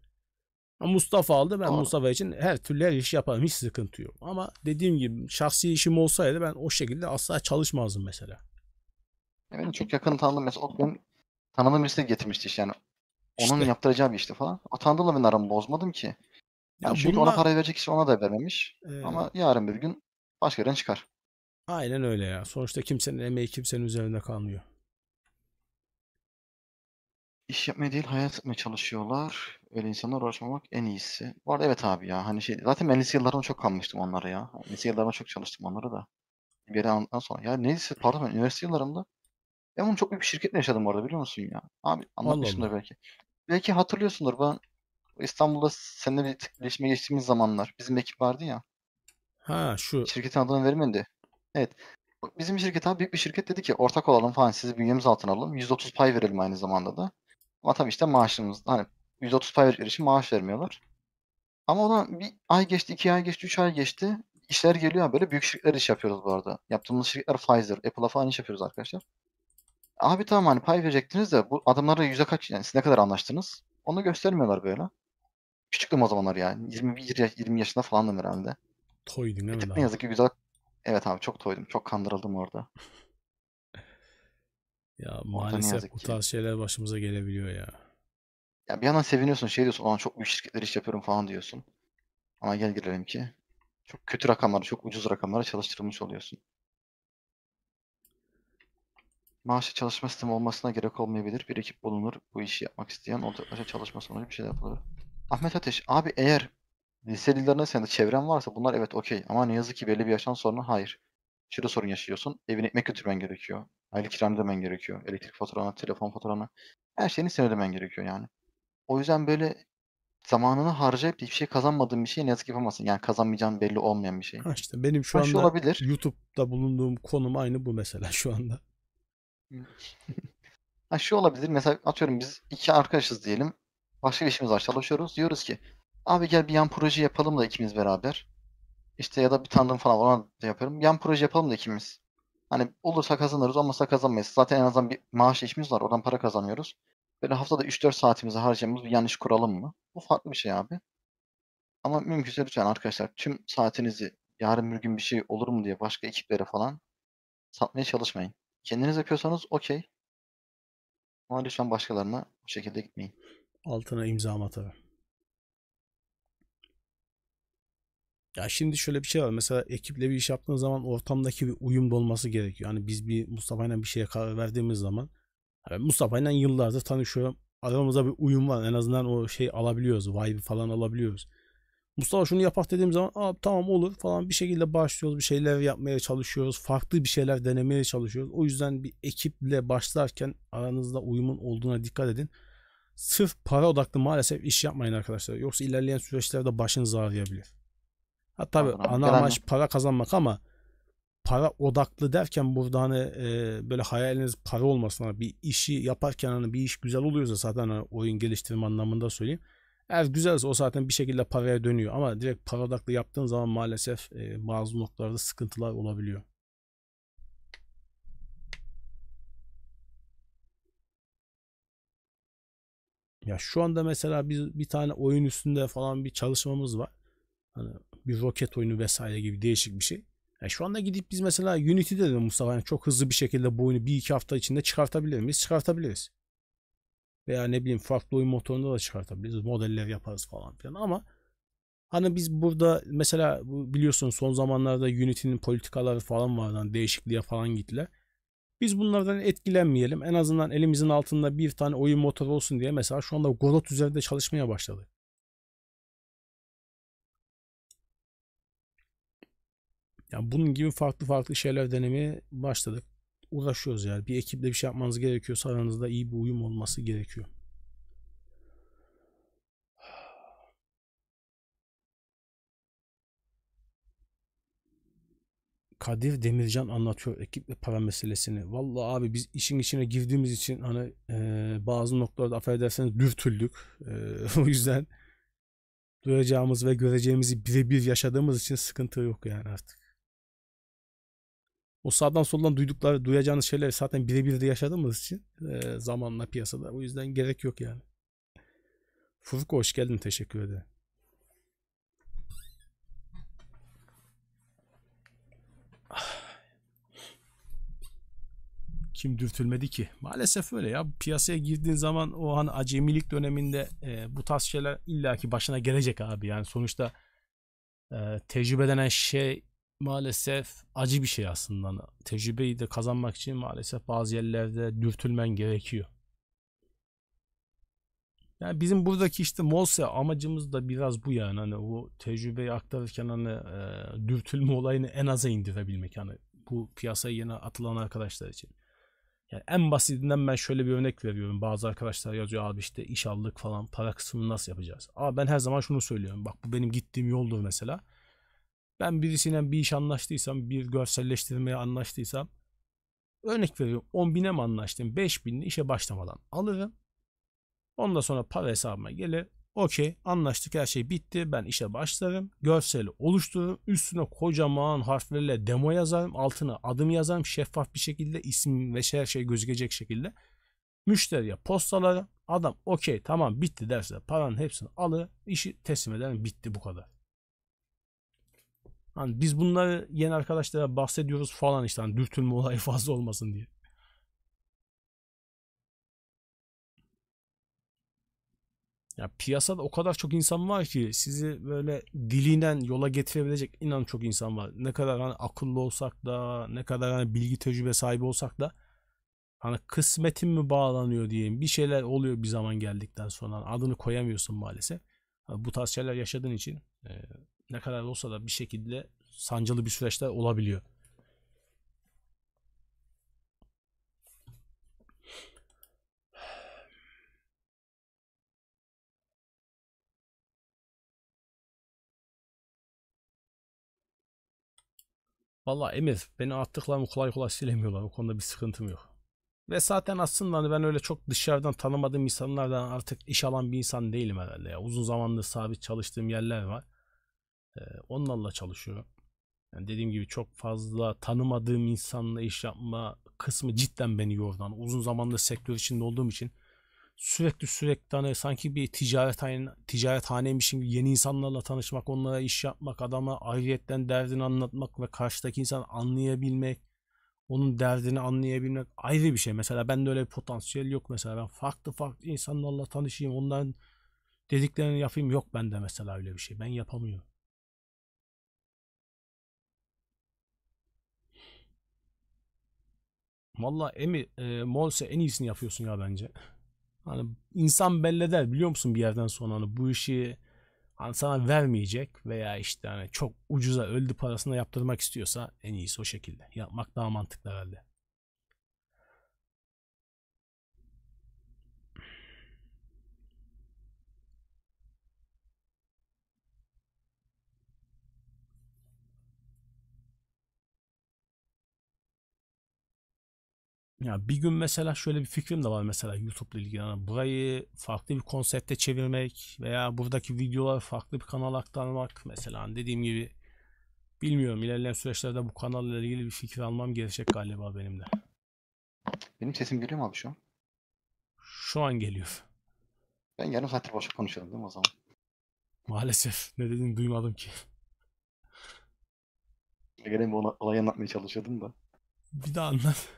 Mustafa aldı. Ben Aa. Mustafa için her türlü her işi yaparım. Hiç sıkıntı yok. Ama dediğim gibi şahsi işim olsaydı ben o şekilde asla çalışmazdım mesela. Yani çok yakın tanıdım. Mesela o gün tanıdığım birisi getirmişti iş yani. Onun işte. yaptıracağı bir işti falan. O ben aramı bozmadım ki. Yani ya çünkü bunlar... ona para verecek kişi ona da vermemiş. Ee... Ama yarın bir gün başka yerden çıkar. Aynen öyle ya. Sonuçta kimsenin emeği kimsenin üzerinde kalmıyor. İş yapmaya değil hayat yapmaya çalışıyorlar. Öyle insanlar uğraşmamak en iyisi. Bu arada evet abi ya hani şey zaten ben lise yıllarımda çok kalmıştım onlara ya. Hani lise yıllarımda çok çalıştım onlara da. Bir yere sonra. Ya neyse pardon ben üniversite yıllarımda ben bunu çok büyük bir şirketle yaşadım orada biliyor musun ya? Abi anlatmışımdır belki. Belki hatırlıyorsundur ben İstanbul'da seninle bir iletişime geçtiğimiz zamanlar bizim ekip vardı ya. Ha şu. Şirketin adını vermedi. Evet. Bizim şirket abi büyük bir şirket dedi ki ortak olalım falan sizi bünyemiz altına alalım. 130 pay verelim aynı zamanda da. Ama tabii işte maaşımız hani 130 pay verir için maaş vermiyorlar. Ama ona bir ay geçti, iki ay geçti, üç ay geçti. İşler geliyor böyle büyük şirketler iş yapıyoruz bu arada. Yaptığımız şirketler Pfizer, Apple'a falan iş yapıyoruz arkadaşlar. Abi tamam hani pay verecektiniz de bu adamlara yüzde kaç yani siz ne kadar anlaştınız? Onu göstermiyorlar böyle. Küçüktüm o zamanlar yani. 21 yaş, 20 yaşında falandım herhalde. Toydun mi? Ne yazık ki güzel Evet abi çok toydum. Çok kandırıldım orada. ya maalesef bu tarz şeyler başımıza gelebiliyor ya. Ya bir yandan seviniyorsun şey diyorsun. Ulan çok büyük şirketler iş yapıyorum falan diyorsun. Ama gel girelim ki çok kötü rakamlara, çok ucuz rakamlara çalıştırılmış oluyorsun. Maaşlı çalışma sistemi olmasına gerek olmayabilir. Bir ekip bulunur. Bu işi yapmak isteyen ortaklaşa çalışma sonucu bir şey yapılır. Ahmet Ateş, abi eğer Lise yıllarında senin de çevren varsa bunlar evet okey. Ama ne yazık ki belli bir yaştan sonra hayır. Şurada sorun yaşıyorsun. Evine ekmek götürmen gerekiyor. Aylık kiranı ödemen gerekiyor. Elektrik faturanı, telefon faturanı. Her şeyini sen ödemen gerekiyor yani. O yüzden böyle zamanını harcayıp hiçbir şey kazanmadığın bir şey ne yazık ki yapamazsın. Yani kazanmayacağın belli olmayan bir şey. Ha işte benim şu ha, anda şu olabilir. YouTube'da bulunduğum konum aynı bu mesela şu anda. ha şu olabilir. Mesela atıyorum biz iki arkadaşız diyelim. Başka bir işimiz var. Çalışıyoruz. Diyoruz ki Abi gel bir yan proje yapalım da ikimiz beraber. İşte ya da bir tanıdığım falan var ona da yapıyorum. Yan proje yapalım da ikimiz. Hani olursa kazanırız olmasa kazanmayız. Zaten en azından bir maaş işimiz var. Oradan para kazanıyoruz. Böyle haftada 3-4 saatimizi harcayalımız bir yanlış kuralım mı? Bu farklı bir şey abi. Ama mümkünse lütfen arkadaşlar tüm saatinizi yarın bir gün bir şey olur mu diye başka ekiplere falan satmaya çalışmayın. Kendiniz yapıyorsanız okey. Ama lütfen başkalarına bu şekilde gitmeyin. Altına imza ama tabii. Ya şimdi şöyle bir şey var. Mesela ekiple bir iş yaptığın zaman ortamdaki bir uyum olması gerekiyor. Yani biz bir Mustafa'yla bir şeye karar verdiğimiz zaman yani e, Mustafa'yla yıllardır tanışıyorum. Aramızda bir uyum var. En azından o şey alabiliyoruz. Vibe falan alabiliyoruz. Mustafa şunu yapak dediğim zaman Abi, tamam olur falan bir şekilde başlıyoruz. Bir şeyler yapmaya çalışıyoruz. Farklı bir şeyler denemeye çalışıyoruz. O yüzden bir ekiple başlarken aranızda uyumun olduğuna dikkat edin. Sırf para odaklı maalesef iş yapmayın arkadaşlar. Yoksa ilerleyen süreçlerde başınız ağrıyabilir. Ha, tabii Adına ana amaç mi? para kazanmak ama para odaklı derken burada hani e, böyle hayaliniz para olmasın. Hani bir işi yaparken hani bir iş güzel oluyorsa zaten hani oyun geliştirme anlamında söyleyeyim. Eğer güzelse o zaten bir şekilde paraya dönüyor ama direkt para odaklı yaptığın zaman maalesef e, bazı noktalarda sıkıntılar olabiliyor. Ya şu anda mesela biz bir tane oyun üstünde falan bir çalışmamız var. Hani bir roket oyunu vesaire gibi değişik bir şey. Yani şu anda gidip biz mesela Unity'de de Mustafa yani çok hızlı bir şekilde bu oyunu bir iki hafta içinde çıkartabilir miyiz? Çıkartabiliriz. Veya ne bileyim farklı oyun motorunda da çıkartabiliriz. Modeller yaparız falan filan ama hani biz burada mesela biliyorsun son zamanlarda Unity'nin politikaları falan vardı. Hani değişikliğe falan gittiler. Biz bunlardan etkilenmeyelim. En azından elimizin altında bir tane oyun motoru olsun diye mesela şu anda Godot üzerinde çalışmaya başladı. Yani bunun gibi farklı farklı şeyler denemeye başladık. Uğraşıyoruz yani. Bir ekiple bir şey yapmanız gerekiyor, aranızda iyi bir uyum olması gerekiyor. Kadir Demircan anlatıyor ekip ve para meselesini. Vallahi abi biz işin içine girdiğimiz için hani e, bazı noktalarda affederseniz dürtüldük. E, o yüzden duyacağımız ve göreceğimizi birebir yaşadığımız için sıkıntı yok yani artık o sağdan soldan duydukları, duyacağınız şeyler zaten birebir de yaşadığımız için e, zamanla piyasada. O yüzden gerek yok yani. Furko hoş geldin. Teşekkür ederim. Kim dürtülmedi ki? Maalesef öyle ya. Piyasaya girdiğin zaman o an acemilik döneminde e, bu tarz şeyler illaki başına gelecek abi. Yani sonuçta e, tecrübe denen şey maalesef acı bir şey aslında. Hani tecrübeyi de kazanmak için maalesef bazı yerlerde dürtülmen gerekiyor. Yani bizim buradaki işte Molse amacımız da biraz bu yani hani bu tecrübeyi aktarırken hani e, dürtülme olayını en aza indirebilmek hani bu piyasaya yeni atılan arkadaşlar için. Yani en basitinden ben şöyle bir örnek veriyorum. Bazı arkadaşlar yazıyor abi işte iş aldık falan para kısmını nasıl yapacağız? Abi ben her zaman şunu söylüyorum. Bak bu benim gittiğim yoldur mesela. Ben birisiyle bir iş anlaştıysam, bir görselleştirmeye anlaştıysam örnek veriyorum 10 bine mi anlaştım? 5 binini işe başlamadan alırım. Ondan sonra para hesabıma gelir. Okey anlaştık her şey bitti. Ben işe başlarım. Görseli oluştururum. Üstüne kocaman harflerle demo yazarım. Altına adım yazarım. Şeffaf bir şekilde isim ve her şey gözükecek şekilde. Müşteriye postalarım. Adam okey tamam bitti derse paranın hepsini alır. işi teslim ederim. Bitti bu kadar. Hani biz bunları yeni arkadaşlara bahsediyoruz falan işte hani dürtülme olayı fazla olmasın diye. Ya piyasada o kadar çok insan var ki sizi böyle dilinden yola getirebilecek inan çok insan var. Ne kadar hani akıllı olsak da, ne kadar hani bilgi tecrübe sahibi olsak da hani kısmetin mi bağlanıyor diyeyim. Bir şeyler oluyor bir zaman geldikten sonra. Hani adını koyamıyorsun maalesef. Hani bu tarz şeyler yaşadığın için ne kadar olsa da bir şekilde sancılı bir süreçte olabiliyor. Vallahi Emir beni attıklarımı kolay kolay silemiyorlar. O konuda bir sıkıntım yok. Ve zaten aslında hani ben öyle çok dışarıdan tanımadığım insanlardan artık iş alan bir insan değilim herhalde ya. Uzun zamandır sabit çalıştığım yerler var. Ee, onlarla çalışıyor. Yani dediğim gibi çok fazla tanımadığım insanla iş yapma kısmı cidden beni yordan. Hani uzun zamandır sektör içinde olduğum için sürekli sürekli hani sanki bir ticaret ticaret haneymişim gibi yeni insanlarla tanışmak, onlara iş yapmak, adama ayrıyetten derdini anlatmak ve karşıdaki insan anlayabilmek, onun derdini anlayabilmek ayrı bir şey. Mesela ben de öyle bir potansiyel yok mesela. Ben farklı farklı insanlarla tanışayım, onların dediklerini yapayım yok bende mesela öyle bir şey. Ben yapamıyorum. Valla Emi e, Molse en iyisini yapıyorsun ya bence. Hani insan belli biliyor musun bir yerden sonra hani bu işi hani sana vermeyecek veya işte hani çok ucuza öldü parasında yaptırmak istiyorsa en iyisi o şekilde. Yapmak daha mantıklı herhalde. Ya bir gün mesela şöyle bir fikrim de var mesela YouTube ile ilgili. Yani burayı farklı bir konsepte çevirmek veya buradaki videoları farklı bir kanal aktarmak. Mesela hani dediğim gibi bilmiyorum ilerleyen süreçlerde bu kanalla ilgili bir fikir almam gerekecek galiba benim de. Benim sesim geliyor mu abi şu an? Şu an geliyor. Ben yarım saattir boşa konuşuyorum değil mi o zaman? Maalesef. Ne dediğini duymadım ki. Gelin bir olay anlatmaya çalışıyordum da. Bir daha anlat.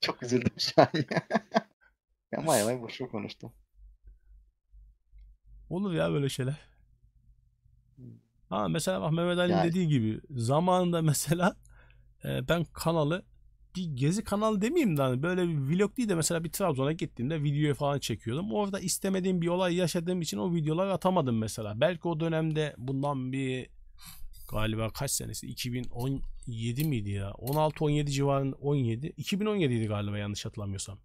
Çok üzüldüm şu an ya. Yama yama boşu konuştum. Olur ya böyle şeyler. Ha hmm. mesela bak Mehmet Ali yani. dediği gibi zamanında mesela e, ben kanalı bir gezi kanalı demeyeyim de hani böyle bir vlog değil de mesela bir Trabzon'a gittiğimde videoyu falan çekiyordum. Orada istemediğim bir olay yaşadığım için o videoları atamadım mesela. Belki o dönemde bundan bir galiba kaç senesi 2010 7 miydi ya? 16-17 civarında 17. 2017 idi galiba yanlış hatırlamıyorsam.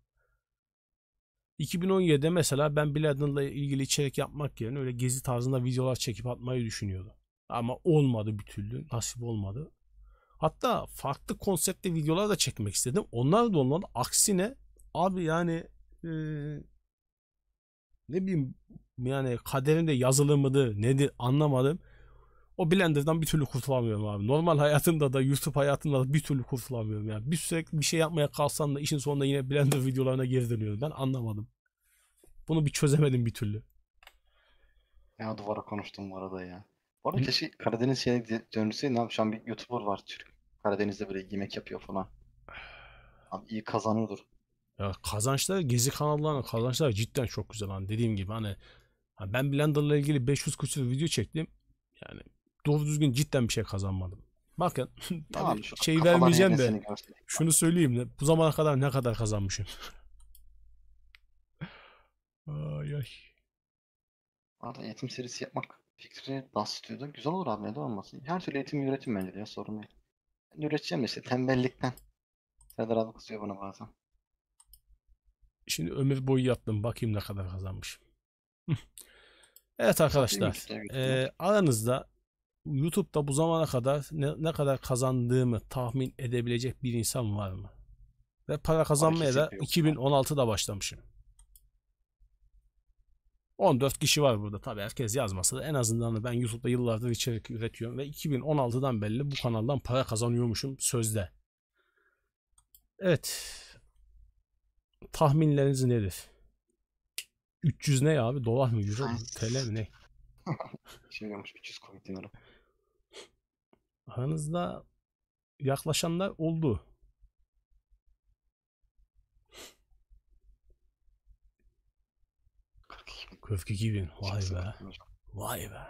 2017'de mesela ben Bill ilgili içerik yapmak yerine öyle gezi tarzında videolar çekip atmayı düşünüyordum. Ama olmadı bir türlü. Nasip olmadı. Hatta farklı konseptli videolar da çekmek istedim. Onlar da olmadı. Aksine abi yani ee, ne bileyim yani kaderinde yazılı mıdır nedir anlamadım. O blenderdan bir türlü kurtulamıyorum abi. Normal hayatımda da YouTube hayatımda da bir türlü kurtulamıyorum yani. Bir sürekli bir şey yapmaya kalsam da işin sonunda yine blender videolarına geri dönüyorum. Ben anlamadım. Bunu bir çözemedim bir türlü. Ya duvara konuştum bu arada ya. Bu arada Hı? keşke Karadeniz şeyine dönülseydi. Abi şu an bir YouTuber var Türk. Karadeniz'de böyle yemek yapıyor falan. Abi iyi kazanıyordur. Ya kazançlar gezi kanallarının kazançlar cidden çok güzel. Hani dediğim gibi hani ben Blender'la ilgili 500 küsur video çektim. Yani doğru düzgün cidden bir şey kazanmadım. Bakın tabii abi, şey vermeyeceğim de şunu söyleyeyim de bu zamana kadar ne kadar kazanmışım. ay ay. Valla eğitim serisi yapmak fikri bahsediyordu. Güzel olur abi neden olmasın. Her türlü yetim üretim bence ya sorun değil. Ben üreteceğim işte tembellikten. Serdar abi kızıyor bana bazen. Şimdi ömür boyu yaptım. Bakayım ne kadar kazanmışım. evet arkadaşlar. E, aranızda YouTube'da bu zamana kadar ne, ne kadar kazandığımı tahmin edebilecek bir insan var mı? Ve para kazanmaya da 2016'da şey başlamışım. 14 kişi var burada. Tabii herkes yazmasa da en azından da ben YouTube'da yıllardır içerik üretiyorum ve 2016'dan belli bu kanaldan para kazanıyormuşum sözde. Evet. Tahminleriniz nedir? 300 ne abi? Dolar mı? Euro mu? TL mi? Ne? şey olmuş 300 komik Aranızda yaklaşanlar oldu. Köfke gibi. Vay be. Vay be.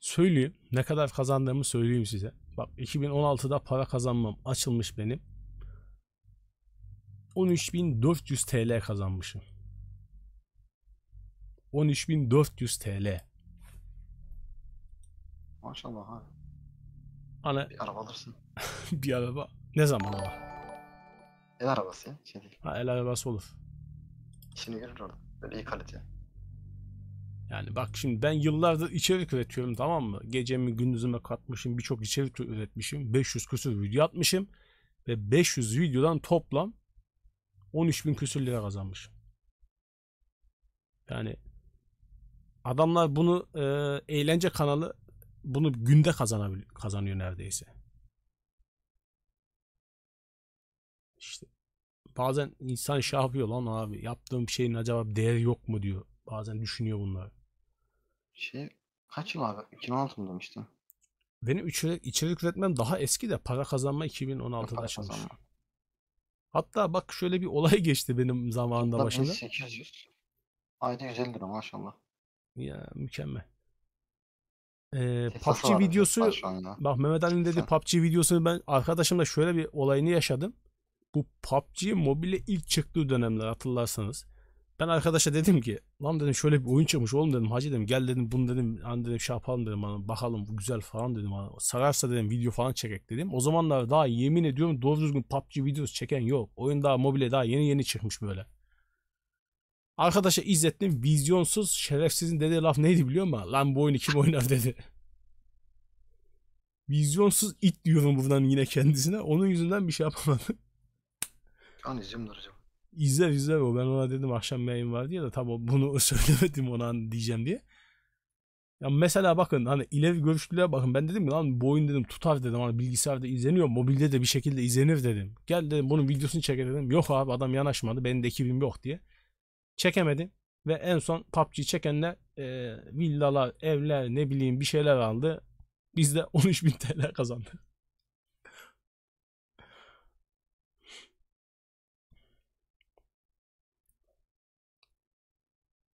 Söyleyeyim. Ne kadar kazandığımı söyleyeyim size. Bak 2016'da para kazanmam açılmış benim. 13.400 TL kazanmışım. 13.400 TL. Maşallah ha. Hani Bir araba alırsın. bir araba. Ne zaman ama? El arabası ya. Şey Ha, el arabası olur. İşini görür orada. Böyle iyi kalite. Yani bak şimdi ben yıllardır içerik üretiyorum tamam mı? Gecemi gündüzüme katmışım. Birçok içerik üretmişim. 500 küsur video atmışım. Ve 500 videodan toplam 13 bin küsür lira kazanmışım. Yani adamlar bunu e, eğlence kanalı bunu günde kazanabil kazanıyor neredeyse. İşte bazen insan şey yapıyor lan abi yaptığım şeyin acaba değeri yok mu diyor. Bazen düşünüyor bunlar. Şey kaç yıl abi? 2016 mı demiştin? Benim içerik, içerik üretmem daha eski de para kazanma 2016'da açılmış. Hatta bak şöyle bir olay geçti benim zamanında başında. 800. Ayda 150 lira maşallah. Ya mükemmel. Ee, PUBG videosu bak Mehmet Ali'nin dedi PUBG videosunu ben arkadaşımla şöyle bir olayını yaşadım. Bu PUBG mobile ilk çıktığı dönemler hatırlarsanız. Ben arkadaşa dedim ki lan dedim şöyle bir oyun çıkmış oğlum dedim hacı dedim gel dedim bunu dedim hani dedim şey yapalım dedim hani bakalım bu güzel falan dedim hani sararsa dedim video falan çekek dedim. O zamanlar daha yemin ediyorum doğru düzgün PUBG videosu çeken yok. Oyun daha mobile daha yeni yeni çıkmış böyle. Arkadaşa İzzettin vizyonsuz şerefsizin dediği laf neydi biliyor musun? Lan bu oyunu kim oynar dedi. vizyonsuz it diyorum buradan yine kendisine. Onun yüzünden bir şey yapamadım. An izimdir hocam. İzler izler o. Ben ona dedim akşam yayın var diye de tabi bunu söylemedim ona diyeceğim diye. Ya mesela bakın hani ileri görüşlülüğe bakın. Ben dedim ki lan bu oyun dedim tutar dedim. Hani bilgisayarda izleniyor. Mobilde de bir şekilde izlenir dedim. Gel dedim bunun videosunu çeker dedim. Yok abi adam yanaşmadı. Benim de ekibim yok diye. Çekemedi. Ve en son PUBG çekenler e, villalar, evler ne bileyim bir şeyler aldı. Biz de 13.000 TL kazandık.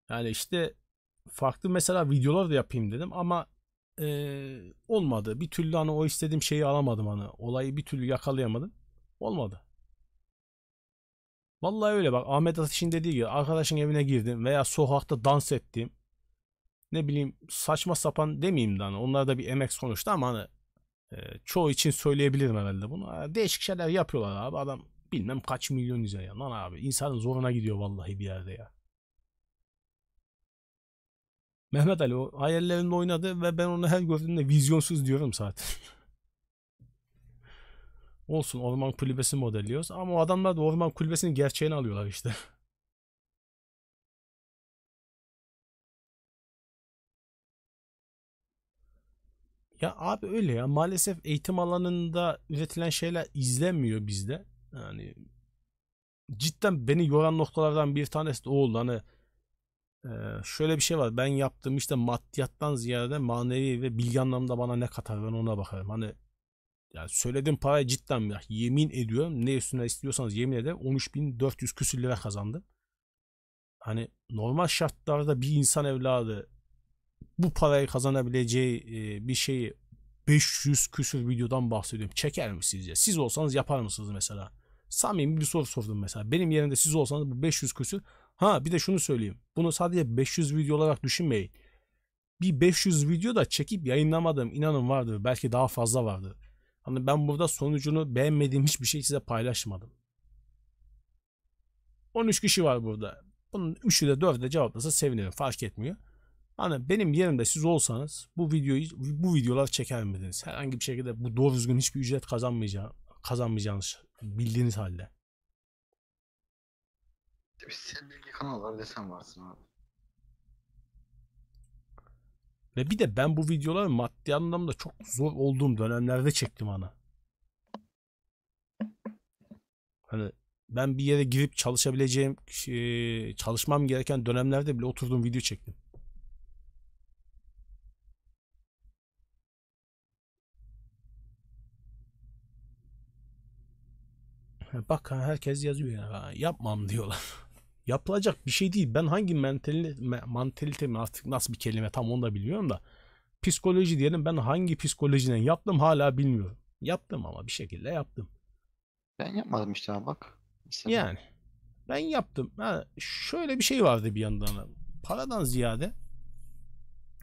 Yani işte farklı mesela videolar da yapayım dedim ama e, olmadı. Bir türlü hani o istediğim şeyi alamadım hani. Olayı bir türlü yakalayamadım. Olmadı. Vallahi öyle bak Ahmet Ateş'in dediği gibi arkadaşın evine girdim veya sokakta dans ettim. Ne bileyim saçma sapan demeyeyim de hani onlar da bir emek sonuçta ama hani e, çoğu için söyleyebilirim herhalde bunu. Değişik şeyler yapıyorlar abi adam bilmem kaç milyon izleniyor lan abi. insanın zoruna gidiyor vallahi bir yerde ya. Mehmet Ali o hayallerinde oynadı ve ben onu her gördüğümde vizyonsuz diyorum zaten. Olsun orman kulübesi modelliyoruz. Ama o adamlar da orman kulübesinin gerçeğini alıyorlar işte. Ya abi öyle ya. Maalesef eğitim alanında üretilen şeyler izlenmiyor bizde. Yani cidden beni yoran noktalardan bir tanesi de o oldu. Hani e, şöyle bir şey var. Ben yaptığım işte maddiyattan ziyade manevi ve bilgi anlamda bana ne katar ben ona bakarım. Hani yani söylediğim paraya cidden ya, yemin ediyorum ne üstüne istiyorsanız yemin ederim 13.400 küsür lira kazandım. Hani normal şartlarda bir insan evladı bu parayı kazanabileceği e, bir şeyi 500 küsür videodan bahsediyorum. Çeker mi sizce? Siz olsanız yapar mısınız mesela? Samimi bir soru sordum mesela. Benim yerinde siz olsanız bu 500 küsür. Ha bir de şunu söyleyeyim. Bunu sadece 500 video olarak düşünmeyin. Bir 500 video da çekip yayınlamadım. inanın vardır. Belki daha fazla vardır. Hani ben burada sonucunu beğenmediğim hiçbir şey size paylaşmadım. 13 kişi var burada. Bunun 3'ü de 4'ü de cevaplasa sevinirim fark etmiyor. Hani benim yerimde siz olsanız bu videoyu bu videolar çeker miydiniz? Herhangi bir şekilde bu doğru düzgün hiçbir ücret kazanmayacağı kazanmayacağınız bildiğiniz halde. Bir senin ilgi kanal desen varsın abi. Ve bir de ben bu videoları maddi anlamda çok zor olduğum dönemlerde çektim ana. Hani ben bir yere girip çalışabileceğim, e, çalışmam gereken dönemlerde bile oturduğum video çektim. Bak herkes yazıyor ya. Yapmam diyorlar. yapılacak bir şey değil. Ben hangi mentalite mi artık nasıl bir kelime tam onu da biliyorum da psikoloji diyelim ben hangi psikolojiden yaptım hala bilmiyorum. Yaptım ama bir şekilde yaptım. Ben yapmadım işte bak. Mesela. Yani ben yaptım. Ha, şöyle bir şey vardı bir yandan. Paradan ziyade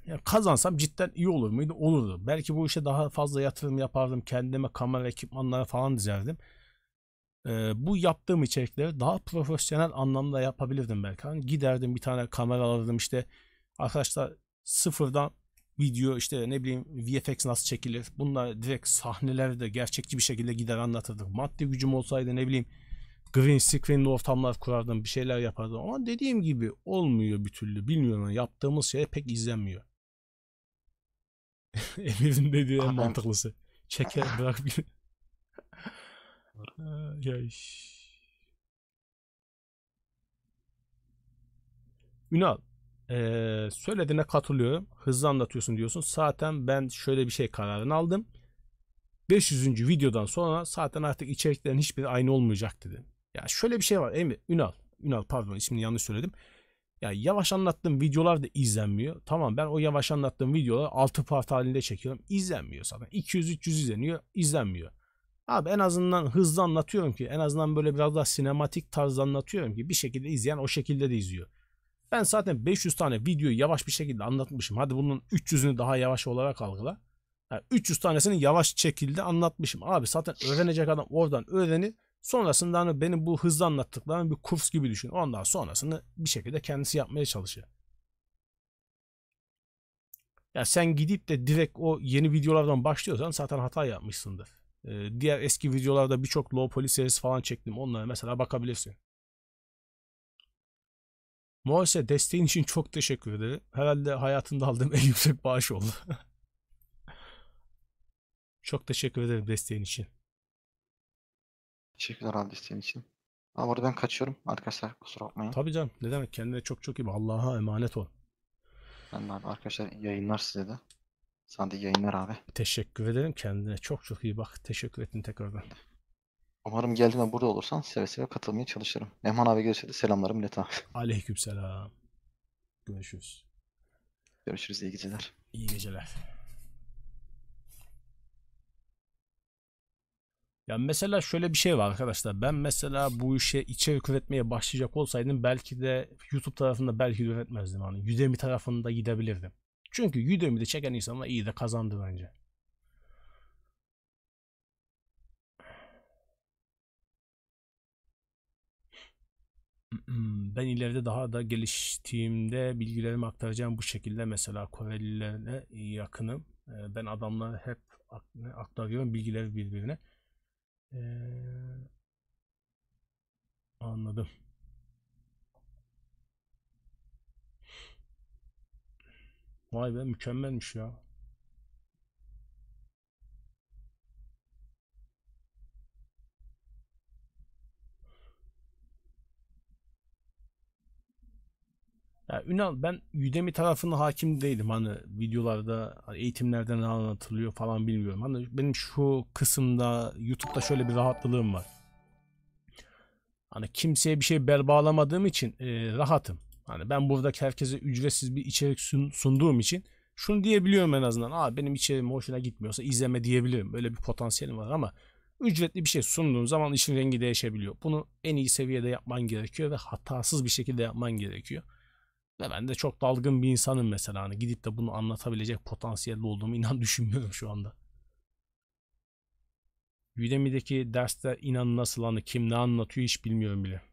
yani kazansam cidden iyi olur muydu? Olurdu. Belki bu işe daha fazla yatırım yapardım. Kendime kamera ekipmanları falan dizerdim e, bu yaptığım içerikleri daha profesyonel anlamda yapabilirdim belki. Hani giderdim bir tane kamera alırdım işte arkadaşlar sıfırdan video işte ne bileyim VFX nasıl çekilir. Bunlar direkt sahnelerde gerçekçi bir şekilde gider anlatırdık. Maddi gücüm olsaydı ne bileyim green screen'li ortamlar kurardım bir şeyler yapardım. Ama dediğim gibi olmuyor bir türlü. Bilmiyorum yaptığımız şey pek izlenmiyor. Emir'in dediği en mantıklısı. Çeker bırak bir ee, ya iş. Ünal, ee, söylediğine katılıyorum. Hızlı anlatıyorsun diyorsun. Zaten ben şöyle bir şey kararını aldım. 500. videodan sonra zaten artık içeriklerin hiçbir aynı olmayacak dedi. Ya şöyle bir şey var Emre, Ünal. Ünal pardon ismini yanlış söyledim. Ya yavaş anlattığım videolar da izlenmiyor. Tamam ben o yavaş anlattığım videoları 6 part halinde çekiyorum. İzlenmiyor zaten. 200-300 izleniyor. izlenmiyor. Abi en azından hızlı anlatıyorum ki en azından böyle biraz daha sinematik tarzda anlatıyorum ki bir şekilde izleyen o şekilde de izliyor. Ben zaten 500 tane videoyu yavaş bir şekilde anlatmışım. Hadi bunun 300'ünü daha yavaş olarak algıla. Yani 300 tanesini yavaş şekilde anlatmışım. Abi zaten öğrenecek adam oradan öğreni. Sonrasında hani benim bu hızlı anlattıklarım bir kurs gibi düşün. Ondan sonrasını bir şekilde kendisi yapmaya çalışıyor. Ya sen gidip de direkt o yeni videolardan başlıyorsan zaten hata yapmışsındır. Ee, diğer eski videolarda birçok low poly serisi falan çektim. Onlara mesela bakabilirsin. Morse desteğin için çok teşekkür ederim. Herhalde hayatında aldığım en yüksek bağış oldu. çok teşekkür ederim desteğin için. Teşekkürler abi desteğin için. Ama burada kaçıyorum arkadaşlar kusura bakmayın. Tabii canım ne demek kendine çok çok iyi Allah'a emanet ol. Ben de abi arkadaşlar yayınlar size de. Sana yayınlar abi. Teşekkür ederim. Kendine çok çok iyi bak. Teşekkür ettim tekrardan. Umarım geldiğinde burada olursan seve seve katılmaya çalışırım. Neman abi görüşürüz selamlarım millet abi. Aleyküm selam. Görüşürüz. Görüşürüz. İyi geceler. İyi geceler. Ya mesela şöyle bir şey var arkadaşlar. Ben mesela bu işe içerik üretmeye başlayacak olsaydım belki de YouTube tarafında belki de üretmezdim. Hani Udemy tarafında gidebilirdim. Çünkü Udemy'de çeken insanlar iyi de kazandı bence. Ben ileride daha da geliştiğimde bilgilerimi aktaracağım bu şekilde. Mesela Korelilerle yakınım. Ee, ben adamla hep aktarıyorum bilgileri birbirine. Ee, anladım. Vay be mükemmelmiş ya. Ya Ünal ben Udemy tarafında hakim değilim. Hani videolarda hani eğitimlerden ne anlatılıyor falan bilmiyorum. Hani benim şu kısımda YouTube'da şöyle bir rahatlığım var. Hani kimseye bir şey bel bağlamadığım için e, rahatım. Hani ben buradaki herkese ücretsiz bir içerik sunduğum için şunu diyebiliyorum en azından. Aa benim içeriğim hoşuna gitmiyorsa izleme diyebilirim. Böyle bir potansiyelim var ama ücretli bir şey sunduğun zaman işin rengi değişebiliyor. Bunu en iyi seviyede yapman gerekiyor ve hatasız bir şekilde yapman gerekiyor. Ve ben de çok dalgın bir insanım mesela. Hani gidip de bunu anlatabilecek potansiyelde olduğumu inan düşünmüyorum şu anda. Udemy'deki derste inan nasıl anı hani kim ne anlatıyor hiç bilmiyorum bile.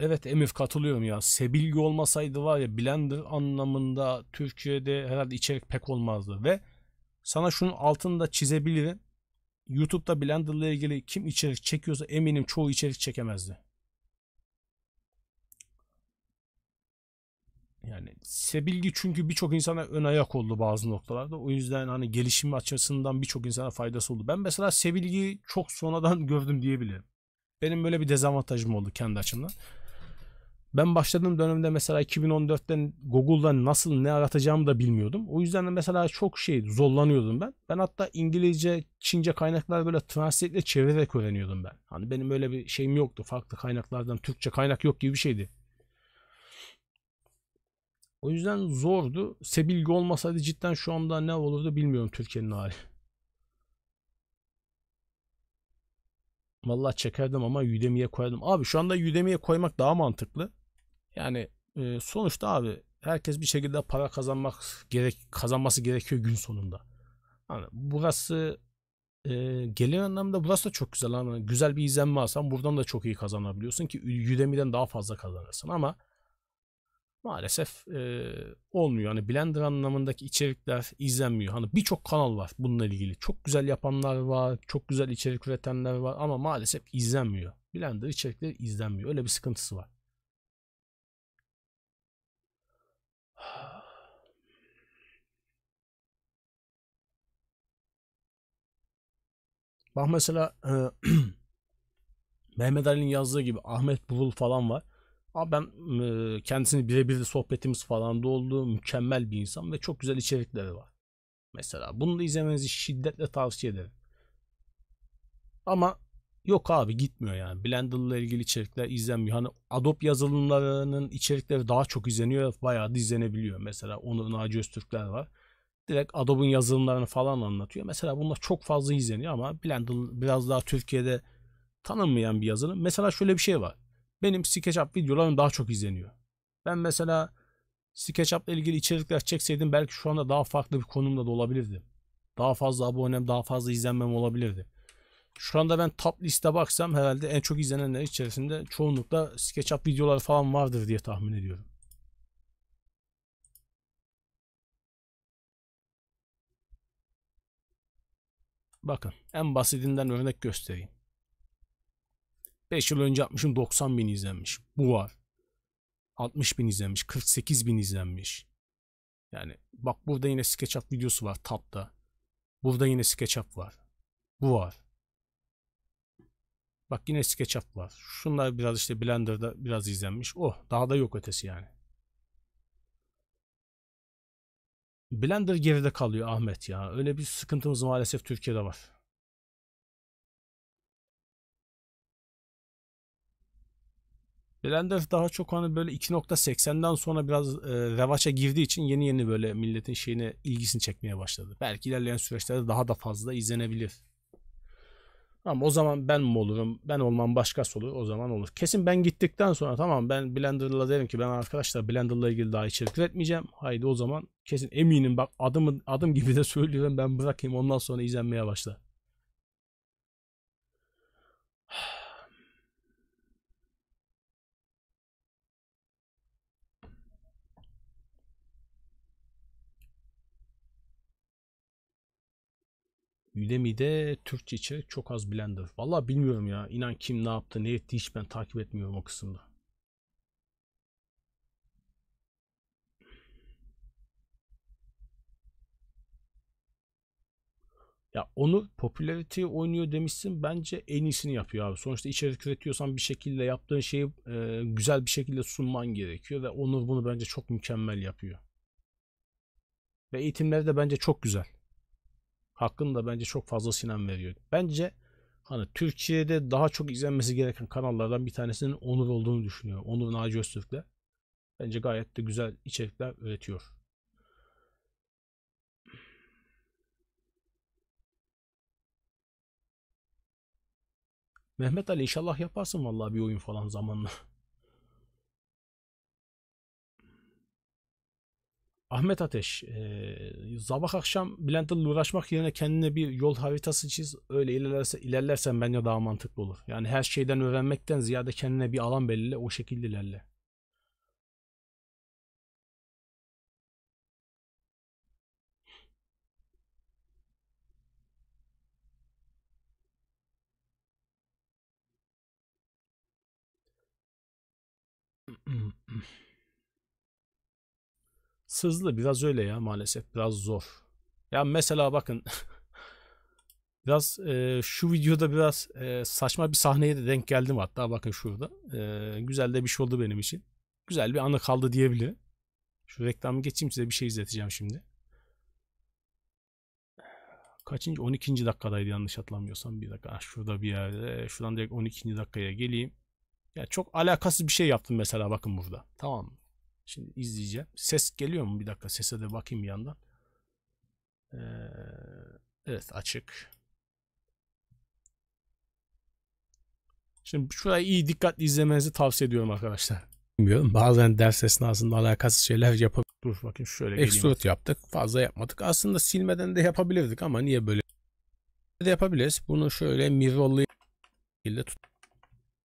Evet Emif katılıyorum ya. Sebilgi olmasaydı var ya Blender anlamında Türkiye'de herhalde içerik pek olmazdı ve sana şunun altını da çizebilirim. YouTube'da Blender ile ilgili kim içerik çekiyorsa eminim çoğu içerik çekemezdi. Yani sebilgi çünkü birçok insana ön ayak oldu bazı noktalarda. O yüzden hani gelişim açısından birçok insana faydası oldu. Ben mesela sebilgiyi çok sonradan gördüm diyebilirim. Benim böyle bir dezavantajım oldu kendi açımdan. Ben başladığım dönemde mesela 2014'ten Google'dan nasıl ne aratacağımı da bilmiyordum. O yüzden de mesela çok şey zorlanıyordum ben. Ben hatta İngilizce, Çince kaynaklar böyle translate'le çevirerek öğreniyordum ben. Hani benim öyle bir şeyim yoktu. Farklı kaynaklardan Türkçe kaynak yok gibi bir şeydi. O yüzden zordu. Sebilgi olmasaydı cidden şu anda ne olurdu bilmiyorum Türkiye'nin hali. Vallahi çekerdim ama Udemy'ye koyardım. Abi şu anda Udemy'ye koymak daha mantıklı. Yani e, sonuçta abi herkes bir şekilde para kazanmak gerek kazanması gerekiyor gün sonunda. Hani burası e, gelir anlamda burası da çok güzel. Hani güzel bir izlenme alsan buradan da çok iyi kazanabiliyorsun ki Udemy'den daha fazla kazanırsın ama maalesef e, olmuyor. Hani Blender anlamındaki içerikler izlenmiyor. Hani birçok kanal var bununla ilgili. Çok güzel yapanlar var, çok güzel içerik üretenler var ama maalesef izlenmiyor. Blender içerikleri izlenmiyor. Öyle bir sıkıntısı var. Bak mesela e, Mehmet Ali'nin yazdığı gibi Ahmet Buvul falan var. Abi ben e, kendisini birebir sohbetimiz falan da oldu. Mükemmel bir insan ve çok güzel içerikleri var. Mesela bunu da izlemenizi şiddetle tavsiye ederim. Ama yok abi gitmiyor yani. ile ilgili içerikler izlenmiyor. Hani Adobe yazılımlarının içerikleri daha çok izleniyor. Bayağı da izlenebiliyor. Mesela Onur Naci Öztürkler var direkt Adobe'un yazılımlarını falan anlatıyor. Mesela bunlar çok fazla izleniyor ama Blender biraz daha Türkiye'de tanınmayan bir yazılım. Mesela şöyle bir şey var. Benim SketchUp videolarım daha çok izleniyor. Ben mesela SketchUp ile ilgili içerikler çekseydim belki şu anda daha farklı bir konumda da olabilirdim. Daha fazla abonem, daha fazla izlenmem olabilirdi. Şu anda ben top liste baksam herhalde en çok izlenenler içerisinde çoğunlukla SketchUp videoları falan vardır diye tahmin ediyorum. Bakın en basitinden örnek göstereyim. 5 yıl önce yapmışım 90 bin izlenmiş. Bu var. 60 bin izlenmiş. 48 bin izlenmiş. Yani bak burada yine SketchUp videosu var tapta. Burada yine SketchUp var. Bu var. Bak yine SketchUp var. Şunlar biraz işte Blender'da biraz izlenmiş. Oh daha da yok ötesi yani. Blender geride kalıyor Ahmet ya. Öyle bir sıkıntımız maalesef Türkiye'de var. Blender daha çok hani böyle 2.80'den sonra biraz e, revaça girdiği için yeni yeni böyle milletin şeyine ilgisini çekmeye başladı. Belki ilerleyen süreçlerde daha da fazla izlenebilir. Ama o zaman ben mi olurum? Ben olmam başkası olur. O zaman olur. Kesin ben gittikten sonra tamam ben Blender'la derim ki ben arkadaşlar Blender'la ilgili daha içerik üretmeyeceğim. Haydi o zaman kesin eminim bak adım adım gibi de söylüyorum ben bırakayım ondan sonra izlenmeye başla. Udemy'de Türkçe içerik çok az Blender. Valla bilmiyorum ya. İnan kim ne yaptı ne etti hiç ben takip etmiyorum o kısımda. Ya onu popülarity oynuyor demişsin. Bence en iyisini yapıyor abi. Sonuçta içerik üretiyorsan bir şekilde yaptığın şeyi e, güzel bir şekilde sunman gerekiyor ve Onur bunu bence çok mükemmel yapıyor. Ve eğitimleri de bence çok güzel. Hakkında bence çok fazla sinem veriyor. Bence hani Türkiye'de daha çok izlenmesi gereken kanallardan bir tanesinin Onur olduğunu düşünüyor. Onur Naci Öztürk'le. Bence gayet de güzel içerikler üretiyor. Mehmet Ali inşallah yaparsın vallahi bir oyun falan zamanla. Ahmet Ateş, e, sabah akşam Bülent'le uğraşmak yerine kendine bir yol haritası çiz. Öyle ilerlerse, ilerlersen bence daha mantıklı olur. Yani her şeyden öğrenmekten ziyade kendine bir alan belirle, o şekilde ilerle. Sızlı biraz öyle ya maalesef biraz zor. Ya mesela bakın biraz e, şu videoda biraz e, saçma bir sahneye de denk geldim hatta bakın şurada. E, güzel de bir şey oldu benim için. Güzel bir anı kaldı diyebilirim. Şu reklamı geçeyim size bir şey izleteceğim şimdi. Kaçıncı? 12. dakikadaydı yanlış hatırlamıyorsam bir dakika. Ah, şurada bir yerde. Şuradan direkt 12. dakikaya geleyim. Ya çok alakasız bir şey yaptım mesela bakın burada. Tamam mı? Şimdi izleyeceğim. Ses geliyor mu? Bir dakika sese de bakayım bir yandan. Ee, evet açık. Şimdi şurayı iyi dikkatli izlemenizi tavsiye ediyorum arkadaşlar. Bilmiyorum. Bazen ders esnasında alakasız şeyler yapabiliriz. Dur bakayım şöyle Extrude yaptık. Fazla yapmadık. Aslında silmeden de yapabilirdik ama niye böyle de yapabiliriz. Bunu şöyle mirrorlı şekilde tut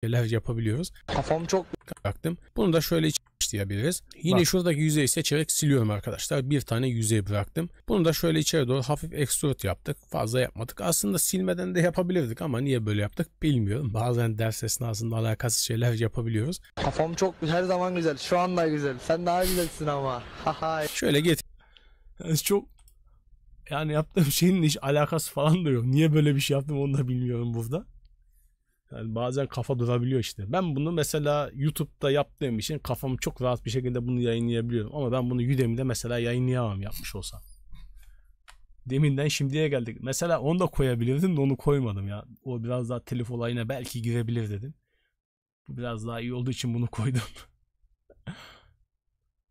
şeyler yapabiliyoruz. Kafam çok bıraktım. Bunu da şöyle diyebiliriz. Yine Bak. şuradaki yüzeyi seçerek siliyorum arkadaşlar. Bir tane yüzey bıraktım. Bunu da şöyle içeri doğru hafif extrude yaptık. Fazla yapmadık. Aslında silmeden de yapabilirdik ama niye böyle yaptık bilmiyorum. Bazen ders esnasında alakasız şeyler yapabiliyoruz. Kafam çok her zaman güzel. Şu anda güzel. Sen daha güzelsin ama. şöyle git. çok yani yaptığım şeyin hiç alakası falan da yok. Niye böyle bir şey yaptım onu da bilmiyorum burada. Yani bazen kafa durabiliyor işte. Ben bunu mesela YouTube'da yaptığım için kafam çok rahat bir şekilde bunu yayınlayabiliyorum. Ama ben bunu Udemy'de mesela yayınlayamam yapmış olsam. Deminden şimdiye geldik. Mesela onu da koyabilirdim de onu koymadım ya. O biraz daha telif olayına belki girebilir dedim. Bu biraz daha iyi olduğu için bunu koydum.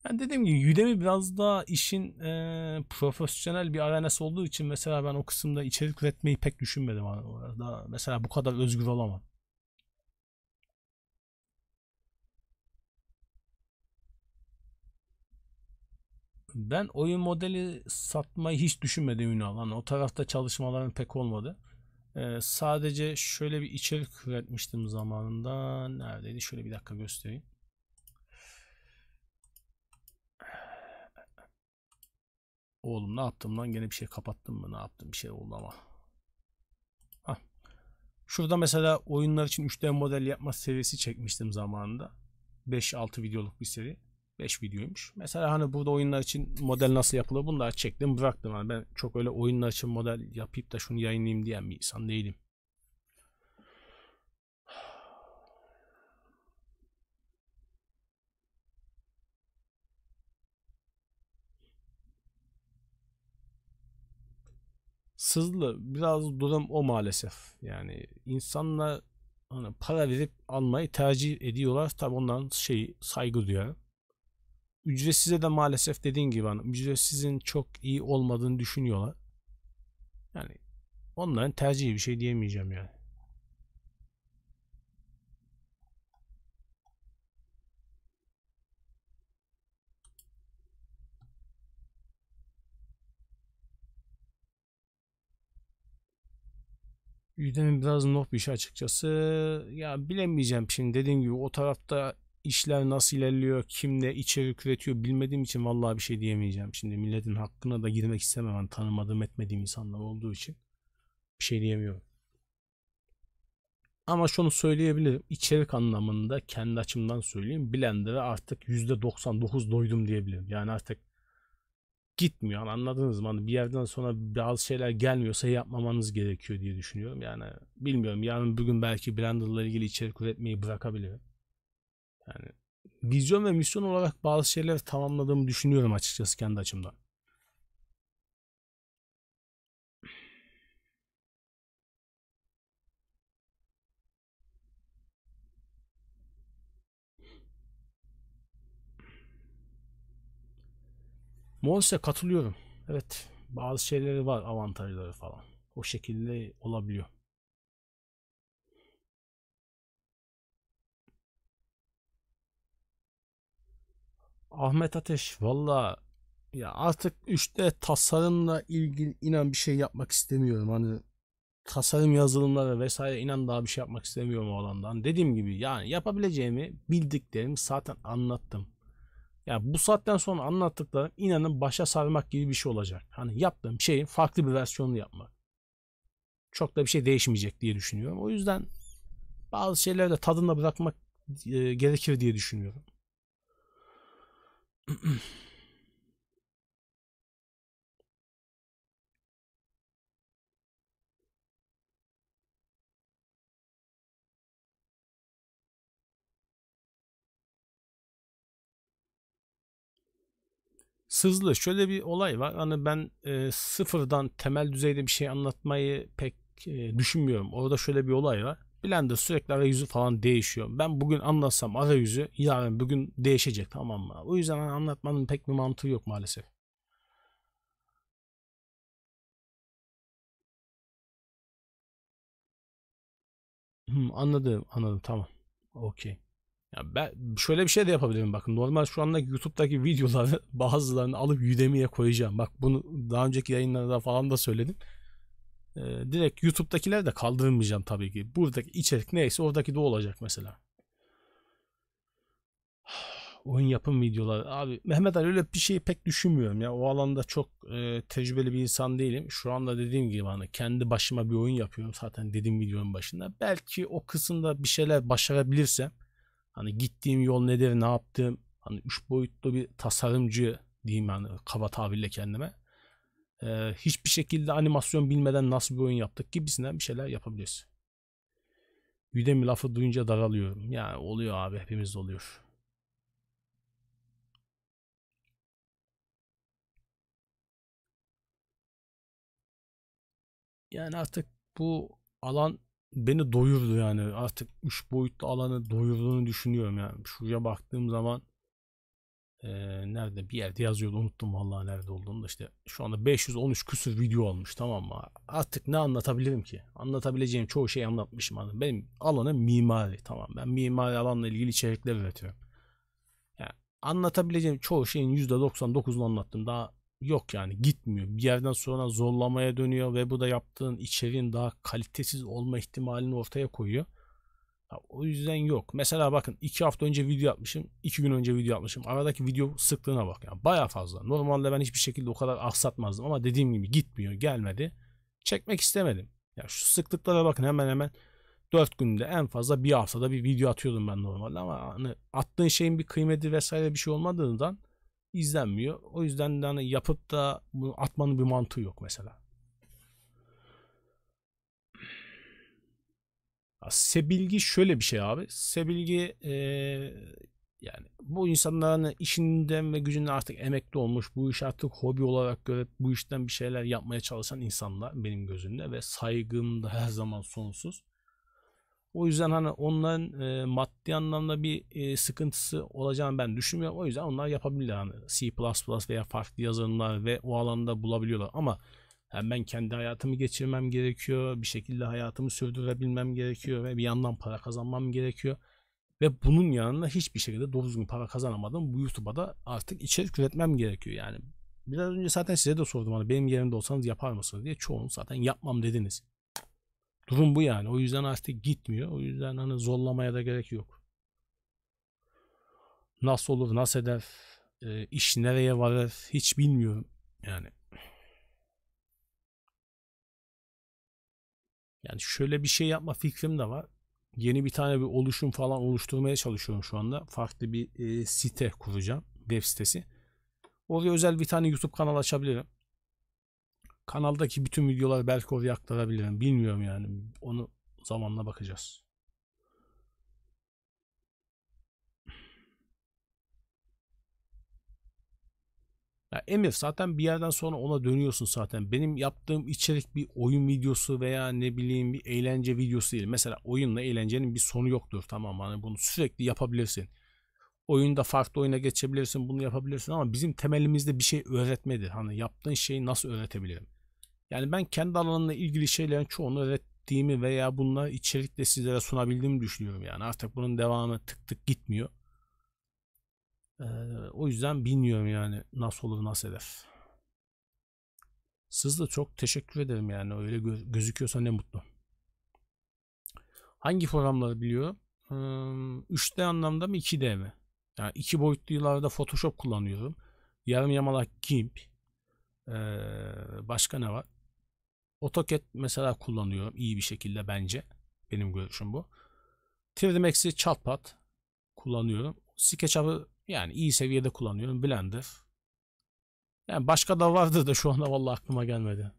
Yani dediğim gibi Udemy biraz daha işin e, profesyonel bir arenası olduğu için mesela ben o kısımda içerik üretmeyi pek düşünmedim. Daha mesela bu kadar özgür olamam. ben oyun modeli satmayı hiç düşünmedim Ünal. Hani o tarafta çalışmalarım pek olmadı. Ee, sadece şöyle bir içerik üretmiştim zamanında. Neredeydi? Şöyle bir dakika göstereyim. Oğlum ne yaptım lan? Gene bir şey kapattım mı? Ne yaptım? Bir şey oldu ama. Hah. Şurada mesela oyunlar için 3D model yapma serisi çekmiştim zamanında. 5-6 videoluk bir seri. 5 videoymuş. Mesela hani burada oyunlar için model nasıl yapılır bunları çektim bıraktım. Yani ben çok öyle oyunlar için model yapıp da şunu yayınlayayım diyen bir insan değilim. Sızlı biraz durum o maalesef. Yani insanlar hani para verip almayı tercih ediyorlar. Tabi onların şeyi saygı duyarım ücretsize de maalesef dediğin gibi hani ücretsizin çok iyi olmadığını düşünüyorlar. Yani onların tercihi bir şey diyemeyeceğim yani. Udemy biraz nok bir şey açıkçası. Ya bilemeyeceğim şimdi dediğim gibi o tarafta işler nasıl ilerliyor, kimle içerik üretiyor bilmediğim için vallahi bir şey diyemeyeceğim. Şimdi milletin hakkına da girmek istemem. Yani tanımadığım etmediğim insanlar olduğu için bir şey diyemiyorum. Ama şunu söyleyebilirim. İçerik anlamında kendi açımdan söyleyeyim. Blender'a artık %99 doydum diyebilirim. Yani artık gitmiyor. Yani anladınız mı? Hani bir yerden sonra bazı şeyler gelmiyorsa yapmamanız gerekiyor diye düşünüyorum. Yani bilmiyorum. Yarın bugün belki Blender'la ilgili içerik üretmeyi bırakabilirim. Yani vizyon ve misyon olarak bazı şeyler tamamladığımı düşünüyorum açıkçası kendi açımdan. Monster katılıyorum. Evet bazı şeyleri var avantajları falan. O şekilde olabiliyor. Ahmet Ateş valla ya artık 3D tasarımla ilgili inan bir şey yapmak istemiyorum. Hani tasarım yazılımları vesaire inan daha bir şey yapmak istemiyorum o alandan. Dediğim gibi yani yapabileceğimi bildiklerimi zaten anlattım. Ya yani bu saatten sonra anlattıklarım inanın başa sarmak gibi bir şey olacak. Hani yaptığım şeyin farklı bir versiyonunu yapmak. Çok da bir şey değişmeyecek diye düşünüyorum. O yüzden bazı şeyleri de tadında bırakmak e, gerekir diye düşünüyorum. Sızlı şöyle bir olay var. Hani ben e, sıfırdan temel düzeyde bir şey anlatmayı pek e, düşünmüyorum. Orada şöyle bir olay var. Bilen de sürekli arayüzü falan değişiyor. Ben bugün anlatsam arayüzü yarın bugün değişecek tamam mı? O yüzden hani anlatmanın pek bir mantığı yok maalesef. Hmm, anladım anladım tamam. Okey. Ya ben şöyle bir şey de yapabilirim bakın. Normal şu anda YouTube'daki videoları bazılarını alıp Udemy'ye koyacağım. Bak bunu daha önceki yayınlarda falan da söyledim. Ee, direkt YouTube'dakileri de kaldırmayacağım tabii ki. Buradaki içerik neyse oradaki de olacak mesela. Oyun yapım videoları. Abi Mehmet Ali öyle bir şey pek düşünmüyorum ya. O alanda çok e, tecrübeli bir insan değilim. Şu anda dediğim gibi hani kendi başıma bir oyun yapıyorum zaten dediğim videonun başında. Belki o kısımda bir şeyler başarabilirsem hani gittiğim yol nedir, ne yaptığım hani üç boyutlu bir tasarımcı diyeyim yani kaba tabirle kendime e, hiçbir şekilde animasyon bilmeden nasıl bir oyun yaptık gibisinden bir şeyler yapabiliriz. Udemy lafı duyunca daralıyorum. Yani oluyor abi hepimiz oluyor. Yani artık bu alan beni doyurdu yani. Artık üç boyutlu alanı doyurduğunu düşünüyorum yani. Şuraya baktığım zaman e, nerede bir yerde yazıyordu unuttum vallahi nerede olduğunu da işte şu anda 513 küsür video almış tamam mı artık ne anlatabilirim ki anlatabileceğim çoğu şeyi anlatmışım anladım. benim alanım mimari tamam ben mimari alanla ilgili içerikler üretiyorum yani anlatabileceğim çoğu şeyin %99'unu anlattım daha yok yani gitmiyor bir yerden sonra zorlamaya dönüyor ve bu da yaptığın içeriğin daha kalitesiz olma ihtimalini ortaya koyuyor o yüzden yok. Mesela bakın iki hafta önce video yapmışım. iki gün önce video yapmışım. Aradaki video sıklığına bak. Yani baya fazla. Normalde ben hiçbir şekilde o kadar aksatmazdım. Ama dediğim gibi gitmiyor. Gelmedi. Çekmek istemedim. Ya şu sıklıklara bakın hemen hemen 4 günde en fazla bir haftada bir video atıyordum ben normalde ama hani attığın şeyin bir kıymeti vesaire bir şey olmadığından izlenmiyor. O yüzden de hani yapıp da bunu atmanın bir mantığı yok mesela. sebilgi şöyle bir şey abi. Sebilgi e, yani bu insanların işinden ve gücünden artık emekli olmuş, bu iş artık hobi olarak görüp bu işten bir şeyler yapmaya çalışan insanlar benim gözümde ve saygım da her zaman sonsuz. O yüzden hani onların e, maddi anlamda bir e, sıkıntısı olacağını ben düşünmüyorum. O yüzden onlar yapabilirler. Hani C++ veya farklı yazılımlar ve o alanda bulabiliyorlar. Ama hem ben kendi hayatımı geçirmem gerekiyor. Bir şekilde hayatımı sürdürebilmem gerekiyor ve bir yandan para kazanmam gerekiyor. Ve bunun yanında hiçbir şekilde doğru düzgün para kazanamadım. Bu YouTube'a da artık içerik üretmem gerekiyor yani. Biraz önce zaten size de sordum hani benim yerimde olsanız yapar mısınız diye çoğunuz zaten yapmam dediniz. Durum bu yani. O yüzden artık gitmiyor. O yüzden hani zorlamaya da gerek yok. Nasıl olur, nasıl eder, iş nereye varır hiç bilmiyorum yani. Yani şöyle bir şey yapma fikrim de var. Yeni bir tane bir oluşum falan oluşturmaya çalışıyorum şu anda. Farklı bir e, site kuracağım. Web sitesi. Oraya özel bir tane YouTube kanal açabilirim. Kanaldaki bütün videoları belki oraya aktarabilirim. Bilmiyorum yani. Onu zamanla bakacağız. Ya Emir zaten bir yerden sonra ona dönüyorsun zaten. Benim yaptığım içerik bir oyun videosu veya ne bileyim bir eğlence videosu değil. Mesela oyunla eğlencenin bir sonu yoktur tamam hani bunu sürekli yapabilirsin. Oyunda farklı oyuna geçebilirsin bunu yapabilirsin ama bizim temelimizde bir şey öğretmedi. Hani yaptığın şeyi nasıl öğretebilirim? Yani ben kendi alanımla ilgili şeylerin çoğunu öğrettiğimi veya bunları içerikle sizlere sunabildiğimi düşünüyorum yani. Artık bunun devamı tık tık gitmiyor o yüzden bilmiyorum yani nasıl olur nasıl eder. Siz de çok teşekkür ederim yani öyle gö- gözüküyorsa ne mutlu. Hangi programları biliyor? Ee, 3D anlamda mı 2D mi? Yani iki boyutlu yıllarda Photoshop kullanıyorum. Yarım yamalak GIMP. Ee, başka ne var? AutoCAD mesela kullanıyorum iyi bir şekilde bence. Benim görüşüm bu. 3D Max'i çatpat kullanıyorum. SketchUp'ı yani iyi seviyede kullanıyorum. Blender. Yani başka da vardı da şu anda vallahi aklıma gelmedi.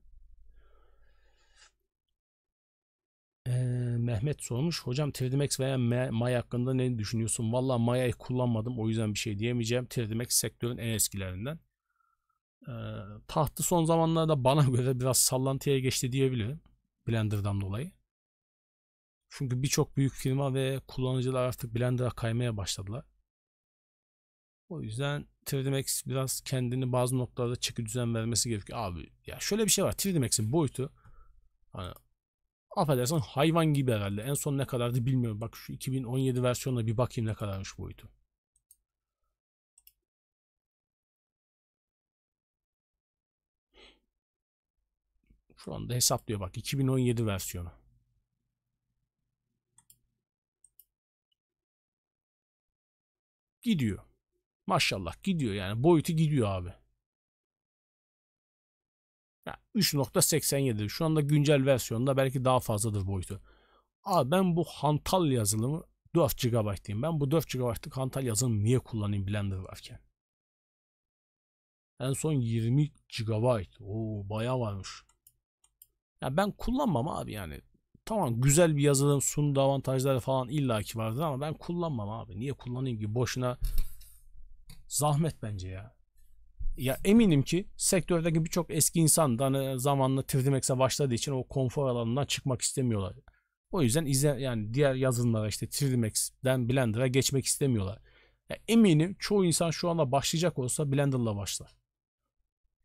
Ee, Mehmet sormuş. Hocam 3D Max veya Maya hakkında ne düşünüyorsun? Valla Maya'yı kullanmadım. O yüzden bir şey diyemeyeceğim. 3D Max sektörün en eskilerinden. Ee, tahtı son zamanlarda bana göre biraz sallantıya geçti diyebilirim. Blender'dan dolayı. Çünkü birçok büyük firma ve kullanıcılar artık Blender'a kaymaya başladılar. O yüzden 3D Max biraz kendini bazı noktalarda çeki düzen vermesi gerekiyor. Abi ya şöyle bir şey var. 3D Max'in boyutu hani affedersen hayvan gibi herhalde. En son ne kadardı bilmiyorum. Bak şu 2017 versiyonuna bir bakayım ne kadarmış boyutu. Şu anda hesaplıyor bak 2017 versiyonu. Gidiyor. Maşallah gidiyor yani. Boyutu gidiyor abi. 3.87 şu anda güncel versiyonda belki daha fazladır boyutu. Abi ben bu hantal yazılımı 4 GB diyeyim. Ben bu 4 GB'lık hantal yazılımı niye kullanayım Blender varken? En son 20 GB. Oo bayağı varmış. Ya ben kullanmam abi yani. Tamam güzel bir yazılım sunduğu avantajları falan illaki vardır ama ben kullanmam abi. Niye kullanayım ki boşuna Zahmet bence ya. Ya eminim ki sektördeki birçok eski insan da hani zamanla 3 başladığı için o konfor alanından çıkmak istemiyorlar. O yüzden izle, yani diğer yazılımlara işte 3D Blender'a geçmek istemiyorlar. Ya eminim çoğu insan şu anda başlayacak olsa Blender'la başlar.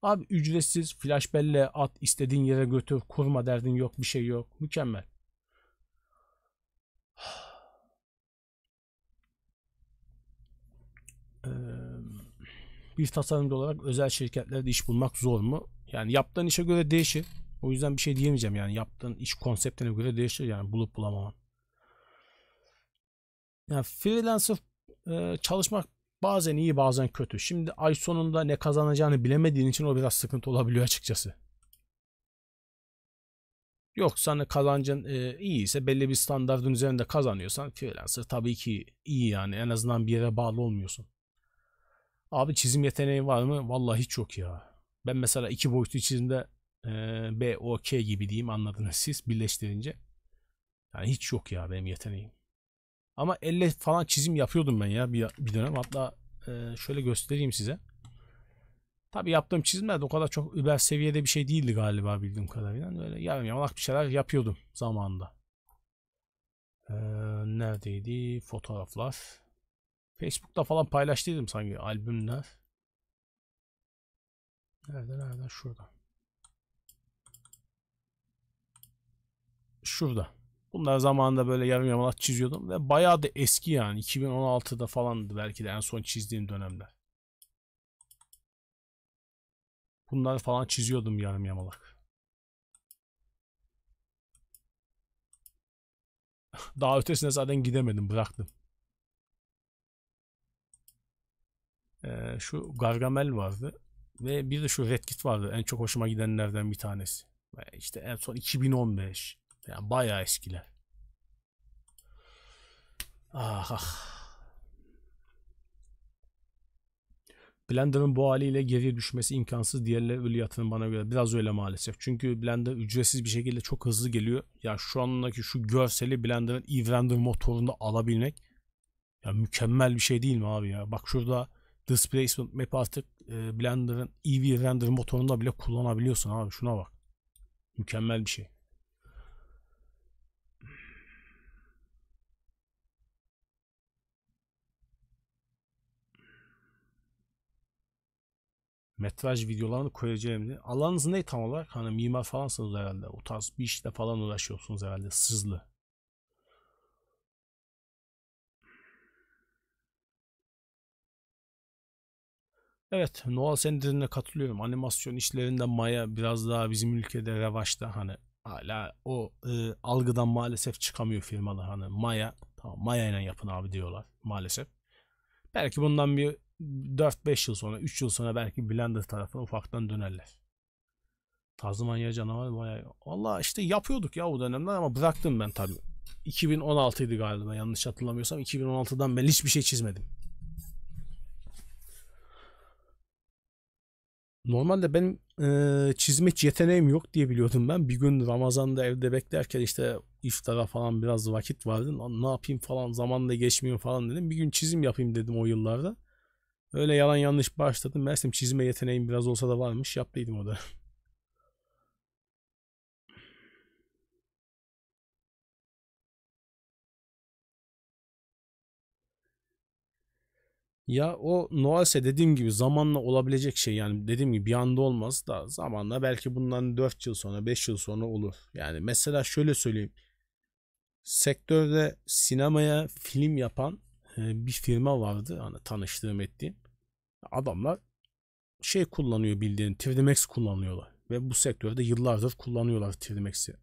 Abi ücretsiz flash belle, at istediğin yere götür kurma derdin yok bir şey yok mükemmel. Ee, bir tasarımcı olarak özel şirketlerde iş bulmak zor mu? Yani yaptığın işe göre değişir. O yüzden bir şey diyemeyeceğim yani yaptığın iş konseptine göre değişir yani bulup bulamaman. Yani freelancer e, çalışmak bazen iyi bazen kötü. Şimdi ay sonunda ne kazanacağını bilemediğin için o biraz sıkıntı olabiliyor açıkçası. Yok, hani kazancın e, iyi ise belli bir standartın üzerinde kazanıyorsan freelancer tabii ki iyi yani en azından bir yere bağlı olmuyorsun. Abi çizim yeteneği var mı? Vallahi hiç yok ya. Ben mesela iki boyutlu çizimde e, B, O, K gibi diyeyim anladınız siz birleştirince. Yani hiç yok ya benim yeteneğim. Ama elle falan çizim yapıyordum ben ya bir, bir dönem. Hatta e, şöyle göstereyim size. Tabi yaptığım çizimler de o kadar çok über seviyede bir şey değildi galiba bildiğim kadarıyla. Böyle yarım yamalak bir şeyler yapıyordum zamanında. Ee, neredeydi fotoğraflar? Facebook'ta falan paylaştıydım sanki albümler. Nerede nerede şurada. Şurada. Bunlar zamanında böyle yarım yamalak çiziyordum ve bayağı da eski yani 2016'da falandı belki de en son çizdiğim dönemler. Bunları falan çiziyordum yarım yamalak. Daha ötesine zaten gidemedim bıraktım. e, şu Gargamel vardı ve bir de şu Redkit vardı en çok hoşuma gidenlerden bir tanesi. Ve işte en son 2015 yani bayağı eskiler. Ah ah. Blender'ın bu haliyle geriye düşmesi imkansız diğerleri ölüyatının bana göre. Biraz öyle maalesef. Çünkü Blender ücretsiz bir şekilde çok hızlı geliyor. Ya şu andaki şu görseli Blender'ın evrender motorunda alabilmek ya mükemmel bir şey değil mi abi ya? Bak şurada Displacement map artık e, Blender'ın EV render motorunda bile kullanabiliyorsun abi şuna bak. Mükemmel bir şey. metraj videolarını koyacağım diye. Alanınız ne tam olarak? Hani mimar falansınız herhalde. O tarz bir işle falan uğraşıyorsunuz herhalde. Sızlı. Evet Noel sendirine katılıyorum. Animasyon işlerinde Maya biraz daha bizim ülkede revaçta hani hala o e, algıdan maalesef çıkamıyor firmalar hani Maya tamam Maya ile yapın abi diyorlar maalesef. Belki bundan bir 4-5 yıl sonra 3 yıl sonra belki Blender tarafına ufaktan dönerler. Tazmanya canavar Maya. Valla işte yapıyorduk ya o dönemler ama bıraktım ben tabii. 2016 idi galiba yanlış hatırlamıyorsam 2016'dan ben hiçbir şey çizmedim. Normalde benim e, çizme yeteneğim yok diye biliyordum ben. Bir gün Ramazan'da evde beklerken işte iftara falan biraz vakit vardı. Ne yapayım falan zaman da geçmiyor falan dedim. Bir gün çizim yapayım dedim o yıllarda. Öyle yalan yanlış başladım. Mersem çizme yeteneğim biraz olsa da varmış. Yaptıydım o da. Ya o Noelse dediğim gibi zamanla olabilecek şey yani dediğim gibi bir anda olmaz da zamanla belki bundan 4 yıl sonra 5 yıl sonra olur. Yani mesela şöyle söyleyeyim. Sektörde sinemaya film yapan e, bir firma vardı hani tanıştığım ettiğim. Adamlar şey kullanıyor bildiğin 3D Max kullanıyorlar ve bu sektörde yıllardır kullanıyorlar 3D Max'i.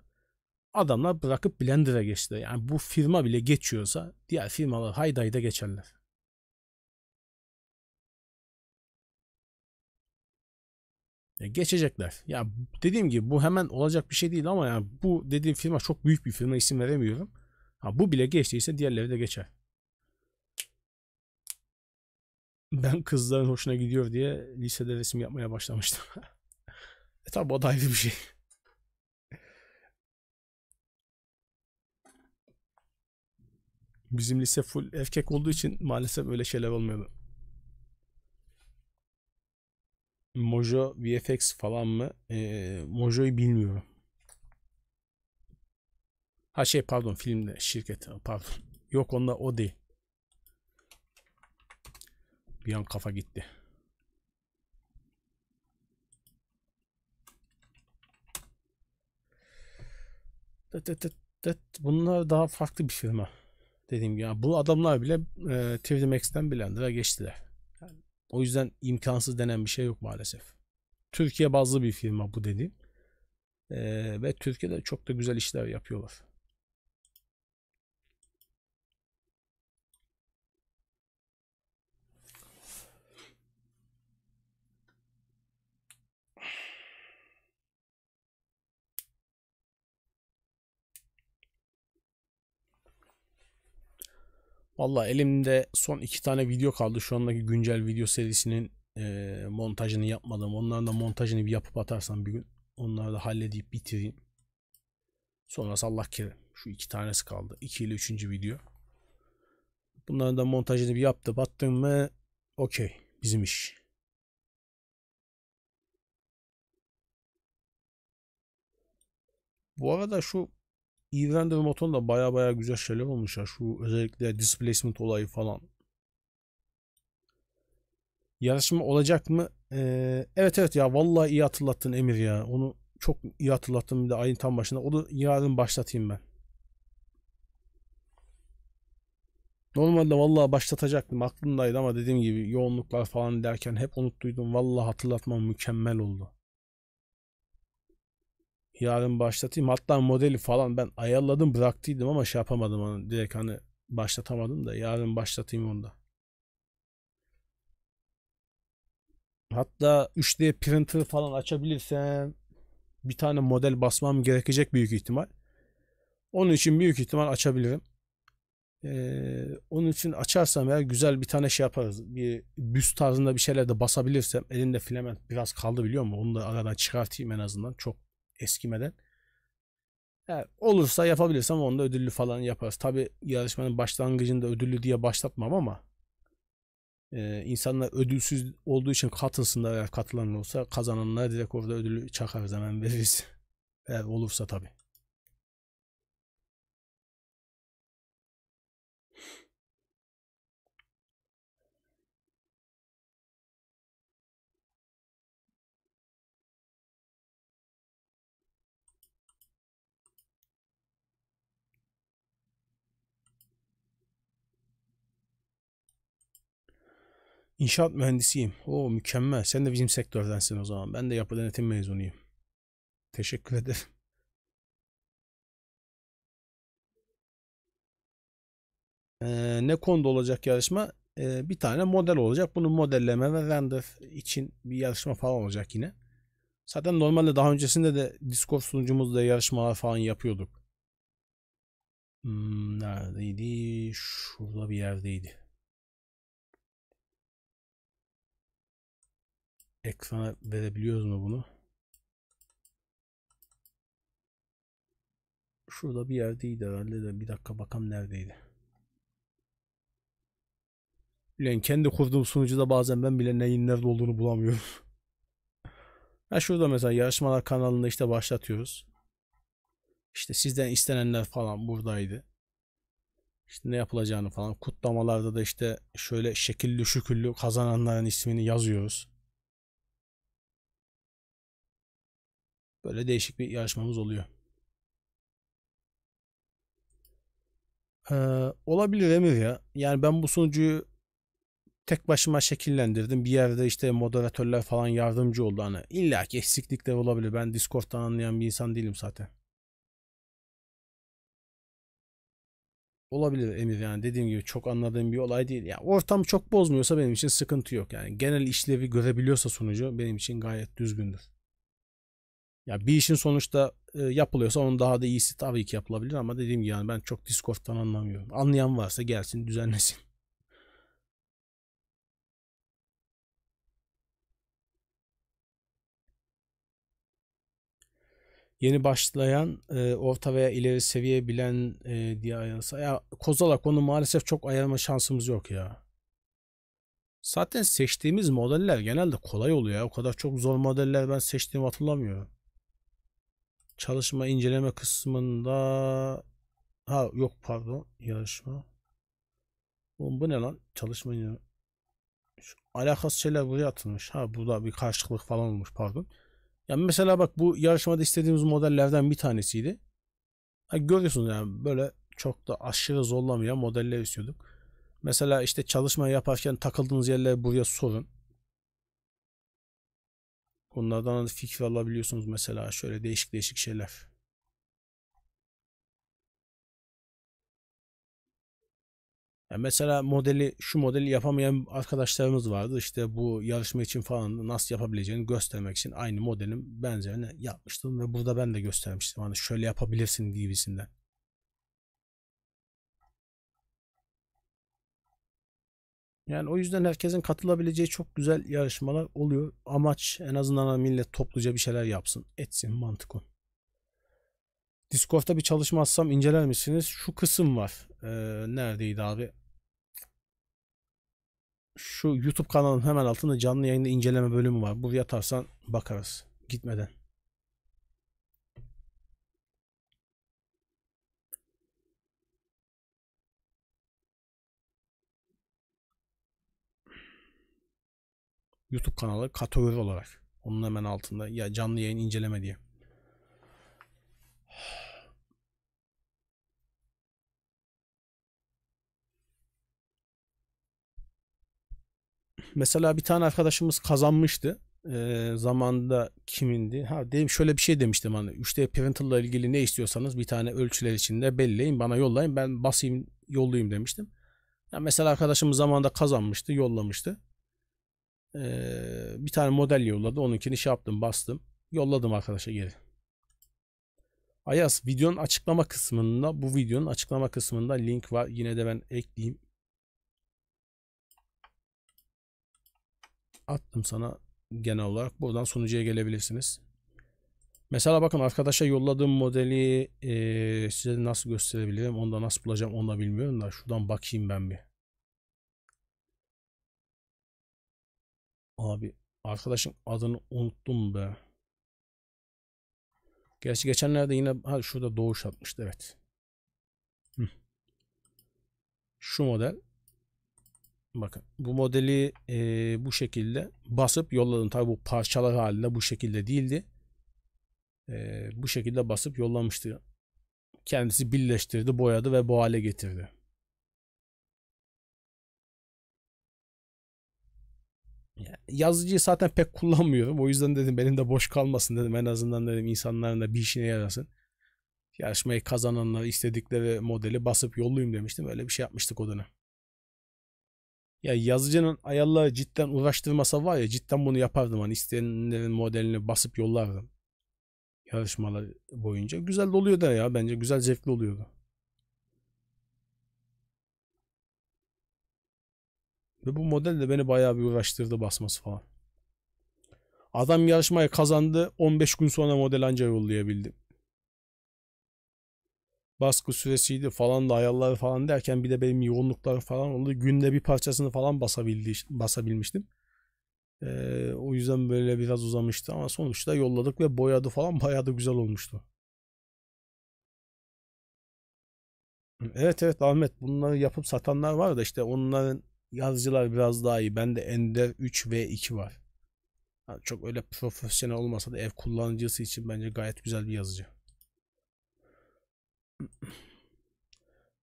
Adamlar bırakıp Blender'a geçti. Yani bu firma bile geçiyorsa diğer firmalar haydi hayda geçerler. geçecekler. Ya dediğim gibi bu hemen olacak bir şey değil ama yani bu dediğim firma çok büyük bir firma isim veremiyorum. Ha, bu bile geçtiyse diğerleri de geçer. Ben kızların hoşuna gidiyor diye lisede resim yapmaya başlamıştım. e tabi o da ayrı bir şey. Bizim lise full erkek olduğu için maalesef öyle şeyler olmuyordu. Mojo VFX falan mı? E, Mojo'yu bilmiyorum. Ha şey pardon filmde şirket pardon. Yok onda o değil. Bir an kafa gitti. Bunlar daha farklı bir firma. Dediğim gibi. Bu adamlar bile e, 3D Max'ten Blender'a geçtiler. O yüzden imkansız denen bir şey yok maalesef. Türkiye bazlı bir firma bu dediğim. Ee, ve Türkiye'de çok da güzel işler yapıyorlar. Valla elimde son iki tane video kaldı. Şu andaki güncel video serisinin e, montajını yapmadım. Onların da montajını bir yapıp atarsam bir gün onları da halledip bitireyim. Sonrası Allah kerim. Şu iki tanesi kaldı. İki ile üçüncü video. Bunların da montajını bir yaptı. Battım mı okey. Bizim iş. Bu arada şu Even de Moton da baya baya güzel şeyler olmuş ya. Şu özellikle displacement olayı falan. Yarışma olacak mı? Ee, evet evet ya vallahi iyi hatırlattın Emir ya. Onu çok iyi hatırlattın bir de ayın tam başında. Onu yarın başlatayım ben. Normalde vallahi başlatacaktım aklımdaydı ama dediğim gibi yoğunluklar falan derken hep unuttuydum. Vallahi hatırlatmam mükemmel oldu yarın başlatayım. Hatta modeli falan ben ayarladım bıraktıydım ama şey yapamadım onu. Direkt hani başlatamadım da yarın başlatayım onu da. Hatta 3D printer falan açabilirsem bir tane model basmam gerekecek büyük ihtimal. Onun için büyük ihtimal açabilirim. Ee, onun için açarsam eğer güzel bir tane şey yaparız. Bir büst tarzında bir şeyler de basabilirsem elimde filament biraz kaldı biliyor musun? Onu da aradan çıkartayım en azından. Çok eskimeden. Yani olursa yapabilirsem onda ödüllü falan yaparız. Tabi yarışmanın başlangıcında ödüllü diye başlatmam ama e, insanlar ödülsüz olduğu için katılsınlar eğer katılan olsa kazananlara direkt orada ödülü çakarız hemen veririz. Eğer olursa tabi. İnşaat mühendisiyim. O mükemmel. Sen de bizim sektördensin o zaman. Ben de yapı denetim mezunuyum. Teşekkür ederim. Ee, ne konuda olacak yarışma? Ee, bir tane model olacak. Bunu modelleme ve render için bir yarışma falan olacak yine. Zaten normalde daha öncesinde de Discord sunucumuzda yarışmalar falan yapıyorduk. Hmm, neredeydi? Şurada bir yerdeydi. Eksana verebiliyoruz mu bunu? Şurada bir yerdeydi herhalde de bir dakika bakalım neredeydi. Ulan kendi kurduğum sunucuda bazen ben bile neyin nerede olduğunu bulamıyorum. ha şurada mesela yarışmalar kanalında işte başlatıyoruz. İşte sizden istenenler falan buradaydı. İşte ne yapılacağını falan kutlamalarda da işte şöyle şekilli şüküllü kazananların ismini yazıyoruz. Böyle değişik bir yarışmamız oluyor. Ee, olabilir Emir ya. Yani ben bu sunucuyu tek başıma şekillendirdim. Bir yerde işte moderatörler falan yardımcı oldu. Hani illa ki eksiklikler olabilir. Ben Discord'dan anlayan bir insan değilim zaten. Olabilir Emir yani dediğim gibi çok anladığım bir olay değil. Ya ortam çok bozmuyorsa benim için sıkıntı yok. Yani genel işlevi görebiliyorsa sunucu benim için gayet düzgündür. Ya bir işin sonuçta e, yapılıyorsa onun daha da iyisi tabii ki yapılabilir ama dediğim gibi yani ben çok Discord'dan anlamıyorum. Anlayan varsa gelsin düzenlesin. Yeni başlayan e, orta veya ileri seviye bilen e, diye ayrılsa. Ya Kozalak onu maalesef çok ayarlama şansımız yok ya. Zaten seçtiğimiz modeller genelde kolay oluyor. O kadar çok zor modeller ben seçtiğimi hatırlamıyorum çalışma inceleme kısmında ha yok pardon yarışma Oğlum bu ne lan çalışma inceleme Şu alakası şeyler buraya atılmış ha burada bir karşılık falan olmuş pardon yani mesela bak bu yarışmada istediğimiz modellerden bir tanesiydi ha, görüyorsunuz yani böyle çok da aşırı zorlamıyor modeller istiyorduk mesela işte çalışma yaparken takıldığınız yerleri buraya sorun Onlardan fikir alabiliyorsunuz mesela şöyle değişik değişik şeyler. Yani mesela modeli şu modeli yapamayan arkadaşlarımız vardı. İşte bu yarışma için falan nasıl yapabileceğini göstermek için aynı modelin benzerini yapmıştım ve burada ben de göstermiştim. Hani şöyle yapabilirsin gibisinden. Yani o yüzden herkesin katılabileceği çok güzel yarışmalar oluyor. Amaç en azından hani millet topluca bir şeyler yapsın. Etsin mantık o. Discord'da bir çalışma atsam inceler misiniz? Şu kısım var. Ee, neredeydi abi? Şu YouTube kanalının hemen altında canlı yayında inceleme bölümü var. Buraya atarsan bakarız gitmeden. YouTube kanalı kategori olarak. Onun hemen altında ya canlı yayın inceleme diye. Mesela bir tane arkadaşımız kazanmıştı. Ee, zamanda kimindi? Ha dedim şöyle bir şey demiştim hani 3D printer'la ilgili ne istiyorsanız bir tane ölçüler içinde belleyin bana yollayın ben basayım yollayayım demiştim. Ya mesela arkadaşımız zamanda kazanmıştı, yollamıştı. Ee, bir tane model yolladı. Onunkini şey yaptım bastım. Yolladım arkadaşa geri. Ayas videonun açıklama kısmında bu videonun açıklama kısmında link var. Yine de ben ekleyeyim. Attım sana genel olarak. Buradan sunucuya gelebilirsiniz. Mesela bakın arkadaşa yolladığım modeli e, size nasıl gösterebilirim? Onu da nasıl bulacağım onu da bilmiyorum da şuradan bakayım ben bir. Abi arkadaşın adını unuttum be. Gerçi geçenlerde yine ha şurada doğuş atmıştı evet. Hı. Şu model. Bakın bu modeli e, bu şekilde basıp yolladım. Tabi bu parçalar halinde bu şekilde değildi. E, bu şekilde basıp yollamıştı. Kendisi birleştirdi, boyadı ve bu hale getirdi. yazıcıyı zaten pek kullanmıyorum. O yüzden dedim benim de boş kalmasın dedim. En azından dedim insanların da bir işine yarasın. Yarışmayı kazananlar istedikleri modeli basıp yollayayım demiştim. Öyle bir şey yapmıştık o dönem. Ya yazıcının ayarları cidden uğraştırmasa var ya cidden bunu yapardım. Hani isteyenlerin modelini basıp yollardım. Yarışmalar boyunca. Güzel de oluyor ya bence. Güzel zevkli oluyordu. Ve bu model de beni bayağı bir uğraştırdı basması falan. Adam yarışmayı kazandı. 15 gün sonra model anca yollayabildim. Baskı süresiydi falan da ayarları falan derken bir de benim yoğunluklar falan oldu. Günde bir parçasını falan basabildi, basabilmiştim. Ee, o yüzden böyle biraz uzamıştı ama sonuçta yolladık ve boyadı falan bayağı da güzel olmuştu. Evet evet Ahmet bunları yapıp satanlar var da işte onların yazıcılar biraz daha iyi. Bende Ender 3 ve 2 var. Yani çok öyle profesyonel olmasa da ev kullanıcısı için bence gayet güzel bir yazıcı.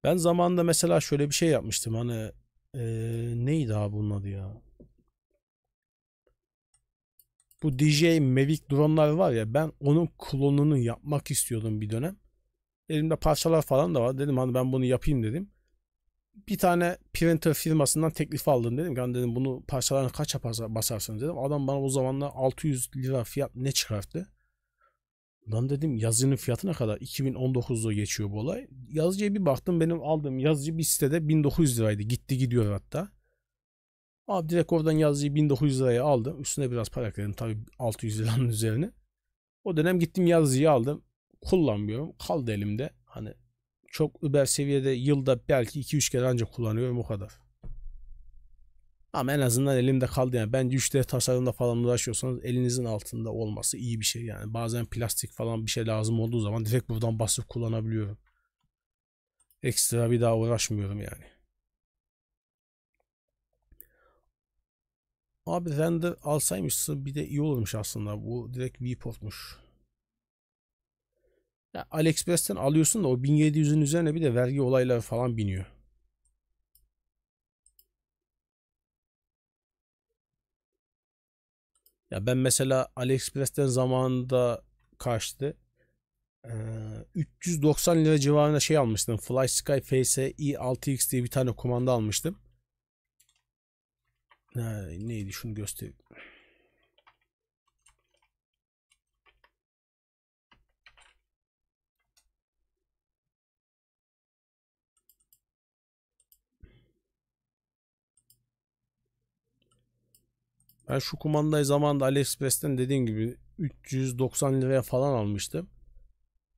Ben zamanında mesela şöyle bir şey yapmıştım. Hani ee, neydi abi bunun adı ya? Bu DJ Mavic dronlar var ya ben onun klonunu yapmak istiyordum bir dönem. Elimde parçalar falan da var. Dedim hani ben bunu yapayım dedim bir tane printer firmasından teklif aldım dedim. ben hani dedim bunu parçalarını kaça basarsınız dedim. Adam bana o zamanlar 600 lira fiyat ne çıkarttı? Lan dedim yazının fiyatı ne kadar? 2019'da geçiyor bu olay. Yazıcıya bir baktım benim aldığım yazıcı bir sitede 1900 liraydı. Gitti gidiyor hatta. Abi direkt oradan yazıcıyı 1900 liraya aldım. Üstüne biraz para ekledim tabii 600 liranın üzerine. O dönem gittim yazıcıyı aldım. Kullanmıyorum. Kaldı elimde. Hani çok über seviyede yılda belki 2-3 kere ancak kullanıyorum o kadar. Ama en azından elimde kaldı yani. Ben 3D tasarımda falan uğraşıyorsanız elinizin altında olması iyi bir şey yani. Bazen plastik falan bir şey lazım olduğu zaman direkt buradan basıp kullanabiliyorum. Ekstra bir daha uğraşmıyorum yani. Abi render alsaymışsın bir de iyi olurmuş aslında. Bu direkt viewportmuş. Ya AliExpress'ten alıyorsun da o 1700'ün üzerine bir de vergi olayları falan biniyor. Ya ben mesela AliExpress'ten zamanında kaçtı? 390 lira civarında şey almıştım. Fly Sky FSi 6X diye bir tane kumanda almıştım. Ha, neydi şunu göstereyim. Ben şu kumandayı zamanında AliExpress'ten dediğim gibi 390 liraya falan almıştım.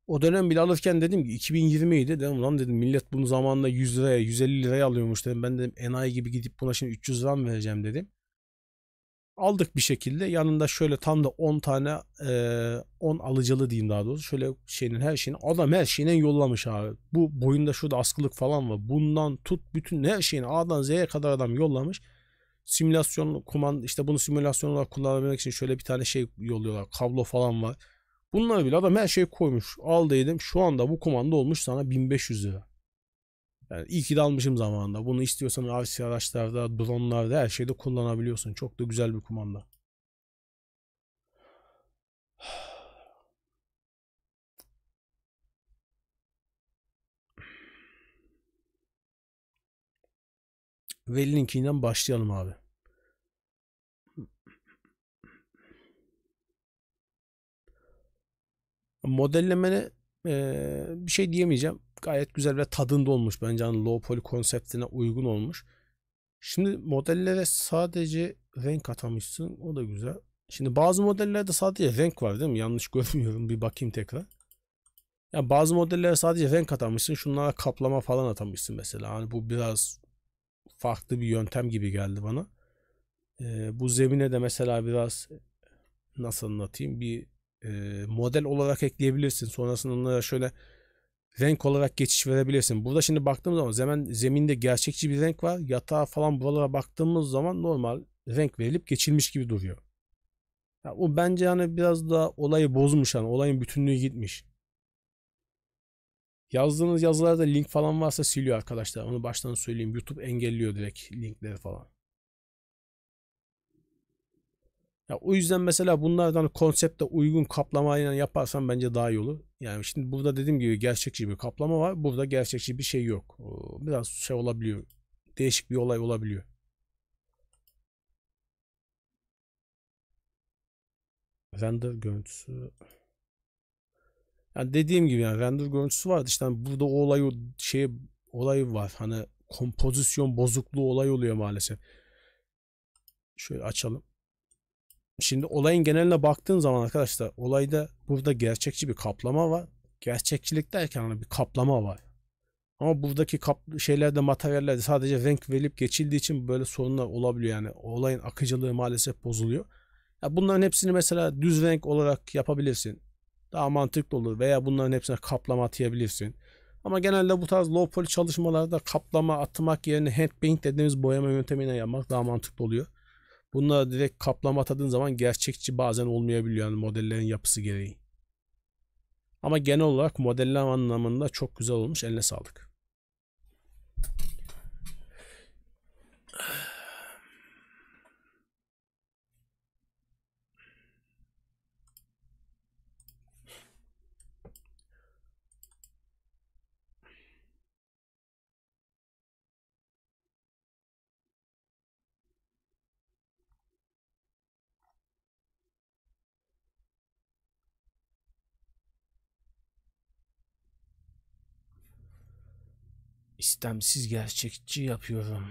O dönem bile alırken dedim ki 2020 idi. Dedim lan dedim millet bunu zamanında 100 liraya 150 liraya alıyormuş dedim. Ben dedim enayi gibi gidip buna şimdi 300 lira vereceğim dedim. Aldık bir şekilde yanında şöyle tam da 10 tane 10 e, alıcılı diyeyim daha doğrusu. Şöyle şeyin her şeyini adam her şeyine yollamış abi. Bu boyunda şurada askılık falan var. Bundan tut bütün her şeyini A'dan Z'ye kadar adam yollamış simülasyon kumanda işte bunu simülasyon olarak kullanabilmek için şöyle bir tane şey yolluyorlar. Kablo falan var. Bunlar bile adam her şeyi koymuş. Al dedim şu anda bu kumanda olmuş sana 1500 lira. Yani iyi ki de almışım zamanında. Bunu istiyorsan RC araçlarda, dronlarda her şeyde kullanabiliyorsun. Çok da güzel bir kumanda. Veli'ninkinden başlayalım abi. Modellemene e, bir şey diyemeyeceğim. Gayet güzel ve tadında olmuş bence. Hani low poly konseptine uygun olmuş. Şimdi modellere sadece renk atamışsın. O da güzel. Şimdi bazı modellerde sadece renk var değil mi? Yanlış görmüyorum. Bir bakayım tekrar. Ya bazı modellere sadece renk atamışsın. Şunlara kaplama falan atamışsın mesela. Hani bu biraz farklı bir yöntem gibi geldi bana. E, bu zemine de mesela biraz nasıl anlatayım bir e, model olarak ekleyebilirsin. Sonrasında onlara şöyle renk olarak geçiş verebilirsin. Burada şimdi baktığımız zaman zemin zeminde gerçekçi bir renk var. Yatağa falan buralara baktığımız zaman normal renk verilip geçilmiş gibi duruyor. Ya, o bence hani biraz da olayı bozmuş yani olayın bütünlüğü gitmiş. Yazdığınız yazılarda link falan varsa siliyor arkadaşlar. Onu baştan söyleyeyim. YouTube engelliyor direkt linkleri falan. Ya o yüzden mesela bunlardan konsepte uygun kaplamayla yaparsan bence daha iyi olur. Yani şimdi burada dediğim gibi gerçekçi bir kaplama var. Burada gerçekçi bir şey yok. Biraz şey olabiliyor. Değişik bir olay olabiliyor. Render görüntüsü yani dediğim gibi yani render görüntüsü vardı. İşte hani burada o olay o şey olay var. Hani kompozisyon bozukluğu olay oluyor maalesef. Şöyle açalım. Şimdi olayın geneline baktığın zaman arkadaşlar olayda burada gerçekçi bir kaplama var. Gerçekçilik derken hani bir kaplama var. Ama buradaki kap şeylerde materyallerde sadece renk verip geçildiği için böyle sorunlar olabiliyor yani. Olayın akıcılığı maalesef bozuluyor. Ya bunların hepsini mesela düz renk olarak yapabilirsin daha mantıklı olur veya bunların hepsine kaplama atayabilirsin. Ama genelde bu tarz low poly çalışmalarda kaplama atmak yerine hand paint dediğimiz boyama yöntemiyle yapmak daha mantıklı oluyor. Bunlara direkt kaplama atadığın zaman gerçekçi bazen olmayabiliyor yani modellerin yapısı gereği. Ama genel olarak modeller anlamında çok güzel olmuş. Eline sağlık. istemsiz gerçekçi yapıyorum.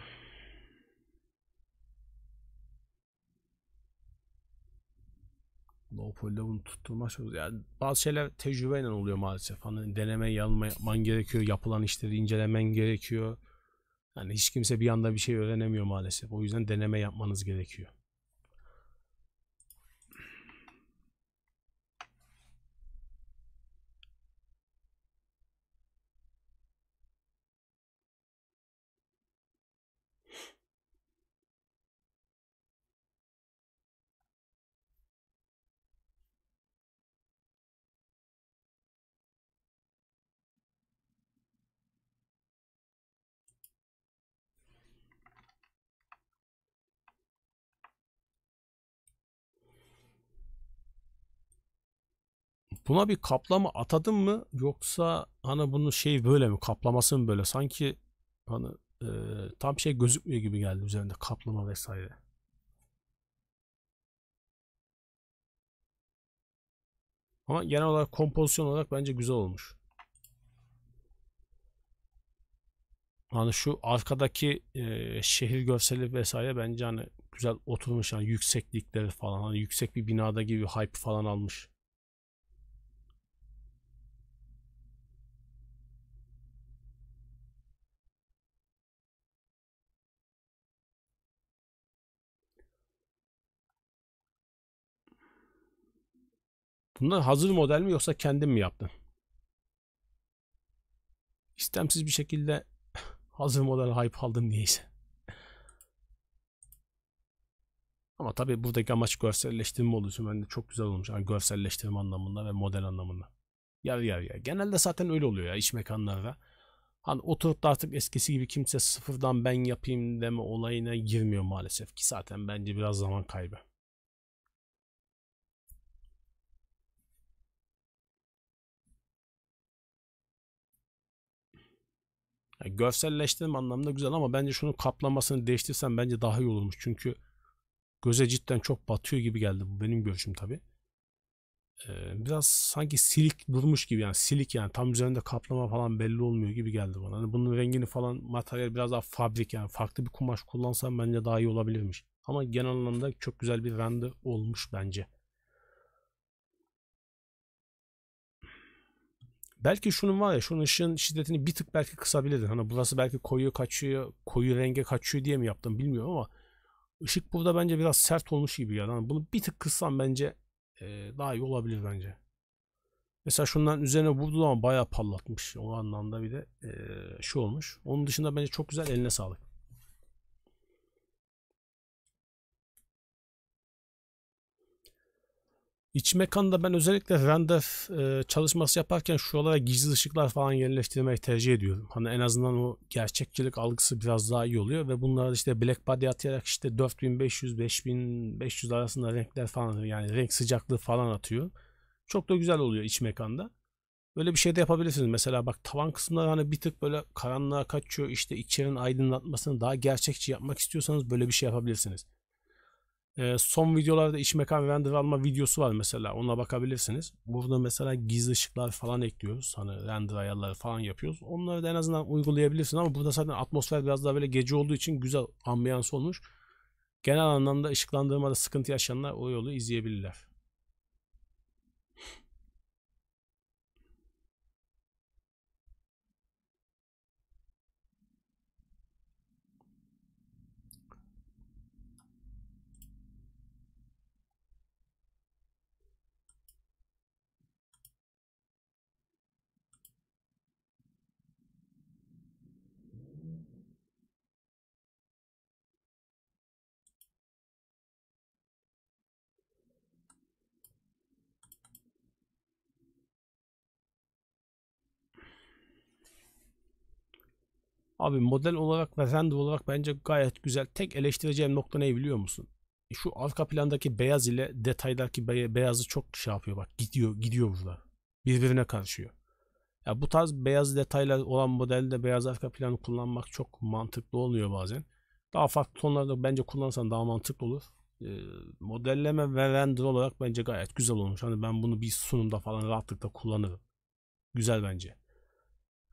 Leopold'la bunu tutturma çalışıyor. Yani bazı şeyler tecrübeyle oluyor maalesef. Hani deneme yanılma yapman gerekiyor. Yapılan işleri incelemen gerekiyor. Yani hiç kimse bir anda bir şey öğrenemiyor maalesef. O yüzden deneme yapmanız gerekiyor. Buna bir kaplama atadın mı yoksa hani bunu şey böyle mi kaplaması mı böyle sanki hani e, tam şey gözükmüyor gibi geldi üzerinde kaplama vesaire. Ama genel olarak kompozisyon olarak bence güzel olmuş. Hani şu arkadaki e, şehir görseli vesaire bence hani güzel oturmuş. Hani yükseklikleri falan hani yüksek bir binada gibi hype falan almış. Bunlar hazır model mi yoksa kendin mi yaptın? İstemsiz bir şekilde hazır model hype aldın niyeyse. Ama tabii buradaki amaç görselleştirme olduğu için bende çok güzel olmuş. Yani görselleştirme anlamında ve model anlamında. Yer yer yer. Genelde zaten öyle oluyor ya iç mekanlarda. Hani oturup da artık eskisi gibi kimse sıfırdan ben yapayım deme olayına girmiyor maalesef ki zaten bence biraz zaman kaybı. Yani görselleştirme anlamında güzel ama bence şunun kaplamasını değiştirsen bence daha iyi olurmuş. Çünkü göze cidden çok batıyor gibi geldi. Bu benim görüşüm tabi. Ee, biraz sanki silik durmuş gibi yani silik yani tam üzerinde kaplama falan belli olmuyor gibi geldi bana. Hani bunun rengini falan materyal biraz daha fabrik yani farklı bir kumaş kullansam bence daha iyi olabilirmiş. Ama genel anlamda çok güzel bir rende olmuş bence. Belki şunun var ya şunun ışığın şiddetini bir tık belki kısabilirdin. Hani burası belki koyu kaçıyor, koyu renge kaçıyor diye mi yaptım bilmiyorum ama ışık burada bence biraz sert olmuş gibi ya. Hani bunu bir tık kıssam bence e, daha iyi olabilir bence. Mesela şundan üzerine vurdu ama bayağı parlatmış. O anlamda bir de e, şu şey olmuş. Onun dışında bence çok güzel eline sağlık. İç mekanda ben özellikle render e, çalışması yaparken şuralara gizli ışıklar falan yerleştirmeyi tercih ediyorum. Hani en azından o gerçekçilik algısı biraz daha iyi oluyor ve bunları işte black body atayarak işte 4500-5500 arasında renkler falan yani renk sıcaklığı falan atıyor. Çok da güzel oluyor iç mekanda. Böyle bir şey de yapabilirsiniz. Mesela bak tavan kısımları hani bir tık böyle karanlığa kaçıyor. İşte içerinin aydınlatmasını daha gerçekçi yapmak istiyorsanız böyle bir şey yapabilirsiniz. E, son videolarda iç mekan render alma videosu var mesela. Ona bakabilirsiniz. Burada mesela gizli ışıklar falan ekliyoruz. Hani render ayarları falan yapıyoruz. Onları da en azından uygulayabilirsin ama burada zaten atmosfer biraz daha böyle gece olduğu için güzel ambiyans olmuş. Genel anlamda ışıklandırmada sıkıntı yaşayanlar o yolu izleyebilirler. Abi model olarak ve render olarak bence gayet güzel. Tek eleştireceğim nokta ne biliyor musun? Şu arka plandaki beyaz ile detaydaki beyazı çok şey yapıyor bak gidiyor gidiyor burada. Birbirine karışıyor. Ya bu tarz beyaz detaylar olan modelde beyaz arka planı kullanmak çok mantıklı olmuyor bazen. Daha farklı tonlarda bence kullanırsan daha mantıklı olur. E, modelleme ve render olarak bence gayet güzel olmuş. Hani ben bunu bir sunumda falan rahatlıkla kullanırım. Güzel bence.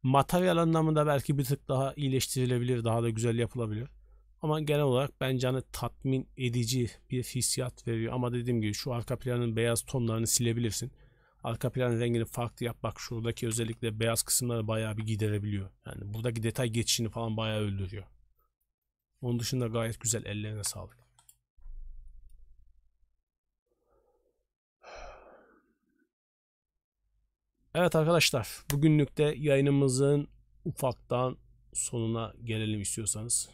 Materyal anlamında belki bir tık daha iyileştirilebilir, daha da güzel yapılabilir. Ama genel olarak bence hani tatmin edici bir hissiyat veriyor. Ama dediğim gibi şu arka planın beyaz tonlarını silebilirsin. Arka plan rengini farklı yap. Bak şuradaki özellikle beyaz kısımları bayağı bir giderebiliyor. Yani buradaki detay geçişini falan bayağı öldürüyor. Onun dışında gayet güzel ellerine sağlık. Evet arkadaşlar bugünlük de yayınımızın ufaktan sonuna gelelim istiyorsanız.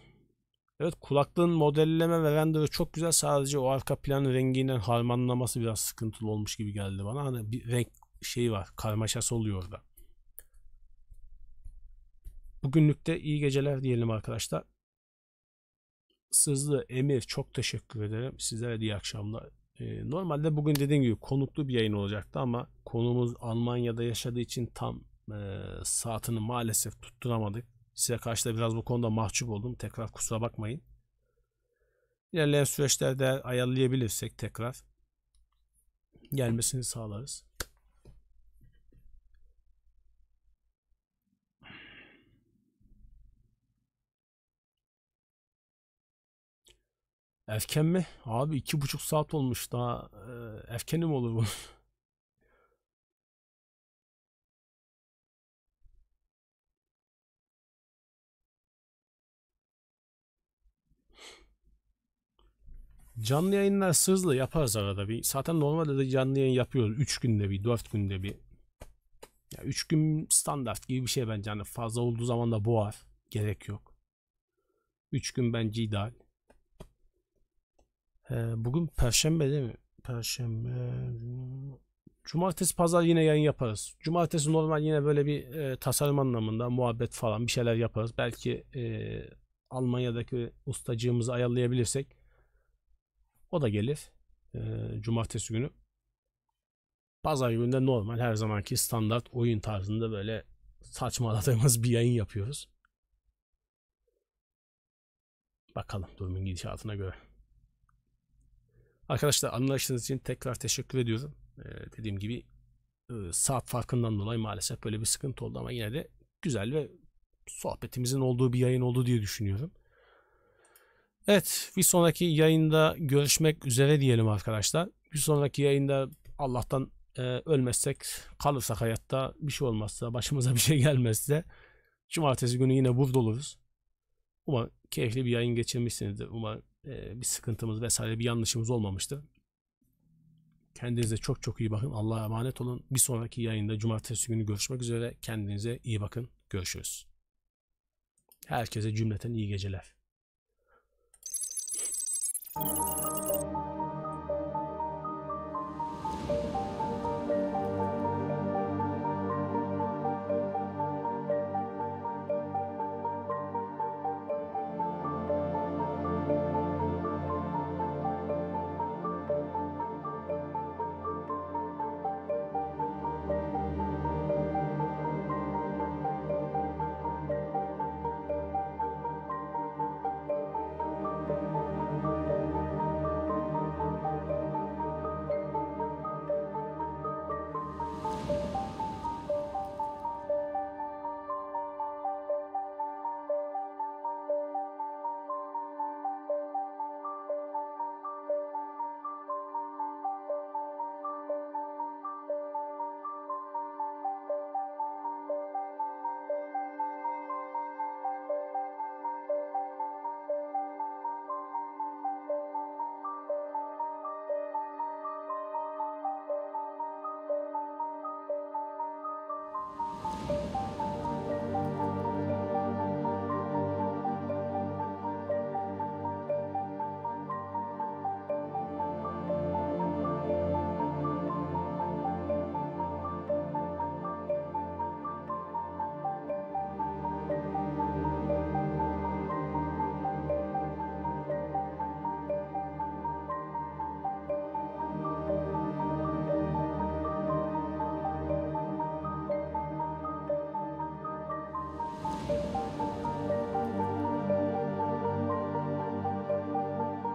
Evet kulaklığın modelleme ve renderı çok güzel sadece o arka plan renginden harmanlaması biraz sıkıntılı olmuş gibi geldi bana. Hani bir renk şeyi var karmaşası oluyor orada. Bugünlük de iyi geceler diyelim arkadaşlar. Sızlı Emir çok teşekkür ederim. Sizlere iyi akşamlar. Ee, normalde bugün dediğim gibi konuklu bir yayın olacaktı ama konumuz Almanya'da yaşadığı için tam e, saatini maalesef tutturamadık. Size karşı da biraz bu konuda mahcup oldum. Tekrar kusura bakmayın. İlerleyen süreçlerde ayarlayabilirsek tekrar gelmesini sağlarız. Efken mi? Abi iki buçuk saat olmuş daha. E, ee, efkeni olur bu? Canlı yayınlar sızlı yaparız arada bir. Zaten normalde de canlı yayın yapıyoruz. üç günde bir, 4 günde bir. Ya üç gün standart gibi bir şey bence. Hani fazla olduğu zaman da boğar. Gerek yok. Üç gün bence ideal. Ee, bugün perşembe değil mi? Perşembe. Cumartesi pazar yine yayın yaparız. Cumartesi normal yine böyle bir e, tasarım anlamında muhabbet falan bir şeyler yaparız. Belki e, Almanya'daki ustacığımızı ayarlayabilirsek o da gelir. E, cumartesi günü. Pazar günü de normal her zamanki standart oyun tarzında böyle saçmaladığımız bir yayın yapıyoruz. Bakalım durumun gidişatına göre. Arkadaşlar anlayışınız için tekrar teşekkür ediyorum. Ee, dediğim gibi e, saat farkından dolayı maalesef böyle bir sıkıntı oldu ama yine de güzel ve sohbetimizin olduğu bir yayın oldu diye düşünüyorum. Evet bir sonraki yayında görüşmek üzere diyelim arkadaşlar. Bir sonraki yayında Allah'tan e, ölmezsek kalırsak hayatta bir şey olmazsa başımıza bir şey gelmezse cumartesi günü yine burada oluruz. Umarım keyifli bir yayın geçirmişsinizdir. Umarım ee, bir sıkıntımız vesaire bir yanlışımız olmamıştır. Kendinize çok çok iyi bakın. Allah'a emanet olun. Bir sonraki yayında cumartesi günü görüşmek üzere. Kendinize iyi bakın. Görüşürüz. Herkese cümleten iyi geceler. Thank you.